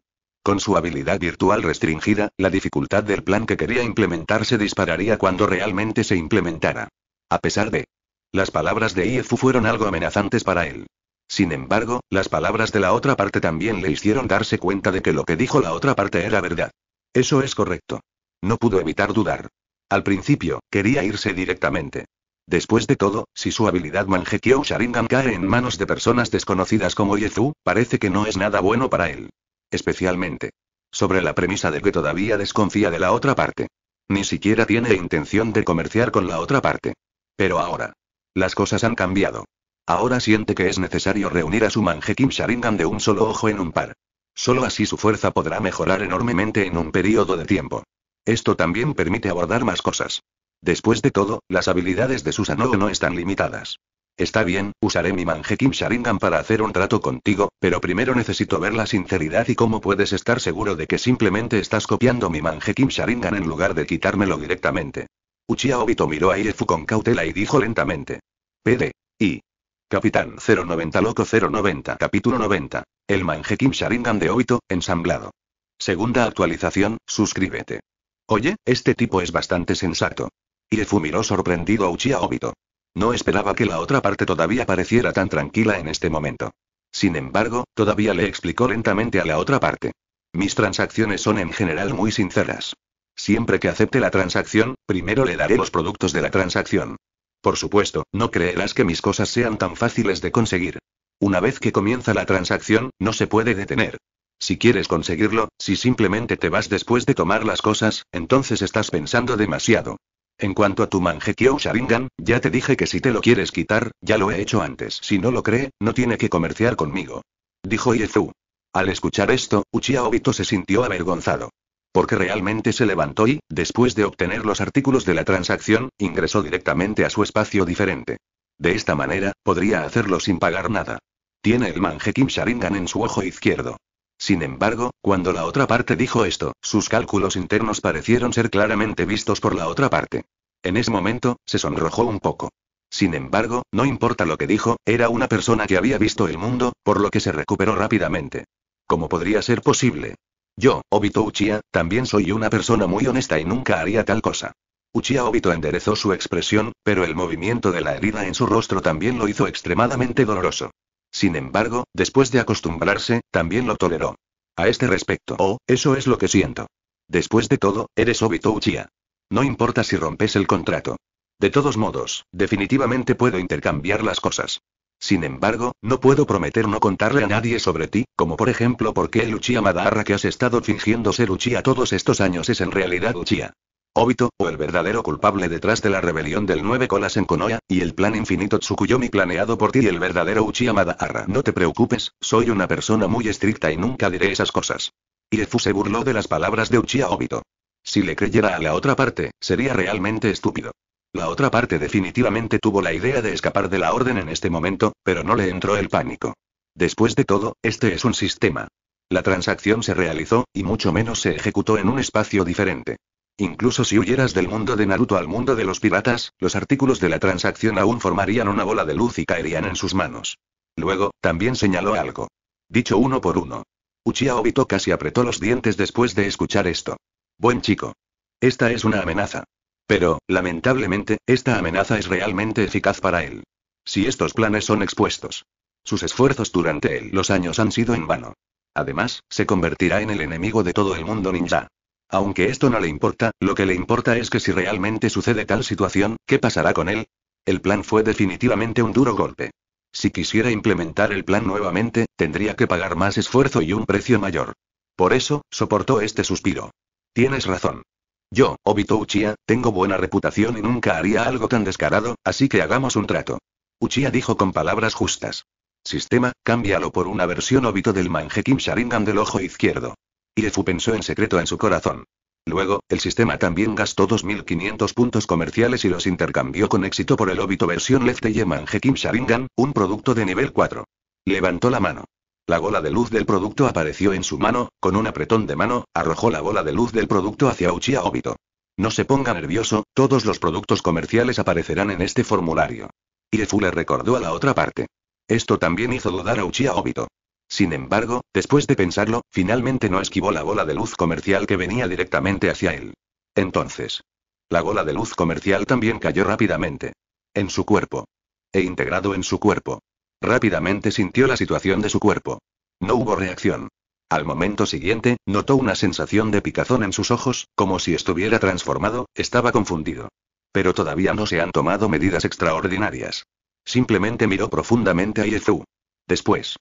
A: Con su habilidad virtual restringida, la dificultad del plan que quería implementar se dispararía cuando realmente se implementara. A pesar de... Las palabras de Iefu fueron algo amenazantes para él. Sin embargo, las palabras de la otra parte también le hicieron darse cuenta de que lo que dijo la otra parte era verdad. Eso es correcto. No pudo evitar dudar. Al principio, quería irse directamente. Después de todo, si su habilidad Mangekyo Sharingan cae en manos de personas desconocidas como Yezu, parece que no es nada bueno para él. Especialmente. Sobre la premisa de que todavía desconfía de la otra parte. Ni siquiera tiene intención de comerciar con la otra parte. Pero ahora. Las cosas han cambiado. Ahora siente que es necesario reunir a su Kim Sharingan de un solo ojo en un par. Solo así su fuerza podrá mejorar enormemente en un periodo de tiempo. Esto también permite abordar más cosas. Después de todo, las habilidades de Susanoo no están limitadas. Está bien, usaré mi Kim Sharingan para hacer un trato contigo, pero primero necesito ver la sinceridad y cómo puedes estar seguro de que simplemente estás copiando mi Kim Sharingan en lugar de quitármelo directamente. Uchiha Obito miró a Iefu con cautela y dijo lentamente. PD. ¿y?". Capitán 090 Loco 090 Capítulo 90. El Kim Sharingan de Obito, ensamblado. Segunda actualización, suscríbete. Oye, este tipo es bastante sensato. Iefu miró sorprendido a Uchiha Obito. No esperaba que la otra parte todavía pareciera tan tranquila en este momento. Sin embargo, todavía le explicó lentamente a la otra parte. Mis transacciones son en general muy sinceras. Siempre que acepte la transacción, primero le daré los productos de la transacción. Por supuesto, no creerás que mis cosas sean tan fáciles de conseguir. Una vez que comienza la transacción, no se puede detener. Si quieres conseguirlo, si simplemente te vas después de tomar las cosas, entonces estás pensando demasiado. En cuanto a tu Mangekyo Sharingan, ya te dije que si te lo quieres quitar, ya lo he hecho antes. Si no lo cree, no tiene que comerciar conmigo. Dijo Iezu. Al escuchar esto, Uchiha Obito se sintió avergonzado. Porque realmente se levantó y, después de obtener los artículos de la transacción, ingresó directamente a su espacio diferente. De esta manera, podría hacerlo sin pagar nada. Tiene el Kim Sharingan en su ojo izquierdo. Sin embargo, cuando la otra parte dijo esto, sus cálculos internos parecieron ser claramente vistos por la otra parte. En ese momento, se sonrojó un poco. Sin embargo, no importa lo que dijo, era una persona que había visto el mundo, por lo que se recuperó rápidamente. ¿Cómo podría ser posible? Yo, Obito Uchiha, también soy una persona muy honesta y nunca haría tal cosa. Uchiha Obito enderezó su expresión, pero el movimiento de la herida en su rostro también lo hizo extremadamente doloroso. Sin embargo, después de acostumbrarse, también lo toleró. A este respecto, oh, eso es lo que siento. Después de todo, eres Obito Uchiha. No importa si rompes el contrato. De todos modos, definitivamente puedo intercambiar las cosas. Sin embargo, no puedo prometer no contarle a nadie sobre ti, como por ejemplo por qué el Uchiha Madara que has estado fingiendo ser Uchiha todos estos años es en realidad Uchiha. Obito, o el verdadero culpable detrás de la rebelión del 9 Colas en Konoha, y el plan infinito Tsukuyomi planeado por ti y el verdadero Uchiha Madara. No te preocupes, soy una persona muy estricta y nunca diré esas cosas. Iefu se burló de las palabras de Uchiha Obito. Si le creyera a la otra parte, sería realmente estúpido. La otra parte definitivamente tuvo la idea de escapar de la orden en este momento, pero no le entró el pánico. Después de todo, este es un sistema. La transacción se realizó, y mucho menos se ejecutó en un espacio diferente. Incluso si huyeras del mundo de Naruto al mundo de los piratas, los artículos de la transacción aún formarían una bola de luz y caerían en sus manos. Luego, también señaló algo. Dicho uno por uno. Uchiha Obito casi apretó los dientes después de escuchar esto. Buen chico. Esta es una amenaza. Pero, lamentablemente, esta amenaza es realmente eficaz para él. Si estos planes son expuestos. Sus esfuerzos durante los años han sido en vano. Además, se convertirá en el enemigo de todo el mundo ninja. Aunque esto no le importa, lo que le importa es que si realmente sucede tal situación, ¿qué pasará con él? El plan fue definitivamente un duro golpe. Si quisiera implementar el plan nuevamente, tendría que pagar más esfuerzo y un precio mayor. Por eso, soportó este suspiro. Tienes razón. Yo, Obito Uchiha, tengo buena reputación y nunca haría algo tan descarado, así que hagamos un trato. Uchiha dijo con palabras justas. Sistema, cámbialo por una versión Obito del Kim Sharingan del ojo izquierdo. Irefu pensó en secreto en su corazón. Luego, el sistema también gastó 2.500 puntos comerciales y los intercambió con éxito por el óbito versión Left de Yeman Hekim Sharingan, un producto de nivel 4. Levantó la mano. La bola de luz del producto apareció en su mano, con un apretón de mano, arrojó la bola de luz del producto hacia Uchiha Obito. No se ponga nervioso, todos los productos comerciales aparecerán en este formulario. Irefu le recordó a la otra parte. Esto también hizo dudar a Uchiha Obito. Sin embargo, después de pensarlo, finalmente no esquivó la bola de luz comercial que venía directamente hacia él. Entonces. La bola de luz comercial también cayó rápidamente. En su cuerpo. E integrado en su cuerpo. Rápidamente sintió la situación de su cuerpo. No hubo reacción. Al momento siguiente, notó una sensación de picazón en sus ojos, como si estuviera transformado, estaba confundido. Pero todavía no se han tomado medidas extraordinarias. Simplemente miró profundamente a Yezu. Después.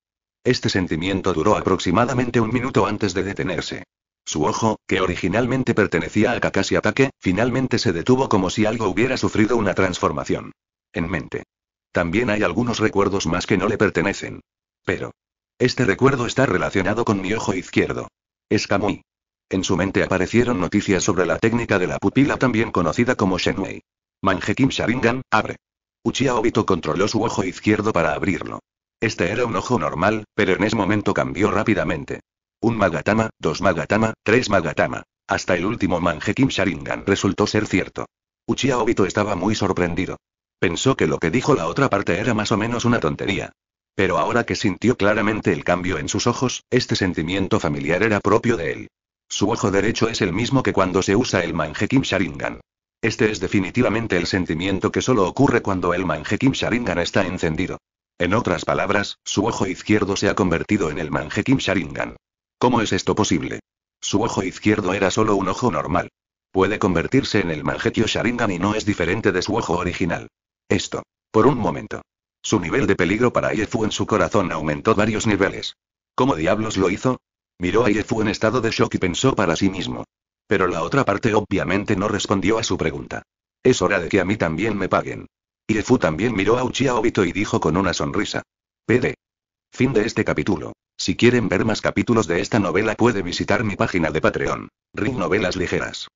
A: Este sentimiento duró aproximadamente un minuto antes de detenerse. Su ojo, que originalmente pertenecía a Kakashi Ataque, finalmente se detuvo como si algo hubiera sufrido una transformación. En mente. También hay algunos recuerdos más que no le pertenecen. Pero. Este recuerdo está relacionado con mi ojo izquierdo. Es Kamui. En su mente aparecieron noticias sobre la técnica de la pupila también conocida como Shenwei. Kim Sharingan, abre. Uchiha Obito controló su ojo izquierdo para abrirlo. Este era un ojo normal, pero en ese momento cambió rápidamente. Un Magatama, dos Magatama, tres Magatama. Hasta el último Kim Sharingan resultó ser cierto. Uchiha Obito estaba muy sorprendido. Pensó que lo que dijo la otra parte era más o menos una tontería. Pero ahora que sintió claramente el cambio en sus ojos, este sentimiento familiar era propio de él. Su ojo derecho es el mismo que cuando se usa el Kim Sharingan. Este es definitivamente el sentimiento que solo ocurre cuando el Kim Sharingan está encendido. En otras palabras, su ojo izquierdo se ha convertido en el Mangekim Sharingan. ¿Cómo es esto posible? Su ojo izquierdo era solo un ojo normal. Puede convertirse en el Mangekyou Sharingan y no es diferente de su ojo original. Esto. Por un momento. Su nivel de peligro para Iefu en su corazón aumentó varios niveles. ¿Cómo diablos lo hizo? Miró a Iefu en estado de shock y pensó para sí mismo. Pero la otra parte obviamente no respondió a su pregunta. Es hora de que a mí también me paguen. Irefu también miró a Uchiha Obito y dijo con una sonrisa. PD. Fin de este capítulo. Si quieren ver más capítulos de esta novela puede visitar mi página de Patreon. Ring Novelas Ligeras.